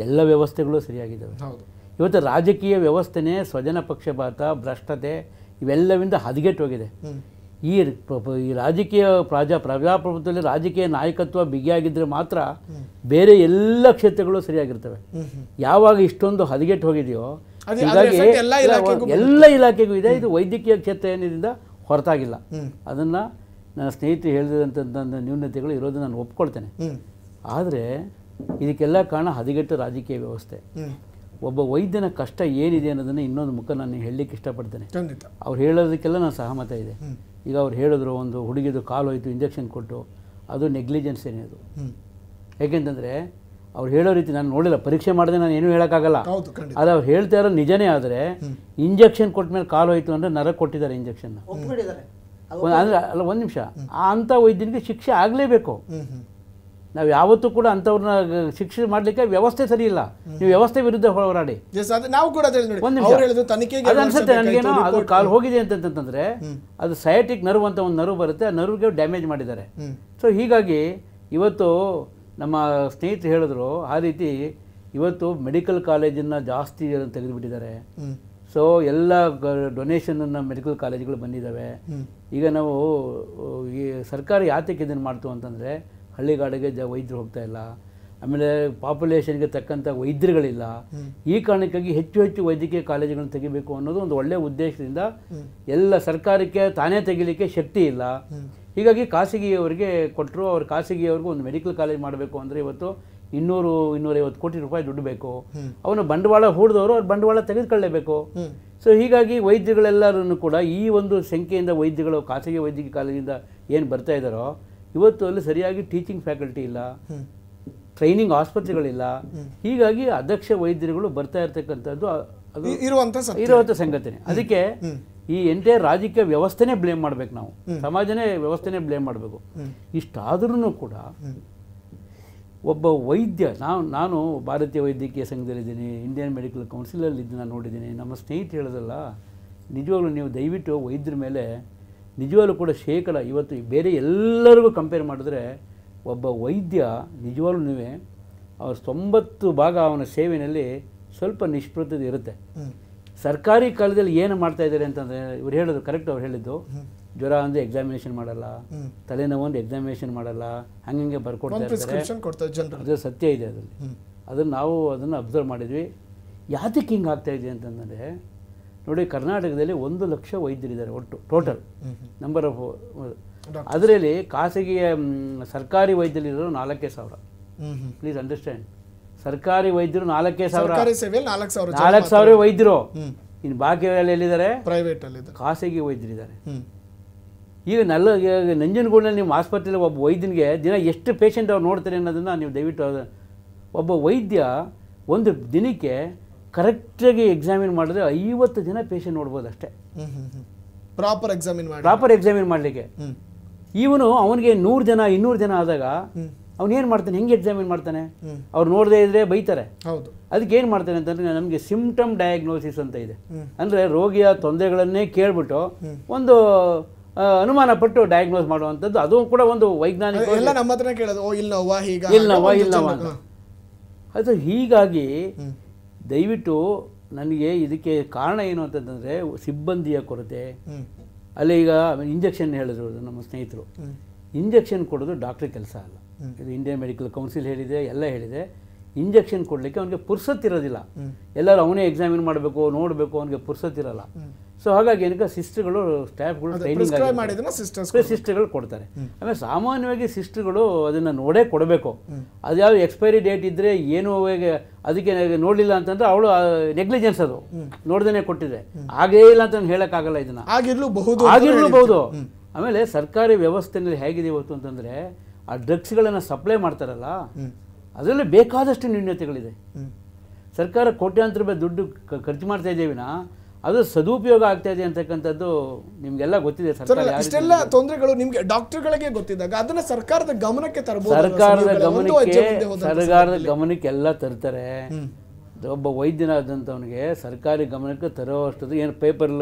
ಎಲ್ಲ ವ್ಯವಸ್ಥೆಗಳು ಸರಿಯಾಗಿದ್ದಾವೆ ಇವತ್ತು ರಾಜಕೀಯ ವ್ಯವಸ್ಥೆನೇ ಸ್ವಜನ ಪಕ್ಷಪಾತ ಭ್ರಷ್ಟತೆ ಇವೆಲ್ಲವಿಂದ ಹದಗೆಟ್ಟೋಗಿದೆ ಈ ಈ ರಾಜಕೀಯ ಪ್ರಜಾ ಪ್ರಜಾಪ್ರಭುತ್ವದಲ್ಲಿ ರಾಜಕೀಯ ನಾಯಕತ್ವ ಬಿಗಿಯಾಗಿದ್ದರೆ ಮಾತ್ರ ಬೇರೆ ಎಲ್ಲ ಕ್ಷೇತ್ರಗಳು ಸರಿಯಾಗಿರ್ತವೆ ಯಾವಾಗ ಇಷ್ಟೊಂದು ಹದಗೆಟ್ಟು ಹೋಗಿದೆಯೋ ಹೀಗಾಗಿ ಎಲ್ಲ ಇಲಾಖೆಗೂ ಇದೆ ಇದು ವೈದ್ಯಕೀಯ ಕ್ಷೇತ್ರ ಏನಿದ್ರಿಂದ ಹೊರತಾಗಿಲ್ಲ ಅದನ್ನು ನನ್ನ ಸ್ನೇಹಿತರು ಹೇಳಿದಂಥ ನ್ಯೂನತೆಗಳು ಇರೋದು ನಾನು ಒಪ್ಕೊಳ್ತೇನೆ ಆದರೆ ಇದಕ್ಕೆಲ್ಲ ಕಾರಣ ಹದಿಗೆಟ್ಟ ರಾಜಕೀಯ ವ್ಯವಸ್ಥೆ ಒಬ್ಬ ವೈದ್ಯನ ಕಷ್ಟ ಏನಿದೆ ಅನ್ನೋದನ್ನು ಇನ್ನೊಂದು ಮುಖ ನಾನು ಹೇಳಲಿಕ್ಕೆ ಇಷ್ಟಪಡ್ತೇನೆ ಅವ್ರು ಹೇಳೋದಕ್ಕೆಲ್ಲ ನಾನು ಸಹಮತ ಇದೆ ಈಗ ಅವ್ರು ಹೇಳಿದ್ರು ಒಂದು ಹುಡುಗಿದು ಕಾಲು ಹೋಯಿತು ಇಂಜೆಕ್ಷನ್ ಕೊಟ್ಟು ಅದು ನೆಗ್ಲಿಜೆನ್ಸ್ ಏನೇ ಅದು ಏಕೆಂತಂದರೆ ಅವ್ರು ಹೇಳೋ ರೀತಿ ನಾನು ನೋಡಿಲ್ಲ ಪರೀಕ್ಷೆ ಮಾಡಿದ್ರೆ ನಾನು ಏನು ಹೇಳೋಕ್ಕಾಗಲ್ಲ ಆದ್ರೆ ಅವ್ರು ಹೇಳ್ತಾ ಇರೋ ನಿಜನೇ ಆದರೆ ಇಂಜೆಕ್ಷನ್ ಕೊಟ್ಟ ಮೇಲೆ ಕಾಲು ಹೋಯ್ತು ಅಂದರೆ ನರ ಕೊಟ್ಟಿದ್ದಾರೆ ಇಂಜೆಕ್ಷನ್ ಅಂದ್ರೆ ಅಲ್ಲ ಒಂದು ನಿಮಿಷ ಅಂಥ ವೈದ್ಯನಿಗೆ ಶಿಕ್ಷೆ ಆಗಲೇಬೇಕು ನಾವು ಯಾವತ್ತೂ ಕೂಡ ಅಂಥವ್ರನ್ನ ಶಿಕ್ಷೆ ಮಾಡಲಿಕ್ಕೆ ವ್ಯವಸ್ಥೆ ಸರಿ ಇಲ್ಲ ನೀವು ವ್ಯವಸ್ಥೆ ವಿರುದ್ಧ ಹೋರಾಡಿ ಅದು ಕಾಲು ಹೋಗಿದೆ ಅಂತಂತಂದ್ರೆ ಅದು ಸಯಾಟಿಕ್ ನರ್ವ್ ಅಂತ ಒಂದು ನರ್ವ್ ಬರುತ್ತೆ ಆ ನರ್ವ್ಗೆ ಡ್ಯಾಮೇಜ್ ಮಾಡಿದ್ದಾರೆ ಸೊ ಹೀಗಾಗಿ ಇವತ್ತು ನಮ್ಮ ಸ್ನೇಹಿತರು ಹೇಳಿದ್ರು ಆ ರೀತಿ ಇವತ್ತು ಮೆಡಿಕಲ್ ಕಾಲೇಜನ್ನು ಜಾಸ್ತಿ ತೆಗೆದುಬಿಟ್ಟಿದ್ದಾರೆ ಸೊ ಎಲ್ಲ ಡೊನೇಷನನ್ನು ಮೆಡಿಕಲ್ ಕಾಲೇಜ್ಗಳು ಬಂದಿದ್ದಾವೆ ಈಗ ನಾವು ಈ ಸರ್ಕಾರ ಯಾತಕ್ಕೆ ಇದನ್ನು ಮಾಡ್ತು ಅಂತಂದರೆ ಹಳ್ಳಿಗಾಡಿಗೆ ಜ ವೈದ್ಯರು ಹೋಗ್ತಾ ಇಲ್ಲ ಆಮೇಲೆ ಪಾಪ್ಯುಲೇಷನ್ಗೆ ತಕ್ಕಂಥ ವೈದ್ಯರುಗಳಿಲ್ಲ ಈ ಕಾರಣಕ್ಕಾಗಿ ಹೆಚ್ಚು ಹೆಚ್ಚು ವೈದ್ಯಕೀಯ ಕಾಲೇಜುಗಳನ್ನು ತೆಗಿಬೇಕು ಅನ್ನೋದು ಒಂದು ಒಳ್ಳೆಯ ಉದ್ದೇಶದಿಂದ ಎಲ್ಲ ಸರ್ಕಾರಕ್ಕೆ ತಾನೇ ತೆಗಿಲಿಕ್ಕೆ ಶಕ್ತಿ ಇಲ್ಲ ಹೀಗಾಗಿ ಖಾಸಗಿಯವರಿಗೆ ಕೊಟ್ಟರು ಅವ್ರು ಖಾಸಗಿಯವ್ರಿಗೂ ಒಂದು ಮೆಡಿಕಲ್ ಕಾಲೇಜ್ ಮಾಡಬೇಕು ಅಂದರೆ ಇವತ್ತು ಇನ್ನೂರು ಇನ್ನೂರೈವತ್ತು ಕೋಟಿ ರೂಪಾಯಿ ದುಡ್ಡು ಬೇಕು ಅವನು ಬಂಡವಾಳ ಹೂಡಿದವರು ಅವ್ರು ಬಂಡವಾಳ ತೆಗೆದುಕೊಳ್ಳೇಬೇಕು ಸೊ ಹೀಗಾಗಿ ವೈದ್ಯಗಳೆಲ್ಲರೂ ಕೂಡ ಈ ಒಂದು ಸಂಖ್ಯೆಯಿಂದ ವೈದ್ಯಗಳು ಖಾಸಗಿ ವೈದ್ಯಕೀಯ ಕಾಲೇಜಿಂದ ಏನು ಬರ್ತಾ ಇದ್ದಾರೋ ಇವತ್ತು ಅಲ್ಲಿ ಸರಿಯಾಗಿ ಟೀಚಿಂಗ್ ಫ್ಯಾಕಲ್ಟಿ ಇಲ್ಲ ಟ್ರೈನಿಂಗ್ ಆಸ್ಪತ್ರೆಗಳಿಲ್ಲ ಹೀಗಾಗಿ ಅಧ್ಯಕ್ಷ ವೈದ್ಯರುಗಳು ಬರ್ತಾ ಇರ್ತಕ್ಕಂಥದ್ದು ಇರುವಂಥ ಇರುವಂಥ ಸಂಗತಿನೇ ಅದಕ್ಕೆ ಈ ಎಂಟೇ ರಾಜಕೀಯ ವ್ಯವಸ್ಥೆನೇ ಬ್ಲೇಮ್ ಮಾಡ್ಬೇಕು ನಾವು ಸಮಾಜನೇ ವ್ಯವಸ್ಥೆನೇ ಬ್ಲೇಮ್ ಮಾಡಬೇಕು ಇಷ್ಟಾದ್ರೂ ಕೂಡ ಒಬ್ಬ ವೈದ್ಯ ನಾವು ನಾನು ಭಾರತೀಯ ವೈದ್ಯಕೀಯ ಸಂಘದಲ್ಲಿದ್ದೀನಿ ಇಂಡಿಯನ್ ಮೆಡಿಕಲ್ ಕೌನ್ಸಿಲಲ್ಲಿ ಇದನ್ನ ನೋಡಿದ್ದೀನಿ ನಮ್ಮ ಸ್ನೇಹಿತರು ಹೇಳೋದಲ್ಲ ನಿಜವಾಗ್ಲೂ ನೀವು ದಯವಿಟ್ಟು ವೈದ್ಯರ ಮೇಲೆ ನಿಜವಾಗ್ಲೂ ಕೂಡ ಶೇಕಡ ಇವತ್ತು ಬೇರೆ ಎಲ್ಲರಿಗೂ ಕಂಪೇರ್ ಮಾಡಿದ್ರೆ ಒಬ್ಬ ವೈದ್ಯ ನಿಜವಾಗ್ಲೂ ನೀವೇ ಅವ್ರ ತೊಂಬತ್ತು ಭಾಗ ಅವನ ಸೇವೆಯಲ್ಲಿ ಸ್ವಲ್ಪ ನಿಷ್ಪೃತದ್ದು ಇರುತ್ತೆ ಸರ್ಕಾರಿ ಕಾಲದಲ್ಲಿ ಏನು ಮಾಡ್ತಾ ಇದ್ದಾರೆ ಅಂತಂದರೆ ಇವ್ರು ಹೇಳಿದ್ರು ಕರೆಕ್ಟ್ ಅವ್ರು ಹೇಳಿದ್ದು ಜ್ವರ ಅಂದರೆ ಎಕ್ಸಾಮಿನೇಷನ್ ಮಾಡಲ್ಲ ತಲೆನೋವು ಒಂದು ಎಕ್ಸಾಮಿನೇಷನ್ ಮಾಡಲ್ಲ ಹಂಗೆ ಬರ್ಕೊಡ್ತಾ ಬರ್ಕೊಡ್ತಾರೆ ಅದು ಸತ್ಯ ಇದೆ ಅದರಲ್ಲಿ ಅದನ್ನು ನಾವು ಅದನ್ನು ಅಬ್ಸರ್ವ್ ಮಾಡಿದ್ವಿ ಯಾತಕ್ಕೆ ಹಿಂಗೆ ಇದೆ ಅಂತಂದರೆ ನೋಡಿ ಕರ್ನಾಟಕದಲ್ಲಿ ಒಂದು ಲಕ್ಷ ವೈದ್ಯರಿದ್ದಾರೆ ಒಟ್ಟು ಟೋಟಲ್ ನಂಬರ್ ಆಫ್ ಅದರಲ್ಲಿ ಖಾಸಗಿ ಸರ್ಕಾರಿ ವೈದ್ಯರಿರೋರು ನಾಲ್ಕೇ ಸಾವಿರ ಪ್ಲೀಸ್ ಅಂಡರ್ಸ್ಟ್ಯಾಂಡ್ ಸರ್ಕಾರಿ ವೈದ್ಯರು ನಾಲ್ಕೇ ಸಾವಿರ ನಾಲ್ಕು ಸಾವಿರ ವೈದ್ಯರು ಇನ್ನು ಬಾಕಿ ಎಲ್ಲಿದ್ದಾರೆ ಪ್ರೈವೇಟ್ ಅಲ್ಲಿ ಖಾಸಗಿ ವೈದ್ಯರಿದ್ದಾರೆ ಈಗ ನಲ್ಲ ನಂಜನಗೂಡಿನಲ್ಲಿ ನಿಮ್ಮ ಆಸ್ಪತ್ರೆಯಲ್ಲಿ ಒಬ್ಬ ವೈದ್ಯನಿಗೆ ದಿನ ಎಷ್ಟು ಪೇಷಂಟ್ ಅವ್ರು ನೋಡ್ತಾರೆ ಅನ್ನೋದನ್ನು ನೀವು ದಯವಿಟ್ಟು ಒಬ್ಬ ವೈದ್ಯ ಒಂದು ದಿನಕ್ಕೆ ಕರೆಕ್ಟಾಗಿ ಎಕ್ಸಾಮಿನ್ ಮಾಡಿದ್ರೆ ಐವತ್ತು ಜನ ಪೇಷಂಟ್ ನೋಡ್ಬೋದು ಅಷ್ಟೇ ಪ್ರಾಪರ್ ಎಕ್ಸಾಮಿನ್ ಪ್ರಾಪರ್ ಎಕ್ಸಾಮಿನ್ ಮಾಡಲಿಕ್ಕೆ ಇವನು ಅವನಿಗೆ ನೂರು ಜನ ಇನ್ನೂರು ಜನ ಆದಾಗ ಏನು ಮಾಡ್ತಾನೆ ಹೆಂಗೆ ಎಕ್ಸಾಮಿನ್ ಮಾಡ್ತಾನೆ ಅವ್ರು ನೋಡದೇ ಇದ್ರೆ ಬೈತಾರೆ ಹೌದು ಅದಕ್ಕೆ ಏನು ಮಾಡ್ತಾನೆ ಅಂತಂದರೆ ನಮಗೆ ಸಿಮ್ಟಮ್ ಡಯಾಗ್ನೋಸಿಸ್ ಅಂತ ಇದೆ ಅಂದರೆ ರೋಗಿಯ ತೊಂದರೆಗಳನ್ನೇ ಕೇಳ್ಬಿಟ್ಟು ಒಂದು ಅನುಮಾನ ಪಟ್ಟು ಡಯಾಗ್ನೋಸ್ ಮಾಡುವಂಥದ್ದು ಅದು ಕೂಡ ಒಂದು ವೈಜ್ಞಾನಿಕ ನಮ್ಮ ಕೇಳೋದು ಅದು ಹೀಗಾಗಿ ದಯವಿಟ್ಟು ನನಗೆ ಇದಕ್ಕೆ ಕಾರಣ ಏನು ಅಂತಂದರೆ ಸಿಬ್ಬಂದಿಯ ಕೊರತೆ ಅಲ್ಲಿ ಈಗ ಇಂಜೆಕ್ಷನ್ ಹೇಳಿದ್ರು ನಮ್ಮ ಸ್ನೇಹಿತರು ಇಂಜೆಕ್ಷನ್ ಕೊಡೋದು ಡಾಕ್ಟ್ರ್ ಕೆಲಸ ಅಲ್ಲ ಇದು ಇಂಡಿಯನ್ ಮೆಡಿಕಲ್ ಕೌನ್ಸಿಲ್ ಹೇಳಿದೆ ಎಲ್ಲ ಹೇಳಿದೆ ಇಂಜೆಕ್ಷನ್ ಕೊಡಲಿಕ್ಕೆ ಅವನಿಗೆ ಪುರ್ಸತ್ತಿರೋದಿಲ್ಲ ಎಲ್ಲರೂ ಅವನೇ ಎಕ್ಸಾಮಿನ್ ಮಾಡಬೇಕು ನೋಡಬೇಕು ಅವನಿಗೆ ಪುರ್ಸತ್ತಿರಲ್ಲ ಸೊ ಹಾಗಾಗಿ ಏನಕ್ಕೆ ಸಿಸ್ಟರ್ಗಳು ಸ್ಟಾಫ್ಗಳು ಟ್ರೈನಿಂಗ್ ಸಿಸ್ಟರ್ಗಳು ಕೊಡ್ತಾರೆ ಆಮೇಲೆ ಸಾಮಾನ್ಯವಾಗಿ ಸಿಸ್ಟರ್ಗಳು ಅದನ್ನು ನೋಡೇ ಕೊಡಬೇಕು ಅದು ಯಾವ ಎಕ್ಸ್ಪೈರಿ ಡೇಟ್ ಇದ್ದರೆ ಏನು ಅದಕ್ಕೆ ನೋಡಲಿಲ್ಲ ಅಂತಂದ್ರೆ ಅವಳು ನೆಗ್ಲಿಜೆನ್ಸ್ ಅದು ನೋಡ್ದೇ ಕೊಟ್ಟಿದೆ ಆಗೇ ಇಲ್ಲ ಅಂತ ಹೇಳೋಕ್ಕಾಗಲ್ಲ ಇದನ್ನು ಆಗಿರ್ಲೂಬಹುದು ಆಮೇಲೆ ಸರ್ಕಾರಿ ವ್ಯವಸ್ಥೆನಲ್ಲಿ ಹೇಗಿದೆ ಇವತ್ತು ಅಂತಂದರೆ ಆ ಡ್ರಗ್ಸ್ಗಳನ್ನು ಸಪ್ಲೈ ಮಾಡ್ತಾರಲ್ಲ ಅದರಲ್ಲಿ ಬೇಕಾದಷ್ಟು ನ್ಯೂನ್ಯತೆಗಳಿದೆ ಸರ್ಕಾರ ಕೋಟ್ಯಾಂತರ ರೂಪಾಯಿ ದುಡ್ಡು ಖರ್ಚು ಮಾಡ್ತಾ ಇದ್ದೇವಿನ ಅದು ಸದುಪಯೋಗ ಆಗ್ತಾ ಇದೆ ಅಂತಕ್ಕಂಥದ್ದು ನಿಮ್ಗೆಲ್ಲ ಗೊತ್ತಿದೆ ಸರ್ಕಾರ ಇಷ್ಟೆಲ್ಲ ತೊಂದರೆಗಳು ನಿಮ್ಗೆ ಡಾಕ್ಟರ್ಗಳಿಗೆ ಗೊತ್ತಿದ್ದಾಗ ಅದನ್ನ ಸರ್ಕಾರದ ಗಮನಕ್ಕೆ ತರಬಹುದು ಸರ್ಕಾರದ ಗಮನಕ್ಕೆ ಸರ್ಕಾರದ ಗಮನಕ್ಕೆ ಎಲ್ಲ ತರ್ತಾರೆ ಒಬ್ಬ ವೈದ್ಯನಾದಂಥವನಿಗೆ ಸರ್ಕಾರಿ ಗಮನಕ್ಕೆ ಅಷ್ಟದು ಏನು ಪೇಪರ್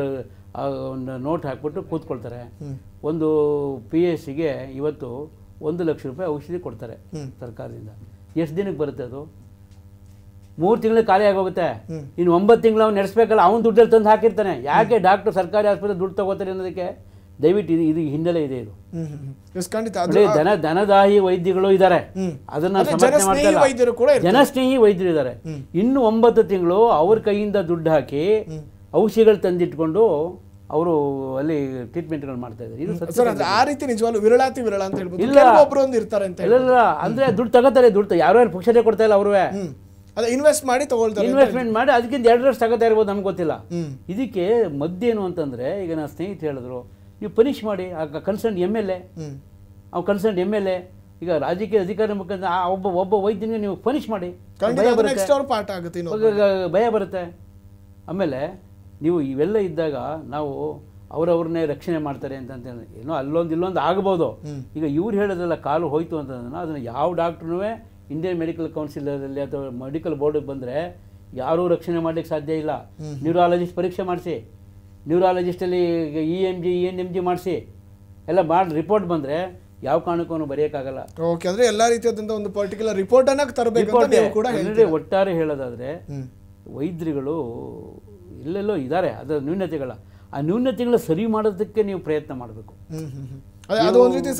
ಒಂದು ನೋಟ್ ಹಾಕ್ಬಿಟ್ಟು ಕೂತ್ಕೊಳ್ತಾರೆ ಒಂದು ಪಿ ಎಸ್ ಸಿಗೆ ಇವತ್ತು ಒಂದು ಲಕ್ಷ ರೂಪಾಯಿ ಔಷಧಿ ಕೊಡ್ತಾರೆ ಸರ್ಕಾರದಿಂದ ಎಷ್ಟು ದಿನಕ್ಕೆ ಬರುತ್ತೆ ಅದು ಮೂರು ತಿಂಗಳಿಗೆ ಖಾಲಿ ಆಗೋಗುತ್ತೆ ಇನ್ನು ಒಂಬತ್ತು ತಿಂಗಳು ಅವ್ನು ನಡೆಸ್ಬೇಕಲ್ಲ ಅವ್ನು ದುಡ್ಡಲ್ಲಿ ತಂದು ಹಾಕಿರ್ತಾನೆ ಯಾಕೆ ಡಾಕ್ಟರ್ ಸರ್ಕಾರಿ ಆಸ್ಪತ್ರೆ ದುಡ್ಡು ತಗೋತಾರೆ ಅನ್ನೋದಕ್ಕೆ ದಯವಿಟ್ಟು ಇದು ಇದು ಹಿನ್ನೆಲೆ ಇದೆ ಇದು ದನ ಧನದಾಹಿ ವೈದ್ಯಗಳು ಇದ್ದಾರೆ ಅದನ್ನ ಜನಸ್ನೇಹಿ ವೈದ್ಯರು ಇದ್ದಾರೆ ಇನ್ನು ಒಂಬತ್ತು ತಿಂಗಳು ಅವ್ರ ಕೈಯಿಂದ ದುಡ್ಡು ಹಾಕಿ ಔಷಧಿಗಳು ತಂದಿಟ್ಕೊಂಡು ಅವರು ಅಲ್ಲಿ ಟ್ರೀಟ್ಮೆಂಟ್ಗಳು ಮಾಡ್ತಾ ಇದ್ದಾರೆ ಆ ರೀತಿ ವಿರಳಾತಿ ವಿರಳ ಅಂತ ಇಲ್ಲ ಇರ್ತಾರೆ ಅಂತ ಇಲ್ಲ ಅಂದ್ರೆ ದುಡ್ಡು ತಗೋತಾರೆ ದುಡ್ಡು ಯಾರು ಏನು ಪುಕ್ಷತೆ ಕೊಡ್ತಾ ಇಲ್ಲ ಅವ್ರುವೆ ಅದೇ ಇನ್ವೆಸ್ಟ್ ಮಾಡಿ ತಗೊಳ್ತಾರೆ ಇನ್ವೆಸ್ಟ್ಮೆಂಟ್ ಮಾಡಿ ಅದಕ್ಕಿಂತ ಎರಡು ವರ್ಷ ತಗೋತಾ ಇರ್ಬೋದು ನಮ್ಗೆ ಗೊತ್ತಿಲ್ಲ ಇದಕ್ಕೆ ಮದ್ದೇನು ಅಂತಂದ್ರೆ ಈಗ ನನ್ನ ಸ್ನೇಹಿತ ಹೇಳಿದ್ರು ನೀವು ಪನಿಷ್ ಮಾಡಿ ಆ ಕನ್ಸರ್ನ್ ಎಮ್ ಎಲ್ ಎ ಅವ್ನು ಕನ್ಸರ್ನ್ ಎಮ್ ಎಲ್ ಎ ಈಗ ರಾಜಕೀಯ ಅಧಿಕಾರಿ ಆ ಒಬ್ಬ ಒಬ್ಬ ವೈದ್ಯನಿಗೆ ನೀವು ಪನಿಷ್ ಮಾಡಿ ಭಯ ಬರುತ್ತೆ ಆಮೇಲೆ ನೀವು ಇವೆಲ್ಲ ಇದ್ದಾಗ ನಾವು ಅವರವ್ರನ್ನೇ ರಕ್ಷಣೆ ಮಾಡ್ತಾರೆ ಅಂತೇಳಿ ಏನೋ ಅಲ್ಲೊಂದು ಇಲ್ಲೊಂದು ಆಗ್ಬೋದು ಈಗ ಇವ್ರು ಹೇಳೋದಲ್ಲ ಕಾಲು ಹೋಯ್ತು ಅಂತಂದ್ರೆ ಅದನ್ನು ಯಾವ ಡಾಕ್ಟ್ರೂ ಇಂಡಿಯನ್ ಮೆಡಿಕಲ್ ಕೌನ್ಸಿಲಲ್ಲಿ ಅಥವಾ ಮೆಡಿಕಲ್ ಬೋರ್ಡ್ ಬಂದರೆ ಯಾರೂ ರಕ್ಷಣೆ ಮಾಡಲಿಕ್ಕೆ ಸಾಧ್ಯ ಇಲ್ಲ ನ್ಯೂರಾಲಜಿಸ್ಟ್ ಪರೀಕ್ಷೆ ಮಾಡಿಸಿ ನ್ಯೂರಾಲಜಿಸ್ಟಲ್ಲಿ E M G N M G ಮಾಡಿಸಿ ಎಲ್ಲ ಮಾಡಿ ರಿಪೋರ್ಟ್ ಬಂದರೆ ಯಾವ ಕಾರಣಕ್ಕೂ ಬರೆಯೋಕ್ಕಾಗಲ್ಲ ಓಕೆ ಅಂದರೆ ಎಲ್ಲ ರೀತಿಯಾದಂಥ ಒಂದು ಪರ್ಟಿಕ್ಯುಲರ್ ರಿಪೋರ್ಟನ್ನು ತರಬೇಕು ಒಟ್ಟಾರೆ ಹೇಳೋದಾದರೆ ವೈದ್ಯರುಗಳು ಎಲ್ಲೆಲ್ಲೋ ಇದ್ದಾರೆ ಅದರ ನ್ಯೂನತೆಗಳ ಆ ನ್ಯೂನತೆಗಳ ಸರಿ ಮಾಡೋದಕ್ಕೆ ನೀವು ಪ್ರಯತ್ನ ಮಾಡಬೇಕು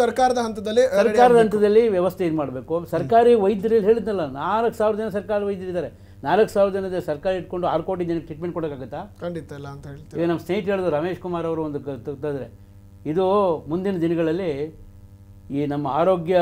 ಸರ್ಕಾರದ ಹಂತದಲ್ಲಿ ಸರ್ಕಾರದ ಹಂತದಲ್ಲಿ ವ್ಯವಸ್ಥೆ ಏನು ಮಾಡಬೇಕು ಸರ್ಕಾರಿ ವೈದ್ಯರಲ್ಲಿ ಹೇಳಿದ್ನಲ್ಲ ನಾಲ್ಕು ಸಾವಿರ ಜನ ವೈದ್ಯರು ಇದ್ದಾರೆ ನಾಲ್ಕು ಸಾವಿರ ಜನ ಸರ್ಕಾರ ಇಟ್ಕೊಂಡು ಆರು ಕೋಟಿ ಜನಕ್ಕೆ ಟ್ರೀಟ್ಮೆಂಟ್ ಕೊಡೋಕ್ಕಾಗತ್ತಾ ಖಂಡಿತ ಇಲ್ಲ ಅಂತ ಹೇಳ್ತೀವಿ ನಮ್ಮ ಸ್ನೇಹಿತ ಹೇಳಿದ್ರು ರಮೇಶ್ ಕುಮಾರ್ ಅವರು ಒಂದು ಇದು ಮುಂದಿನ ದಿನಗಳಲ್ಲಿ ಈ ನಮ್ಮ ಆರೋಗ್ಯ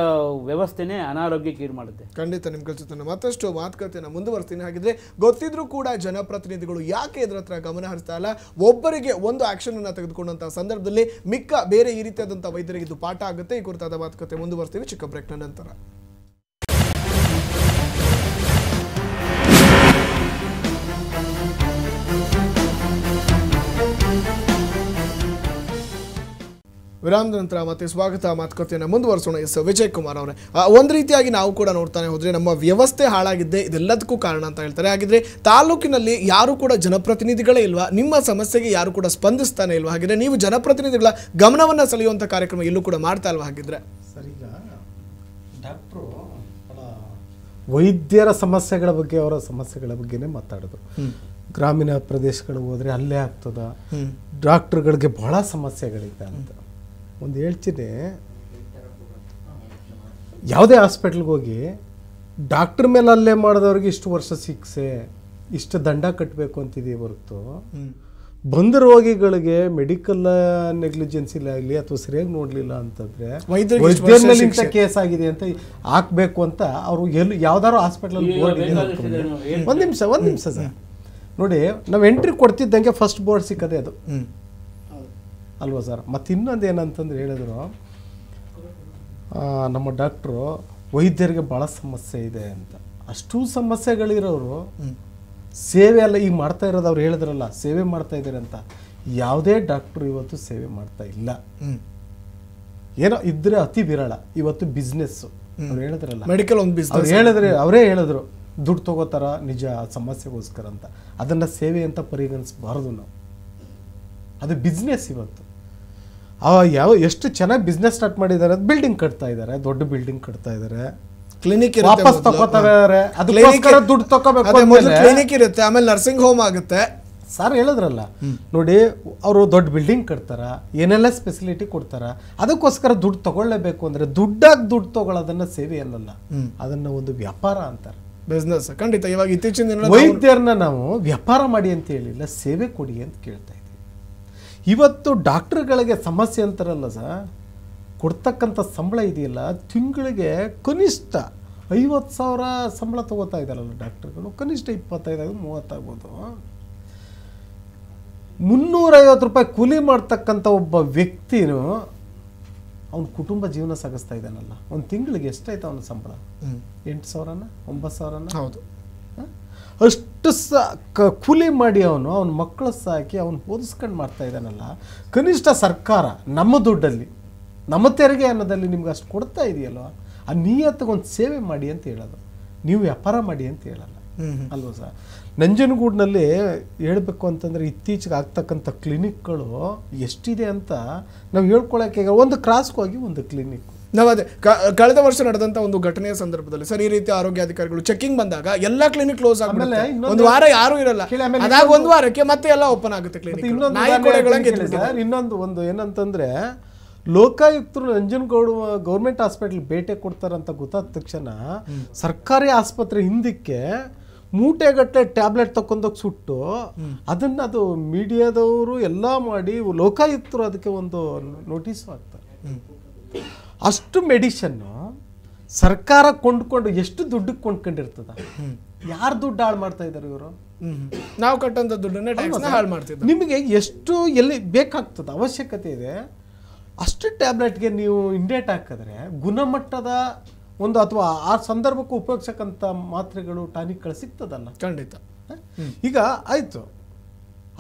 ವ್ಯವಸ್ಥೆನೇ ಅನಾರೋಗ್ಯಕ್ಕೆ ಇದು ಮಾಡುತ್ತೆ ಖಂಡಿತ ನಿಮ್ಮ ಕೆಲಸ ಮತ್ತಷ್ಟು ಮಾತುಕತೆಯನ್ನು ಮುಂದುವರಿಸ್ತೀನಿ ಹಾಗಿದ್ರೆ ಗೊತ್ತಿದ್ರೂ ಕೂಡ ಜನಪ್ರತಿನಿಧಿಗಳು ಯಾಕೆ ಇದ್ರ ಹತ್ರ ಗಮನ ಹರಿಸ್ತಾ ಇಲ್ಲ ಒಬ್ಬರಿಗೆ ಒಂದು ಆಕ್ಷನ್ ಅನ್ನ ತೆಗೆದುಕೊಂಡಂತಹ ಸಂದರ್ಭದಲ್ಲಿ ಮಿಕ್ಕ ಬೇರೆ ಈ ರೀತಿಯಾದಂತಹ ವೈದ್ಯರಿಗೆ ಇದು ಪಾಠ ಆಗುತ್ತೆ ಈ ಕುರಿತಾದ ಮಾತುಕತೆ ಮುಂದುವರ್ತೀವಿ ಚಿಕ್ಕ ಬ್ರೇಕ್ನ ನಂತರ ವಿರಾಮ ನಂತರ ಮತ್ತೆ ಸ್ವಾಗತ ಮಾತುಕತೆಯನ್ನು ಮುಂದುವರಿಸೋಣ ಎಸ್ ವಿಜಯ್ ಕುಮಾರ್ ಅವರೇ ಒಂದು ರೀತಿಯಾಗಿ ನಾವು ಕೂಡ ನೋಡ್ತಾನೆ ಹೋದರೆ ನಮ್ಮ ವ್ಯವಸ್ಥೆ ಹಾಳಾಗಿದ್ದೆ ಇದೆಲ್ಲದಕ್ಕೂ ಕಾರಣ ಅಂತ ಹೇಳ್ತಾರೆ ಹಾಗಿದ್ರೆ ತಾಲೂಕಿನಲ್ಲಿ ಯಾರು ಕೂಡ ಜನಪ್ರತಿನಿಧಿಗಳೇ ಇಲ್ವಾ ನಿಮ್ಮ ಸಮಸ್ಯೆಗೆ ಯಾರು ಕೂಡ ಸ್ಪಂದಿಸ್ತಾನೆ ಇಲ್ವಾ ಹಾಗಿದ್ರೆ ನೀವು ಜನಪ್ರತಿನಿಧಿಗಳ ಗಮನವನ್ನು ಸೆಳೆಯುವಂಥ ಕಾರ್ಯಕ್ರಮ ಇಲ್ಲೂ ಕೂಡ ಮಾಡ್ತಾ ಇಲ್ವಾ ಹಾಗಿದ್ರೆ ಡಾಕ್ಟ್ರು ವೈದ್ಯರ ಸಮಸ್ಯೆಗಳ ಬಗ್ಗೆ ಅವರ ಸಮಸ್ಯೆಗಳ ಬಗ್ಗೆನೇ ಮಾತಾಡೋದು ಗ್ರಾಮೀಣ ಪ್ರದೇಶಗಳು ಹೋದ್ರೆ ಅಲ್ಲೇ ಆಗ್ತದ ಡಾಕ್ಟ್ರುಗಳಿಗೆ ಬಹಳ ಸಮಸ್ಯೆಗಳಿದೆ ಅಂತ ಒಂದು ಹೇಳ್ತೀನಿ ಯಾವುದೇ ಹಾಸ್ಪಿಟ್ಲ್ಗೆ ಹೋಗಿ ಡಾಕ್ಟ್ರ್ ಮೇಲೆ ಅಲ್ಲೇ ಮಾಡಿದವ್ರಿಗೆ ಇಷ್ಟು ವರ್ಷ ಶಿಕ್ಷೆ ಇಷ್ಟು ದಂಡ ಕಟ್ಟಬೇಕು ಅಂತಿದೆಯೇ ಹೊರತು ಬಂದ ರೋಗಿಗಳಿಗೆ ಮೆಡಿಕಲ್ ನೆಗ್ಲಿಜೆನ್ಸಿ ಆಗಲಿ ಅಥವಾ ಸರಿಯಾಗಿ ನೋಡಲಿಲ್ಲ ಅಂತಂದರೆ ವೈದ್ಯರ ಕೇಸ್ ಆಗಿದೆ ಅಂತ ಹಾಕಬೇಕು ಅಂತ ಅವರು ಎಲ್ಲಿ ಯಾವ್ದಾದ್ರು ಹಾಸ್ಪಿಟ್ಲಲ್ಲಿ ಬೋರ್ಡ್ ಒಂದು ನಿಮಿಷ ಒಂದು ನಿಮಿಷ ಸರ್ ನೋಡಿ ನಾವು ಎಂಟ್ರಿ ಕೊಡ್ತಿದ್ದಂಗೆ ಫಸ್ಟ್ ಬೋರ್ಡ್ ಸಿಕ್ಕದೆ ಅದು ಅಲ್ವಾ ಸರ್ ಮತ್ತು ಇನ್ನೊಂದು ಏನಂತಂದ್ರೆ ಹೇಳಿದ್ರು ನಮ್ಮ ಡಾಕ್ಟ್ರು ವೈದ್ಯರಿಗೆ ಭಾಳ ಸಮಸ್ಯೆ ಇದೆ ಅಂತ ಅಷ್ಟು ಸಮಸ್ಯೆಗಳಿರೋರು ಸೇವೆ ಅಲ್ಲ ಈಗ ಮಾಡ್ತಾ ಇರೋದು ಅವ್ರು ಹೇಳಿದ್ರಲ್ಲ ಸೇವೆ ಮಾಡ್ತಾ ಇದ್ದಾರೆ ಅಂತ ಯಾವುದೇ ಡಾಕ್ಟ್ರು ಇವತ್ತು ಸೇವೆ ಮಾಡ್ತಾ ಇಲ್ಲ ಏನೋ ಇದ್ರೆ ಅತಿ ವಿರಳ ಇವತ್ತು ಬಿಸ್ನೆಸ್ಸು ಅವ್ರು ಹೇಳಿದ್ರಲ್ಲ ಮೆಡಿಕಲ್ ಒಂದು ಬಿಸ್ನೆಸ್ ಹೇಳಿದ್ರೆ ಅವರೇ ಹೇಳಿದ್ರು ದುಡ್ಡು ತಗೋತಾರ ನಿಜ ಸಮಸ್ಯೆಗೋಸ್ಕರ ಅಂತ ಅದನ್ನು ಸೇವೆ ಅಂತ ಪರಿಗಣಿಸಬಾರದು ನಾವು ಅದು ಬಿಸ್ನೆಸ್ ಇವತ್ತು ಆ ಯಾವ ಎಷ್ಟು ಚೆನ್ನಾಗಿ ಬಿಸ್ನೆಸ್ ಸ್ಟಾರ್ಟ್ ಮಾಡಿದ್ದಾರೆ ಬಿಲ್ಡಿಂಗ್ ಕಟ್ತಾ ಇದ್ದಾರೆ ದೊಡ್ಡ ಬಿಲ್ಡಿಂಗ್ ಕಟ್ತಾ ಇದ್ದಾರೆ ಕ್ಲಿನಿಕ್ ದುಡ್ಡು ಕ್ಲಿನಿಕ್ ಇರುತ್ತೆ ಆಮೇಲೆ ನರ್ಸಿಂಗ್ ಹೋಮ್ ಆಗುತ್ತೆ ಸರ್ ಹೇಳಿದ್ರಲ್ಲ ನೋಡಿ ಅವರು ದೊಡ್ಡ ಬಿಲ್ಡಿಂಗ್ ಕಟ್ತಾರ ಏನೆಲ್ಲ ಸ್ಪೆಸಿಲಿಟಿ ಕೊಡ್ತಾರ ಅದಕ್ಕೋಸ್ಕರ ದುಡ್ಡು ತಗೊಳ್ಳೇಬೇಕು ಅಂದ್ರೆ ದುಡ್ಡಾಗಿ ದುಡ್ಡು ತಗೊಳ್ಳೋದನ್ನ ಸೇವೆ ಅನ್ನಲ್ಲ ಅದನ್ನ ಒಂದು ವ್ಯಾಪಾರ ಅಂತಾರೆ ಬಿಸ್ನೆಸ್ ಖಂಡಿತ ಇವಾಗ ಇತ್ತೀಚಿನ ವೈದ್ಯರನ್ನ ನಾವು ವ್ಯಾಪಾರ ಮಾಡಿ ಅಂತ ಹೇಳಿಲ್ಲ ಸೇವೆ ಕೊಡಿ ಅಂತ ಕೇಳ್ತಾ ಇವತ್ತು ಡಾಕ್ಟ್ರುಗಳಿಗೆ ಸಮಸ್ಯೆ ಅಂತಾರಲ್ಲ ಸರ್ ಕೊಡ್ತಕ್ಕಂಥ ಸಂಬಳ ಇದೆಯಲ್ಲ ತಿಂಗಳಿಗೆ ಕನಿಷ್ಠ ಐವತ್ತು ಸಾವಿರ ಸಂಬಳ ತೊಗೋತಾ ಇದ್ದಾರಲ್ಲ ಡಾಕ್ಟ್ರ್ಗಳು ಕನಿಷ್ಠ ಇಪ್ಪತ್ತೈದಾಗ ಮೂವತ್ತಾಗ್ಬೋದು ಮುನ್ನೂರೈವತ್ತು ರೂಪಾಯಿ ಕೂಲಿ ಮಾಡ್ತಕ್ಕಂಥ ಒಬ್ಬ ವ್ಯಕ್ತಿನೂ ಅವನ ಕುಟುಂಬ ಜೀವನ ಸಾಗಿಸ್ತಾ ಇದ್ದಾನಲ್ಲ ಒಂದು ತಿಂಗಳಿಗೆ ಎಷ್ಟಾಯ್ತು ಅವನ ಸಂಬಳ ಎಂಟು ಸಾವಿರನ ಒಂಬತ್ತು ಸಾವಿರನ ಹೌದು ಅಷ್ಟು ಸ ಕ ಕೂಲಿ ಮಾಡಿ ಅವನು ಅವನ ಮಕ್ಕಳು ಸಾಕಿ ಅವನು ಓದಿಸ್ಕೊಂಡು ಮಾಡ್ತಾ ಇದ್ದಾನಲ್ಲ ಕನಿಷ್ಠ ಸರ್ಕಾರ ನಮ್ಮ ದುಡ್ಡಲ್ಲಿ ನಮ್ಮ ತೆರಿಗೆ ಅನ್ನೋದಲ್ಲಿ ನಿಮ್ಗೆ ಅಷ್ಟು ಕೊಡ್ತಾ ಇದೆಯಲ್ವ ಆ ನೀಯತ್ತಗೊಂದು ಸೇವೆ ಮಾಡಿ ಅಂತ ಹೇಳೋದು ನೀವು ವ್ಯಾಪಾರ ಮಾಡಿ ಅಂತ ಹೇಳಲ್ಲ ಅಲ್ವಾ ಸರ್ ನಂಜನಗೂಡಿನಲ್ಲಿ ಹೇಳಬೇಕು ಅಂತಂದರೆ ಇತ್ತೀಚೆಗೆ ಆಗ್ತಕ್ಕಂಥ ಕ್ಲಿನಿಕ್ಗಳು ಎಷ್ಟಿದೆ ಅಂತ ನಾವು ಹೇಳ್ಕೊಳಕ್ಕೆ ಒಂದು ಕ್ರಾಸ್ಗೋಗಿ ಒಂದು ಕ್ಲಿನಿಕ್ಕು ನಾವು ಅದೇ ಕಳೆದ ವರ್ಷ ನಡೆದಂತ ಒಂದು ಘಟನೆಯ ಸಂದರ್ಭದಲ್ಲಿ ಸರ್ ಈ ರೀತಿ ಅಧಿಕಾರಿಗಳು ಚೆಕಿಂಗ್ ಬಂದಾಗ ಎಲ್ಲ ಕ್ಲಿನಿಕ್ ಕ್ಲೋಸ್ ಆಗುತ್ತೆ ಒಂದು ವಾರ ಯಾರು ಇರಲ್ಲ ಅದಾಗ ಒಂದು ವಾರಕ್ಕೆ ಮತ್ತೆ ಎಲ್ಲ ಓಪನ್ ಆಗುತ್ತೆ ಕ್ಲಿನಿಕ್ ಇನ್ನೊಂದು ಒಂದು ಏನಂತಂದ್ರೆ ಲೋಕಾಯುಕ್ತರು ನಂಜನಗೌಡ ಗೌರ್ಮೆಂಟ್ ಹಾಸ್ಪಿಟಲ್ ಭೇಟಿ ಕೊಡ್ತಾರಂತ ಗೊತ್ತಾದ ತಕ್ಷಣ ಸರ್ಕಾರಿ ಆಸ್ಪತ್ರೆ ಹಿಂದಕ್ಕೆ ಮೂಟೆಗಟ್ಟಲೆ ಟ್ಯಾಬ್ಲೆಟ್ ತಕ್ಕೊಂಡೋಗಿ ಸುಟ್ಟು ಅದನ್ನ ಅದು ಮೀಡಿಯಾದವರು ಎಲ್ಲ ಮಾಡಿ ಲೋಕಾಯುಕ್ತರು ಅದಕ್ಕೆ ಒಂದು ನೋಟಿಸ್ ಹಾಕ್ತಾರೆ ಅಷ್ಟು ಮೆಡಿಷನ್ನು ಸರ್ಕಾರ ಕೊಂಡ್ಕೊಂಡು ಎಷ್ಟು ದುಡ್ಡು ಕೊಂಡ್ಕೊಂಡಿರ್ತದ ಯಾರು ದುಡ್ಡು ಹಾಳು ಮಾಡ್ತಾ ಇದ್ದಾರೆ ಇವರು ನಾವು ಕಟ್ಟಂತ ದುಡ್ಡನ್ನ ಹಾಳು ಮಾಡ್ತಿದ್ದೆ ನಿಮಗೆ ಎಷ್ಟು ಎಲ್ಲಿ ಬೇಕಾಗ್ತದ ಅವಶ್ಯಕತೆ ಇದೆ ಅಷ್ಟು ಟ್ಯಾಬ್ಲೆಟ್ಗೆ ನೀವು ಇಂಡೇಟ್ ಹಾಕಿದ್ರೆ ಗುಣಮಟ್ಟದ ಒಂದು ಅಥವಾ ಆ ಸಂದರ್ಭಕ್ಕೂ ಉಪಯೋಗಿಸಕ್ಕಂಥ ಮಾತ್ರೆಗಳು ಟಾನಿಕ್ಗಳು ಸಿಗ್ತದಲ್ಲ ಖಂಡಿತ ಈಗ ಆಯಿತು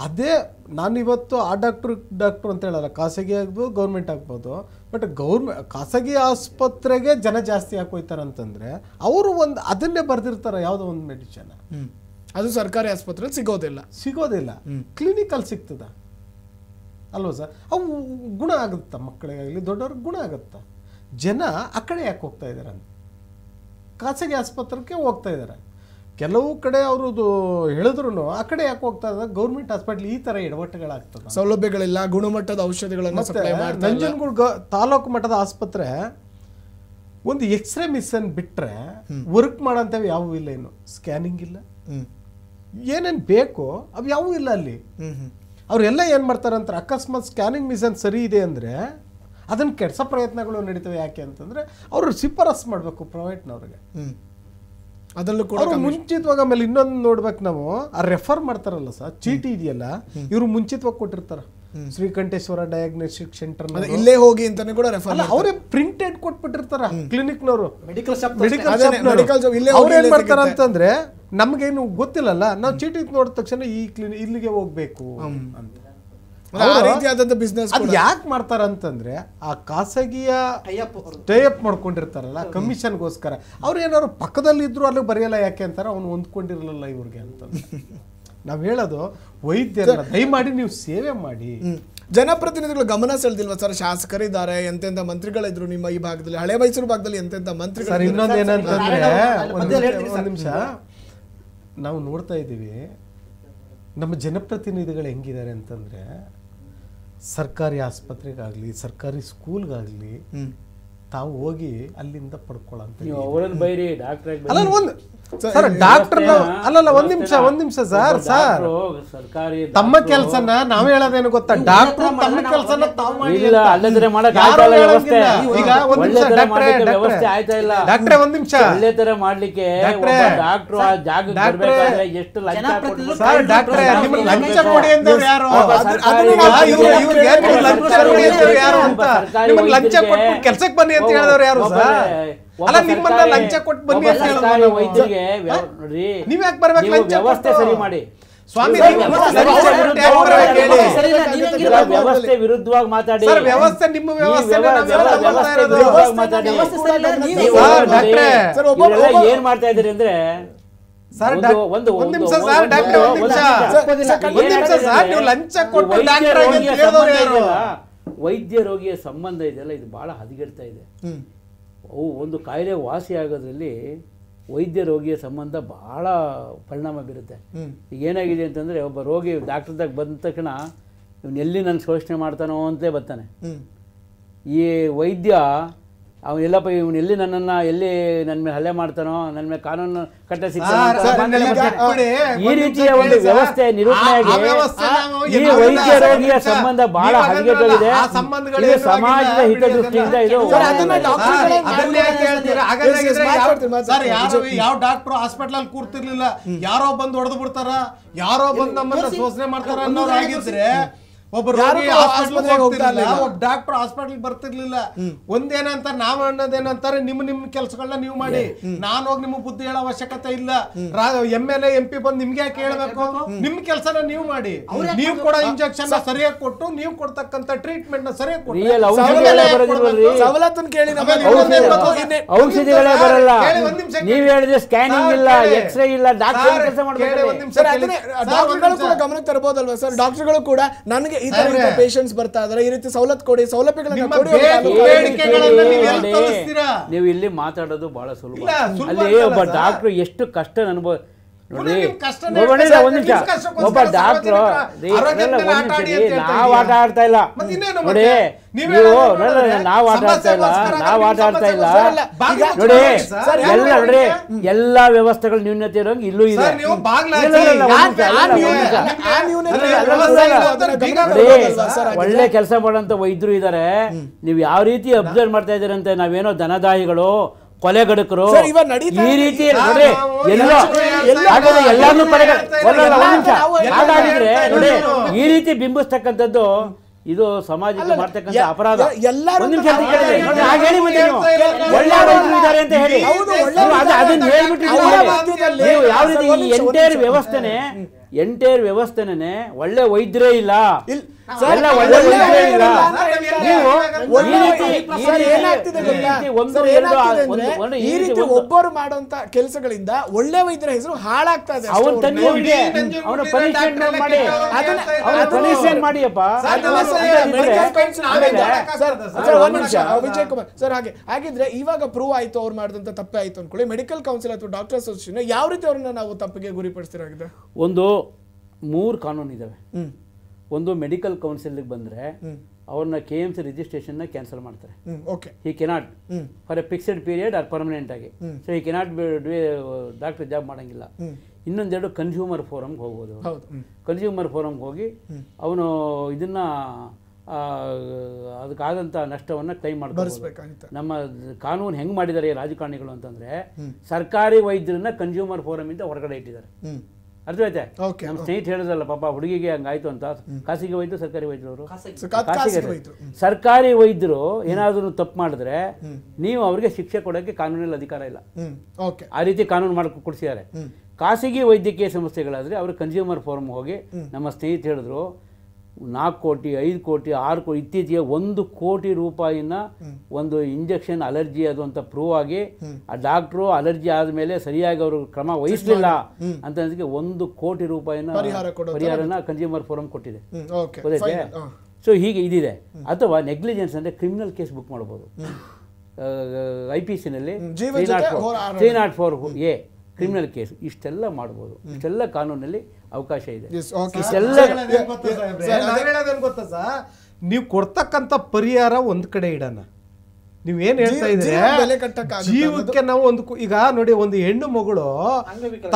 ಅದೇ ನಾನಿವತ್ತು ಆ ಡಾಕ್ಟ್ರು ಡಾಕ್ಟ್ರು ಅಂತ ಹೇಳಲ್ಲ ಖಾಸಗಿ ಆಗ್ಬೋದು ಗೌರ್ಮೆಂಟ್ ಆಗ್ಬೋದು ಬಟ್ ಗೌರ್ಮೆ ಖಾಸಗಿ ಆಸ್ಪತ್ರೆಗೆ ಜನ ಜಾಸ್ತಿ ಹಾಕೋಯ್ತಾರೆ ಅಂತಂದರೆ ಅವರು ಒಂದು ಅದನ್ನೇ ಬರೆದಿರ್ತಾರೆ ಯಾವುದೋ ಒಂದು ಮೆಡಿಷನ್ ಅದು ಸರ್ಕಾರಿ ಆಸ್ಪತ್ರೆಯಲ್ಲಿ ಸಿಗೋದಿಲ್ಲ ಸಿಗೋದಿಲ್ಲ ಕ್ಲಿನಿಕಲ್ಲಿ ಸಿಗ್ತದ ಅಲ್ವಾ ಸರ್ ಅವು ಗುಣ ಆಗುತ್ತಾ ಮಕ್ಕಳಿಗಾಗಲಿ ದೊಡ್ಡವ್ರಿಗೆ ಗುಣ ಆಗುತ್ತಾ ಜನ ಆ ಕಡೆ ಯಾಕೆ ಹೋಗ್ತಾ ಇದ್ದಾರೆ ಖಾಸಗಿ ಆಸ್ಪತ್ರೆಗೆ ಹೋಗ್ತಾ ಇದ್ದಾರೆ ಕೆಲವು ಕಡೆ ಅವರು ಹೇಳಿದ್ರು ಆ ಕಡೆ ಯಾಕೆ ಹೋಗ್ತಾ ಇದ್ದಾರೆ ಗೌರ್ಮೆಂಟ್ ಹಾಸ್ಪಿಟ್ಲ್ ಈ ತರ ಎಡವಟ್ಟುಗಳಾಗ್ತದೆ ಸೌಲಭ್ಯಗಳಿಲ್ಲ ಗುಣಮಟ್ಟದ ಔಷಧಿಗಳನ್ನು ನಂಜನಗೂಡು ತಾಲೂಕು ಮಟ್ಟದ ಆಸ್ಪತ್ರೆ ಒಂದು ಎಕ್ಸ್ರೇ ಮಿಷನ್ ಬಿಟ್ರೆ ವರ್ಕ್ ಮಾಡೋಂಥವು ಯಾವ ಇಲ್ಲ ಇನ್ನು ಸ್ಕ್ಯಾನಿಂಗ್ ಇಲ್ಲ ಏನೇನು ಬೇಕು ಅವು ಯಾವೂ ಇಲ್ಲ ಅಲ್ಲಿ ಅವರೆಲ್ಲ ಏನು ಮಾಡ್ತಾರೆ ಅಂತಾರೆ ಅಕಸ್ಮಾತ್ ಸ್ಕ್ಯಾನಿಂಗ್ ಮಿಷನ್ ಸರಿ ಇದೆ ಅಂದರೆ ಅದನ್ನು ಕೆಡ್ಸೋ ಪ್ರಯತ್ನಗಳು ನಡೀತವೆ ಯಾಕೆ ಅಂತಂದರೆ ಅವರು ಶಿಫಾರಸ್ ಮಾಡಬೇಕು ಪ್ರೈವೇಟ್ನವ್ರಿಗೆ ಅದರಲ್ಲೂ ಕೂಡ ಮುಂಚಿತವಾಗಿ ಆಮೇಲೆ ಇನ್ನೊಂದು ನೋಡ್ಬೇಕು ನಾವು ಆ ರೆಫರ್ ಮಾಡ್ತಾರಲ್ಲ ಸರ್ ಚೀಟಿ ಇದೆಯಲ್ಲ ಇವರು ಮುಂಚಿತವಾಗಿ ಕೊಟ್ಟಿರ್ತಾರ ಶ್ರೀಕಂಠೇಶ್ವರ ಡಯಾಗ್ನೋಸ್ಟಿಕ್ ಸೆಂಟರ್ ಇಲ್ಲೇ ಹೋಗಿ ಅಂತಾನೆ ಕೂಡ ರೆಫರ್ ಅವರೇ ಪ್ರಿಂಟೆಡ್ ಕೊಟ್ಬಿಟ್ಟಿರ್ತಾರ ಕ್ಲಿನಿಕ್ ನವರು ಮೆಡಿಕಲ್ ಶಾಪ್ ಮೆಡಿಕಲ್ ಏನ್ ಮಾಡ್ತಾರ ಅಂತಂದ್ರೆ ನಮ್ಗೇನು ಗೊತ್ತಿಲ್ಲಲ್ಲ ನಾವು ಚೀಟಿ ನೋಡಿದ ತಕ್ಷಣ ಈ ಕ್ಲಿನಿಕ್ ಇಲ್ಲಿಗೆ ಹೋಗ್ಬೇಕು ಅಂತ ಬಿಸ್ನೆಸ್ ಯಾಕೆ ಮಾಡ್ತಾರ ಅಂತಂದ್ರೆ ಆ ಖಾಸಗಿಯ ಟೈಅಪ್ ಮಾಡ್ಕೊಂಡಿರ್ತಾರಲ್ಲ ಕಮಿಷನ್ಗೋಸ್ಕರ ಅವ್ರು ಏನಾದ್ರು ಪಕ್ಕದಲ್ಲಿ ಇದ್ರು ಅಲ್ಲಿ ಬರೆಯಲ್ಲ ಯಾಕೆ ಅಂತಾರೆ ಅವ್ನು ಹೊಂದ್ಕೊಂಡಿರಲಿಲ್ಲ ಇವ್ರಿಗೆ ಅಂತ ನಾವು ಹೇಳೋದು ವೈದ್ಯರ ದಯಮಾಡಿ ನೀವು ಸೇವೆ ಮಾಡಿ ಜನಪ್ರತಿನಿಧಿಗಳು ಗಮನ ಸೆಳೆದಿಲ್ವಾ ಸರ್ ಶಾಸಕರಿದ್ದಾರೆ ಎಂತೆಂತ ಮಂತ್ರಿಗಳಿದ್ರು ನಿಮ್ಮ ಈ ಭಾಗದಲ್ಲಿ ಹಳೆ ಮೈಸೂರು ಭಾಗದಲ್ಲಿ ಎಂತೆಂತ ಮಂತ್ರಿಗಳು ಇನ್ನೊಂದೇನಂತಂದ್ರೆ ಒಂದು ನಿಮಿಷ ನಾವು ನೋಡ್ತಾ ಇದ್ದೀವಿ ನಮ್ಮ ಜನಪ್ರತಿನಿಧಿಗಳು ಹೆಂಗಿದ್ದಾರೆ ಅಂತಂದ್ರೆ ಸರ್ಕಾರಿ ಆಸ್ಪತ್ರೆಗಾಗಲಿ ಸರ್ಕಾರಿ ಸ್ಕೂಲ್ಗಾಗಲಿ ತಾವು ಹೋಗಿ ಅಲ್ಲಿಂದ ಪಡ್ಕೊಳ್ಳೋ ಅಲ್ಲ ಒಂದು ಸರ್ ಡಾಕ್ಟರ್ ಅಲ್ಲಲ್ಲ ಒಂದ್ ನಿಮಿಷ ಒಂದ್ ನಿಮಿಷ ಸರ್ ಸರ್ ಸರ್ಕಾರಿ ತಮ್ಮ ಕೆಲಸನ ನಾವ್ ಹೇಳೋದೇನು ಗೊತ್ತಾ ಡಾಕ್ಟರ್ ತಮ್ಮ ಕೆಲಸನ ತಾವು ಮಾಡಿಲ್ಲ ಅಲ್ಲದ್ರೆ ಮಾಡಕ್ ಆಗ್ತಾಯಿಲ್ಲ ಈಗ ಒಂದ್ ನಿಮಿಷ ಡಾಕ್ಟ್ರೆ ವ್ಯವಸ್ಥೆ ಆಯ್ತಾ ಇಲ್ಲ ಡಾಕ್ಟ್ರೆ ಒಂದ್ ನಿಮಿಷ ಒಳ್ಳೆ ತರ ಮಾಡ್ಲಿಕ್ಕೆ ಡಾಕ್ಟರ್ ಆ ಜಾಗ ಬರ್ಬೇಕಾದ್ರೆ ಎಷ್ಟು ಲಂಚ ಸರ್ ಡಾಕ್ಟ್ರೆ ನಿಮ್ಗೆ ಲಂಚ ಕೊಡಿ ಅಂದವ್ರು ಯಾರು ಲಂಚ ಕೊಡಿ ಅಂದವ್ರು ಯಾರು ಅಂತ ನಿಮ್ಗೆ ಲಂಚ ಕೊಟ್ಬಿಟ್ಟು ಕೆಲ್ಸಕ್ಕೆ ಬನ್ನಿ ಅಂತ ಹೇಳಿದವ್ರು ಯಾರು ಸರ್ ಅಲ್ಲ ನಿಮ್ಮನ್ನ ಲಂಚ ಕೊಟ್ಟು ಬನ್ನಿ ಅಂತ ಹೇಳೋದು ವೈದ್ಯರಿಗೆ ನೋಡ್ರಿ ನೀವು ಯಾಕೆ ಬರ್ಬೇಕು ಲಂಚ ವ್ಯವಸ್ಥೆ ಸರಿ ಮಾಡಿ ಸ್ವಾಮಿ ವ್ಯವಸ್ಥೆ ವಿರುದ್ಧವಾಗಿ ಮಾತಾಡಿ ವ್ಯವಸ್ಥೆ ನಿಮ್ಮ ವ್ಯವಸ್ಥೆ ಏನ್ ಮಾಡ್ತಾ ಇದ್ದೀರಿ ಅಂದ್ರೆ ಸರ್ ಒಂದು ಒಂದು ನಿಮಿಷ ಸರ್ ಡಾಕ್ಟರ್ ಒಂದು ನಿಮಿಷ ಒಂದು ನಿಮಿಷ ಸರ್ ನೀವು ಲಂಚ ಕೊಟ್ಟು ಡಾಕ್ಟರ್ ವೈದ್ಯ ರೋಗಿಯ ಸಂಬಂಧ ಇದೆಯಲ್ಲ ಇದು ಬಹಳ ಹದಗೆಡ್ತಾ ಇದೆ ಅವು ಒಂದು ಕಾಯಿಲೆ ವಾಸಿಯಾಗೋದ್ರಲ್ಲಿ ವೈದ್ಯ ರೋಗಿಯ ಸಂಬಂಧ ಭಾಳ ಪರಿಣಾಮ ಬೀರುತ್ತೆ ಏನಾಗಿದೆ ಅಂತಂದರೆ ಒಬ್ಬ ರೋಗಿ ಡಾಕ್ಟ್ರದಾಗ ಬಂದ ತಕ್ಷಣ ಇವ್ನೆಲ್ಲಿ ನನ್ನ ಶೋಷಣೆ ಮಾಡ್ತಾನೋ ಅಂತೇ ಬರ್ತಾನೆ ಈ ವೈದ್ಯ ಅವನೆಲ್ಲಪ್ಪ ಎಲ್ಲಪ್ಪ ಇವನು ಎಲ್ಲಿ ನನ್ನನ್ನ ಎಲ್ಲಿ ನನ್ನ ಮೇಲೆ ಹಲ್ಲೆ ಮಾಡ್ತಾನೋ ನನ್ನ ಮೇಲೆ ಕಾನೂನು ಕಟ್ಟ ಈ ರೀತಿಯ ಒಂದು ವ್ಯವಸ್ಥೆ ನಿರೂಪಣೆಯಾಗಿ ಈ ವೈದ್ಯ ರೋಗಿಯ ಸಂಬಂಧ ಬಹಳ ಹದಗೆಟ್ಟೋಗಿದೆ ಸಮಾಜದ ಹಿತದೃಷ್ಟಿಯಿಂದ ಇದು ಯಾವ ಡಾಕ್ಟರ್ ಹಾಸ್ಪಿಟಲ್ ಅಲ್ಲಿ ಕೂರ್ತಿರ್ಲಿಲ್ಲ ಯಾರೋ ಬಂದು ಹೊಡೆದು ಬಿಡ್ತಾರ ಯಾರೋ ಬಂದು ನಮ್ಮನ್ನ ಶೋಷಣೆ ಮಾಡ್ತಾರ ಅನ್ನೋದಾಗಿದ್ರೆ ಡಾಕ್ಟರ್ ಹಾಸ್ಪಿಟಲ್ ಬರ್ತಿರ್ಲಿಲ್ಲ ಒಂದೇನಂತ ನಾವ್ ಅನ್ನೋದೇನಂತಾರೆ ನಿಮ್ ನಿಮ್ ಕೆಲ್ಸಗಳನ್ನ ನೀವು ಮಾಡಿ ನಾನು ಹೋಗಿ ನಿಮ್ಗೆ ಬುದ್ಧಿ ಹೇಳೋ ಅವಶ್ಯಕತೆ ಇಲ್ಲ ಎಮ್ ಎಲ್ ಎಂ ಪಿ ಬಂದು ನಿಮ್ಗೆ ಯಾಕೆ ಹೇಳ್ಬೇಕು ನಿಮ್ ಕೆಲ್ಸನ ನೀವು ಮಾಡಿ ನೀವು ಕೂಡ ಇಂಜೆಕ್ಷನ್ ಸರಿಯಾಗಿ ಕೊಟ್ಟು ನೀವು ಕೊಡ್ತಕ್ಕಂತ ಟ್ರೀಟ್ಮೆಂಟ್ ನ ಸರಿಯಾಗಿ ಕೊಟ್ಟು ಸವಲತ್ತನ್ನು ಕೇಳಿ ಇಲ್ಲ ಎಕ್ಸ್ರೇ ಇಲ್ಲ ಡಾಕ್ಟರ್ ಕೆಲಸ ಸರ್ ಡಾಕ್ಟರ್ಗಳು ಕೂಡ ನನಗೆ ಈ ತರ ಪೇಷಂಟ್ಸ್ ಬರ್ತಾ ಇದಾರೆ ಈ ರೀತಿ ಸವಲತ್ತು ಕೊಡಿ ಸೌಲಭ್ಯಗಳನ್ನ ಕೊಡಿ ನೀವು ಇಲ್ಲಿ ಮಾತಾಡೋದು ಬಹಳ ಸುಲಭ ಅಲ್ಲಿ ಒಬ್ಬ ಡಾಕ್ಟರ್ ಎಷ್ಟು ಕಷ್ಟ ಅನುಭವ ನೋಡಿ ಒಬ್ಬ ಡಾಕ್ಟ್ರು ನಾವು ಆಟ ಆಡ್ತಾ ಇಲ್ಲ ನೋಡಿ ನೀವು ನಾವು ಆಟ ಆಡ್ತಾ ಇಲ್ಲ ನಾವು ಆಟ ಆಡ್ತಾ ಇಲ್ಲ ನೋಡಿ ಎಲ್ಲ ನೋಡ್ರಿ ಎಲ್ಲಾ ವ್ಯವಸ್ಥೆಗಳ ನ್ಯೂನತೆ ಇರೋಂಗ್ ಇಲ್ಲೂ ಇದೆ ಒಳ್ಳೆ ಕೆಲಸ ಮಾಡೋಂಥ ವೈದ್ಯರು ಇದ್ದಾರೆ ನೀವು ಯಾವ ರೀತಿ ಅಬ್ಸರ್ವ್ ಮಾಡ್ತಾ ಇದ್ದೀರಂತೆ ನಾವೇನೋ ಧನದಾಯಿಗಳು ಕೊಲೆಗಡುಕರು ಈ ರೀತಿ ಈ ರೀತಿ ಬಿಂಬಿಸ್ತಕ್ಕಂಥದ್ದು ಇದು ಸಮಾಜಕ್ಕೆ ಮಾಡ್ತಕ್ಕಂಥ ಅಪರಾಧ ಎಲ್ಲರೂ ಒಳ್ಳೆ ರೈತರಿದ್ದಾರೆ ಅಂತ ಹೇಳಿ ಅದನ್ನ ಹೇಳ್ಬಿಟ್ಟು ಯಾವ ರೀತಿ ಎಂಟೇರ್ ವ್ಯವಸ್ಥೆನೆ ಎಂಟೇರ್ ವ್ಯವಸ್ಥೆನೆ ಒಳ್ಳೆ ವೈದ್ಯರೇ ಇಲ್ಲ ಈ ರೀತಿ ಒಬ್ಬರು ಮಾಡುವಂತ ಕೆಲಸಗಳಿಂದ ಒಳ್ಳೆ ವೈದ್ಯರ ಹೆಸರು ಹಾಳಾಗ್ತಾ ಇದೆ ವಿಜಯ್ ಕುಮಾರ್ ಸರ್ ಹಾಗೆ ಹಾಗಿದ್ರೆ ಇವಾಗ ಪ್ರೂವ್ ಆಯ್ತು ಅವ್ರು ಮಾಡಿದಂತ ತಪ್ಪೆ ಆಯ್ತು ಅನ್ಕೊಳ್ಳಿ ಮೆಡಿಕಲ್ ಕೌನ್ಸಿಲ್ ಅಥವಾ ಡಾಕ್ಟರ್ ಅಸೋಸಿಯೇಷನ್ ಯಾವ ರೀತಿ ಅವ್ರನ್ನ ನಾವು ತಪ್ಪಿಗೆ ಗುರಿಪಡಿಸ್ತಿರಾಗಿದೆ ಒಂದು ಮೂರು ಕಾನೂನು ಇದಾವೆ ಒಂದು ಮೆಡಿಕಲ್ ಕೌನ್ಸಿಲ್ ಬಂದರೆ ಅವ್ರನ್ನ K M C registration cancel ಮಾಡ್ತಾರೆ he cannot for a fixed period or permanent ಆಗಿ ಸೊ ಈ ಕೆನಾಟ್ ಡಾಕ್ಟರ್ ಜಾಬ್ ಮಾಡಂಗಿಲ್ಲ ಇನ್ನೊಂದೆರಡು ಕನ್ಸ್ಯೂಮರ್ ಫೋರಮ್ಗೆ ಹೋಗ್ಬೋದು ಕನ್ಸ್ಯೂಮರ್ ಫೋರಮ್ಗೆ ಹೋಗಿ ಅವನು ಇದನ್ನ ಅದಕ್ಕಾದಂಥ ನಷ್ಟವನ್ನ ಕ್ಲೈಮ್ ಮಾಡ್ತಾರೆ ನಮ್ಮ ಕಾನೂನು ಹೆಂಗೆ ಮಾಡಿದ್ದಾರೆ ರಾಜಕಾರಣಿಗಳು ಅಂತಂದ್ರೆ ಸರ್ಕಾರಿ ವೈದ್ಯರನ್ನ ಕನ್ಸ್ಯೂಮರ್ ಇಂದ ಹೊರಗಡೆ ಇಟ್ಟಿದ್ದಾರೆ ಅರ್ಥ ಆಯ್ತಾ ನಮ್ಮ ಸ್ನೇಹಿತ ಹೇಳಿದ್ರಲ್ಲ ಪಾಪ ಹುಡುಗಿಗೆ ಹಂಗಾಯ್ತು ಅಂತ ಖಾಸಗಿ ವೈದ್ಯರು ಸರ್ಕಾರಿ ವೈದ್ಯರು ಖಾಸಗಿ ಸರ್ಕಾರಿ ವೈದ್ಯರು ಏನಾದರೂ ತಪ್ಪು ಮಾಡಿದ್ರೆ ನೀವು ಅವರಿಗೆ ಶಿಕ್ಷೆ ಕೊಡೋಕೆ ಕಾನೂನಲ್ಲಿ ಅಧಿಕಾರ ಇಲ್ಲ ಆ ರೀತಿ ಕಾನೂನು ಮಾಡಿ ಕೊಡಿಸಿದ್ದಾರೆ ಖಾಸಗಿ ವೈದ್ಯಕೀಯ ಸಂಸ್ಥೆಗಳಾದ್ರೆ ಅವರು ಕನ್ಸ್ಯೂಮರ್ ಫೋರಂ ಹೋಗಿ ನಮ್ಮ ಸ್ನೇಹಿತ ಹೇಳಿದ್ರು ನಾಲ್ಕು ಕೋಟಿ ಐದು ಕೋಟಿ ಆರು ಕೋಟಿ ಇತ್ತೀಚೆಗೆ ಒಂದು ಕೋಟಿ ರೂಪಾಯಿನ ಒಂದು ಇಂಜೆಕ್ಷನ್ ಅಲರ್ಜಿ ಅದು ಅಂತ ಪ್ರೂವ್ ಆಗಿ ಆ ಡಾಕ್ಟ್ರು ಅಲರ್ಜಿ ಮೇಲೆ ಸರಿಯಾಗಿ ಅವರು ಕ್ರಮ ವಹಿಸಲಿಲ್ಲ ಅಂತ ಒಂದು ಕೋಟಿ ರೂಪಾಯಿನ ಪರಿಹಾರನ ಕನ್ಸ್ಯೂಮರ್ ಫೋರಂ ಕೊಟ್ಟಿದೆ ಸೊ ಹೀಗೆ ಇದಿದೆ ಅಥವಾ ನೆಗ್ಲಿಜೆನ್ಸ್ ಅಂದ್ರೆ ಕ್ರಿಮಿನಲ್ ಕೇಸ್ ಬುಕ್ ಮಾಡ್ಬೋದು ಐ ಪಿ ಸಿನಲ್ಲಿ three nought four A criminal case ಇಷ್ಟೆಲ್ಲ ಮಾಡ್ಬೋದು ಇಷ್ಟೆಲ್ಲ ಕಾನೂನಲ್ಲಿ ಅವಕಾಶ ಇದೆ ನೀವು ಕೊಡ್ತಕ್ಕಂಥ ಪರಿಹಾರ ಒಂದ್ ಕಡೆ ಇಡೋಣ ನೀವ್ ಏನ್ ಹೇಳ್ತಾ ಇದ್ರೆ ಜೀವಕ್ಕೆ ನಾವು ಒಂದು ಈಗ ನೋಡಿ ಒಂದು ಹೆಣ್ಣು ಮಗಳು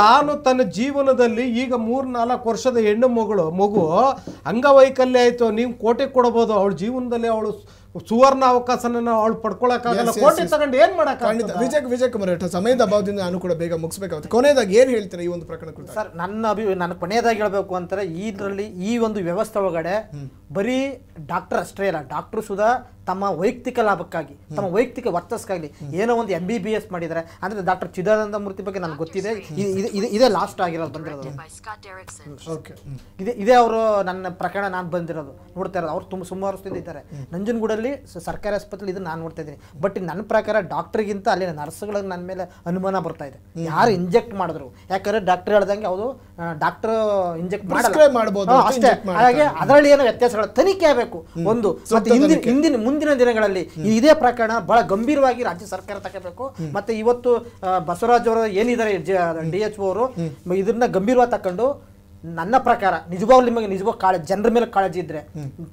ತಾನು ತನ್ನ ಜೀವನದಲ್ಲಿ ಈಗ ಮೂರ್ ನಾಲ್ಕು ವರ್ಷದ ಹೆಣ್ಣು ಮಗಳು ಮಗು ಅಂಗವೈಕಲ್ಯ ಆಯ್ತು ನೀವು ಕೋಟೆ ಕೊಡಬಹುದು ಅವಳ ಜೀವನದಲ್ಲಿ ಅವಳು ಸುವರ್ಣ ಅವಕಾಶನ ನಾವು ಅವಳು ಪಡ್ಕೊಳಕ್ಕಾಗಲ್ಲ ಕೋಟೆ ತಗೊಂಡು ಏನು ವಿಜಯ್ ವಿಜಯ್ ಕುಮಾರ್ ಸಮಯದ ಅಭಾವದಿಂದ ನಾನು ಕೂಡ ಬೇಗ ಮುಗಿಸ್ಬೇಕಾಗುತ್ತೆ ಕೊನೆಯದಾಗಿ ಏನ್ ಹೇಳ್ತೀರಾ ಈ ಒಂದು ಪ್ರಕರಣ ಕುರಿತು ಸರ್ ನನ್ನ ಅಭಿ ನನ್ನ ಕೊನೆಯದಾಗಿ ಹೇಳಬೇಕು ಅಂತಾರೆ ಇದರಲ್ಲಿ ಈ ಒಂದು ವ್ಯವಸ್ಥೆ ಒಳಗಡೆ ಬರೀ ಡಾಕ್ಟರ್ ಅಷ್ಟೇ ಇಲ್ಲ ಡಾಕ್ಟರ್ ಸುಧಾ ತಮ್ಮ ವೈಯಕ್ತಿಕ ಲಾಭಕ್ಕಾಗಿ ತಮ್ಮ ವೈಯಕ್ತಿಕ ವರ್ಚಸ್ಕಾಗಲಿ ಏನೋ ಒಂದು ಎಂ ಬಿ ಬಿ ಎಸ್ ಮಾಡಿದರೆ ಅಂದ್ರೆ ಡಾಕ್ಟರ್ ಚಿದಾನಂದ ಮೂರ್ತಿ ಬಗ್ಗೆ ನನಗೆ ಗೊತ್ತಿದೆ ಇದೇ ಲಾಸ್ಟ್ ಆಗಿರೋದು ಬಂದಿರೋದು ಇದೇ ಅವರು ನನ್ನ ಪ್ರಕರಣ ನಾನು ಬಂದಿರೋದು ನೋಡ್ತಾ ಇರೋದು ಅವ್ರು ತುಂಬ ಸುಮಾರು ಇದ್ದಾರೆ ನಂಜನಗೂಡಲ್ಲಿ ಆಸ್ಪತ್ರೆಗಳಲ್ಲಿ ಸರ್ಕಾರಿ ಆಸ್ಪತ್ರೆ ಇದನ್ನು ನಾನು ನೋಡ್ತಾ ಇದ್ದೀನಿ ಬಟ್ ನನ್ನ ಪ್ರಕಾರ ಡಾಕ್ಟ್ರಿಗಿಂತ ಅಲ್ಲಿನ ನರ್ಸ್ಗಳಿಗೆ ನನ್ನ ಮೇಲೆ ಅನುಮಾನ ಬರ್ತಾ ಇದೆ ಯಾರು ಇಂಜೆಕ್ಟ್ ಮಾಡಿದ್ರು ಯಾಕಂದ್ರೆ ಡಾಕ್ಟರ್ ಹೇಳ್ದಂಗೆ ಅವರು ಡಾಕ್ಟರ್ ಇಂಜೆಕ್ಟ್ ಮಾಡಬಹುದು ಅಷ್ಟೇ ಹಾಗೆ ಅದರಲ್ಲಿ ಏನೋ ವ್ಯತ್ಯಾಸಗಳು ತನಿಖೆ ಆಗಬೇಕು ಒಂದು ಮತ್ತೆ ಹಿಂದಿನ ಹಿಂದಿನ ಮುಂದಿನ ದಿನಗಳಲ್ಲಿ ಇದೇ ಪ್ರಕರಣ ಬಹಳ ಗಂಭೀರವಾಗಿ ರಾಜ್ಯ ಸರ್ಕಾರ ತಗೋಬೇಕು ಮತ್ತೆ ಇವತ್ತು ಬಸವರಾಜ್ ಅವರು ಏನಿದ್ದಾರೆ ಡಿ ಎಚ್ ಅವರು ಇದನ್ನ ಗಂಭೀರವಾಗಿ ತಕೊಂಡು ನನ್ನ ಪ್ರಕಾರ ನಿಜವಾಗ್ಲೂ ನಿಮಗೆ ನಿಜವಾಗ ಕಾಳಜಿ ಜನರ ಮೇಲೆ ಕಾಳಜಿ ಇದ್ರೆ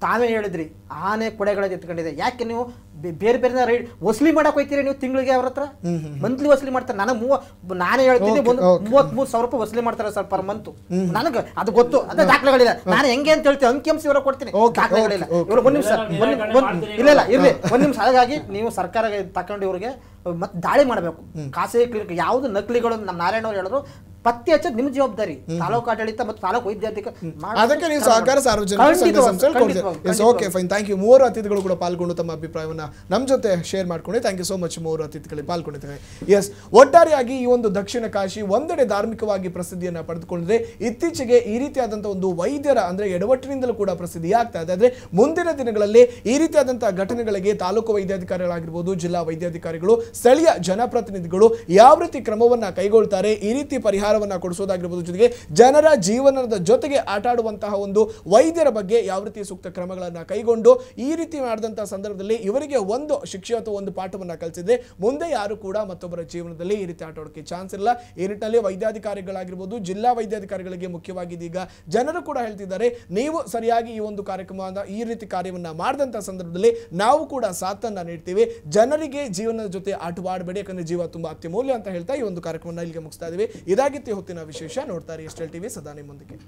ತಾವೇ ಹೇಳಿದ್ರಿ ಆನೆ ಕೊಡೆಗಳ ಎತ್ಕೊಂಡಿದೆ ಯಾಕೆ ನೀವು ಬೇರೆ ಬೇರೆ ರೈಡ್ ವಸೂಲಿ ಮಾಡಕ್ ಹೋಯ್ತೀರಿ ನೀವು ತಿಂಗಳಿಗೆ ಅವ್ರ ಹತ್ರ ಮಂತ್ಲಿ ವಸೂಲಿ ಮಾಡ್ತಾರೆ ನನಗೆ ಮೂವ ನಾನೇ ಹೇಳ್ತೀನಿ ಮೂವತ್ತ್ ಮೂರು ಸಾವಿರ ರೂಪಾಯಿ ವಸೂಲಿ ಮಾಡ್ತಾರೆ ಸರ್ ಪರ್ ಮಂತ್ ನನಗೆ ಅದು ಗೊತ್ತು ಅದೇ ದಾಖಲೆಗಳಿಲ್ಲ ನಾನು ಹೆಂಗೆ ಅಂತ ಹೇಳ್ತೀನಿ ಅಂಕಿ ಅಂಶ ಇವರ ಕೊಡ್ತೀನಿ ದಾಖಲೆಗಳಿಲ್ಲ ಇವರು ಒಂದು ನಿಮಿಷ ಇಲ್ಲ ಇಲ್ಲ ಇರಲಿ ಒಂದು ನಿಮಿಷ ಹಾಗಾಗಿ ನೀವು ಸರ್ಕಾರ ತಕೊಂಡು ಇವ್ರಿಗೆ ಮತ್ತೆ ದಾಳಿ ಮಾಡಬೇಕು ಖಾಸಗಿ ಕ್ಲಿನಿಕ್ ಯಾವುದು ನಕಲಿಗಳು ನಮ್ಮ ನಾರಾಯಣ ಅವ್ರು ಹೇಳಿದ್ರು ಪತ್ತೆ ಹಚ್ಚೋದು ನಿಮ್ಮ ಜವಾಬ್ದಾರಿ ತಾಲೂಕು ಆಡಳಿತ ಮತ್ತು ತಾಲೂಕು ವೈದ್ಯಾಧಿಕ ಅದಕ್ಕೆ ನೀವು ಸಹಕಾರ ಸಾರ್ವಜನಿಕ ಓಕೆ ಫೈನ್ ಥ್ಯಾಂಕ್ ಯು ಮೂರು ಅತಿಥಿಗಳು ಕೂಡ ಪಾಲ್ಗೊಂಡು ತಮ್ಮ ಅಭಿಪ್ರಾಯವನ್ನು ನಮ್ಮ ಜೊತೆ ಶೇರ್ ಮಾಡ್ಕೊಂಡು ಥ್ಯಾಂಕ್ ಯು ಸೋ ಮಚ್ ಮೂರು ಅತಿಥಿಗಳಿಗೆ ಪಾಲ್ಗೊಂಡಿದ್ದಾರೆ ಎಸ್ ಒಟ್ಟಾರೆಯಾಗಿ ಈ ಒಂದು ದಕ್ಷಿಣ ಕಾಶಿ ಒಂದೆಡೆ ಧಾರ್ಮಿಕವಾಗಿ ಪ್ರಸಿದ್ಧಿಯನ್ನು ಪಡೆದುಕೊಂಡಿದೆ ಇತ್ತೀಚೆಗೆ ಈ ರೀತಿಯಾದಂಥ ಒಂದು ವೈದ್ಯರ ಅಂದರೆ ಎಡವಟ್ಟಿನಿಂದಲೂ ಕೂಡ ಪ್ರಸಿದ್ಧಿ ಆಗ್ತಾ ಇದೆ ಆದರೆ ಮುಂದಿನ ದಿನಗಳಲ್ಲಿ ಈ ರೀತಿಯಾದಂಥ ಘಟನೆಗಳಿಗೆ ತಾಲೂಕು ವೈದ್ಯಾಧಿಕಾರಿಗಳಾಗಿರ್ಬೋದು ಜಿಲ್ಲಾ ವೈದ್ಯಾಧಿಕಾರಿಗಳು ಸ್ಥಳೀಯ ಜನಪ್ರತಿನಿಧಿಗಳು ಯಾವ ರೀತಿ ಕ್ರಮವನ್ನ ಕೈಗೊಳ್ತಾರೆ ಈ ರೀತಿ ಪರಿಹಾರ ಪರಿಹಾರವನ್ನು ಕೊಡಿಸೋದಾಗಿರ್ಬೋದು ಜೊತೆಗೆ ಜನರ ಜೀವನದ ಜೊತೆಗೆ ಆಟ ಆಡುವಂತಹ ಒಂದು ವೈದ್ಯರ ಬಗ್ಗೆ ಯಾವ ರೀತಿ ಸೂಕ್ತ ಕ್ರಮಗಳನ್ನು ಕೈಗೊಂಡು ಈ ರೀತಿ ಮಾಡಿದಂತಹ ಸಂದರ್ಭದಲ್ಲಿ ಇವರಿಗೆ ಒಂದು ಶಿಕ್ಷೆ ಅಥವಾ ಒಂದು ಪಾಠವನ್ನು ಕಲಿಸಿದೆ ಮುಂದೆ ಯಾರು ಕೂಡ ಮತ್ತೊಬ್ಬರ ಜೀವನದಲ್ಲಿ ಈ ರೀತಿ ಆಟ ಚಾನ್ಸ್ ಇಲ್ಲ ಈ ನಿಟ್ಟಿನಲ್ಲಿ ವೈದ್ಯಾಧಿಕಾರಿಗಳಾಗಿರ್ಬೋದು ಜಿಲ್ಲಾ ವೈದ್ಯಾಧಿಕಾರಿಗಳಿಗೆ ಮುಖ್ಯವಾಗಿ ಇದೀಗ ಜನರು ಕೂಡ ಹೇಳ್ತಿದ್ದಾರೆ ನೀವು ಸರಿಯಾಗಿ ಈ ಒಂದು ಕಾರ್ಯಕ್ರಮದ ಈ ರೀತಿ ಕಾರ್ಯವನ್ನು ಮಾಡಿದಂತಹ ಸಂದರ್ಭದಲ್ಲಿ ನಾವು ಕೂಡ ಸಾಥನ್ನು ನೀಡ್ತೀವಿ ಜನರಿಗೆ ಜೀವನದ ಜೊತೆ ಆಟವಾಡಬೇಡಿ ಯಾಕಂದ್ರೆ ಜೀವ ತುಂಬಾ ಅತ್ಯಮೂಲ್ಯ ಅಂತ ಹೇಳ್ತಾ ಈ ಒಂದು ಕಾರ್ಯಕ್ರಮ ಇಲ್ಲಿಗೆ ಮುಗಿಸ್ತಾ ಇದೀವಿ ಇದಾಗಿ ಮಾಹಿತಿ ಹೊತ್ತಿನ ವಿಶೇಷ ನೋಡ್ತಾರೆ ಎಸ್ ಎಲ್ ಟಿವಿ ಸದಾ ನಿಮ್ಮೊಂದಿಗೆ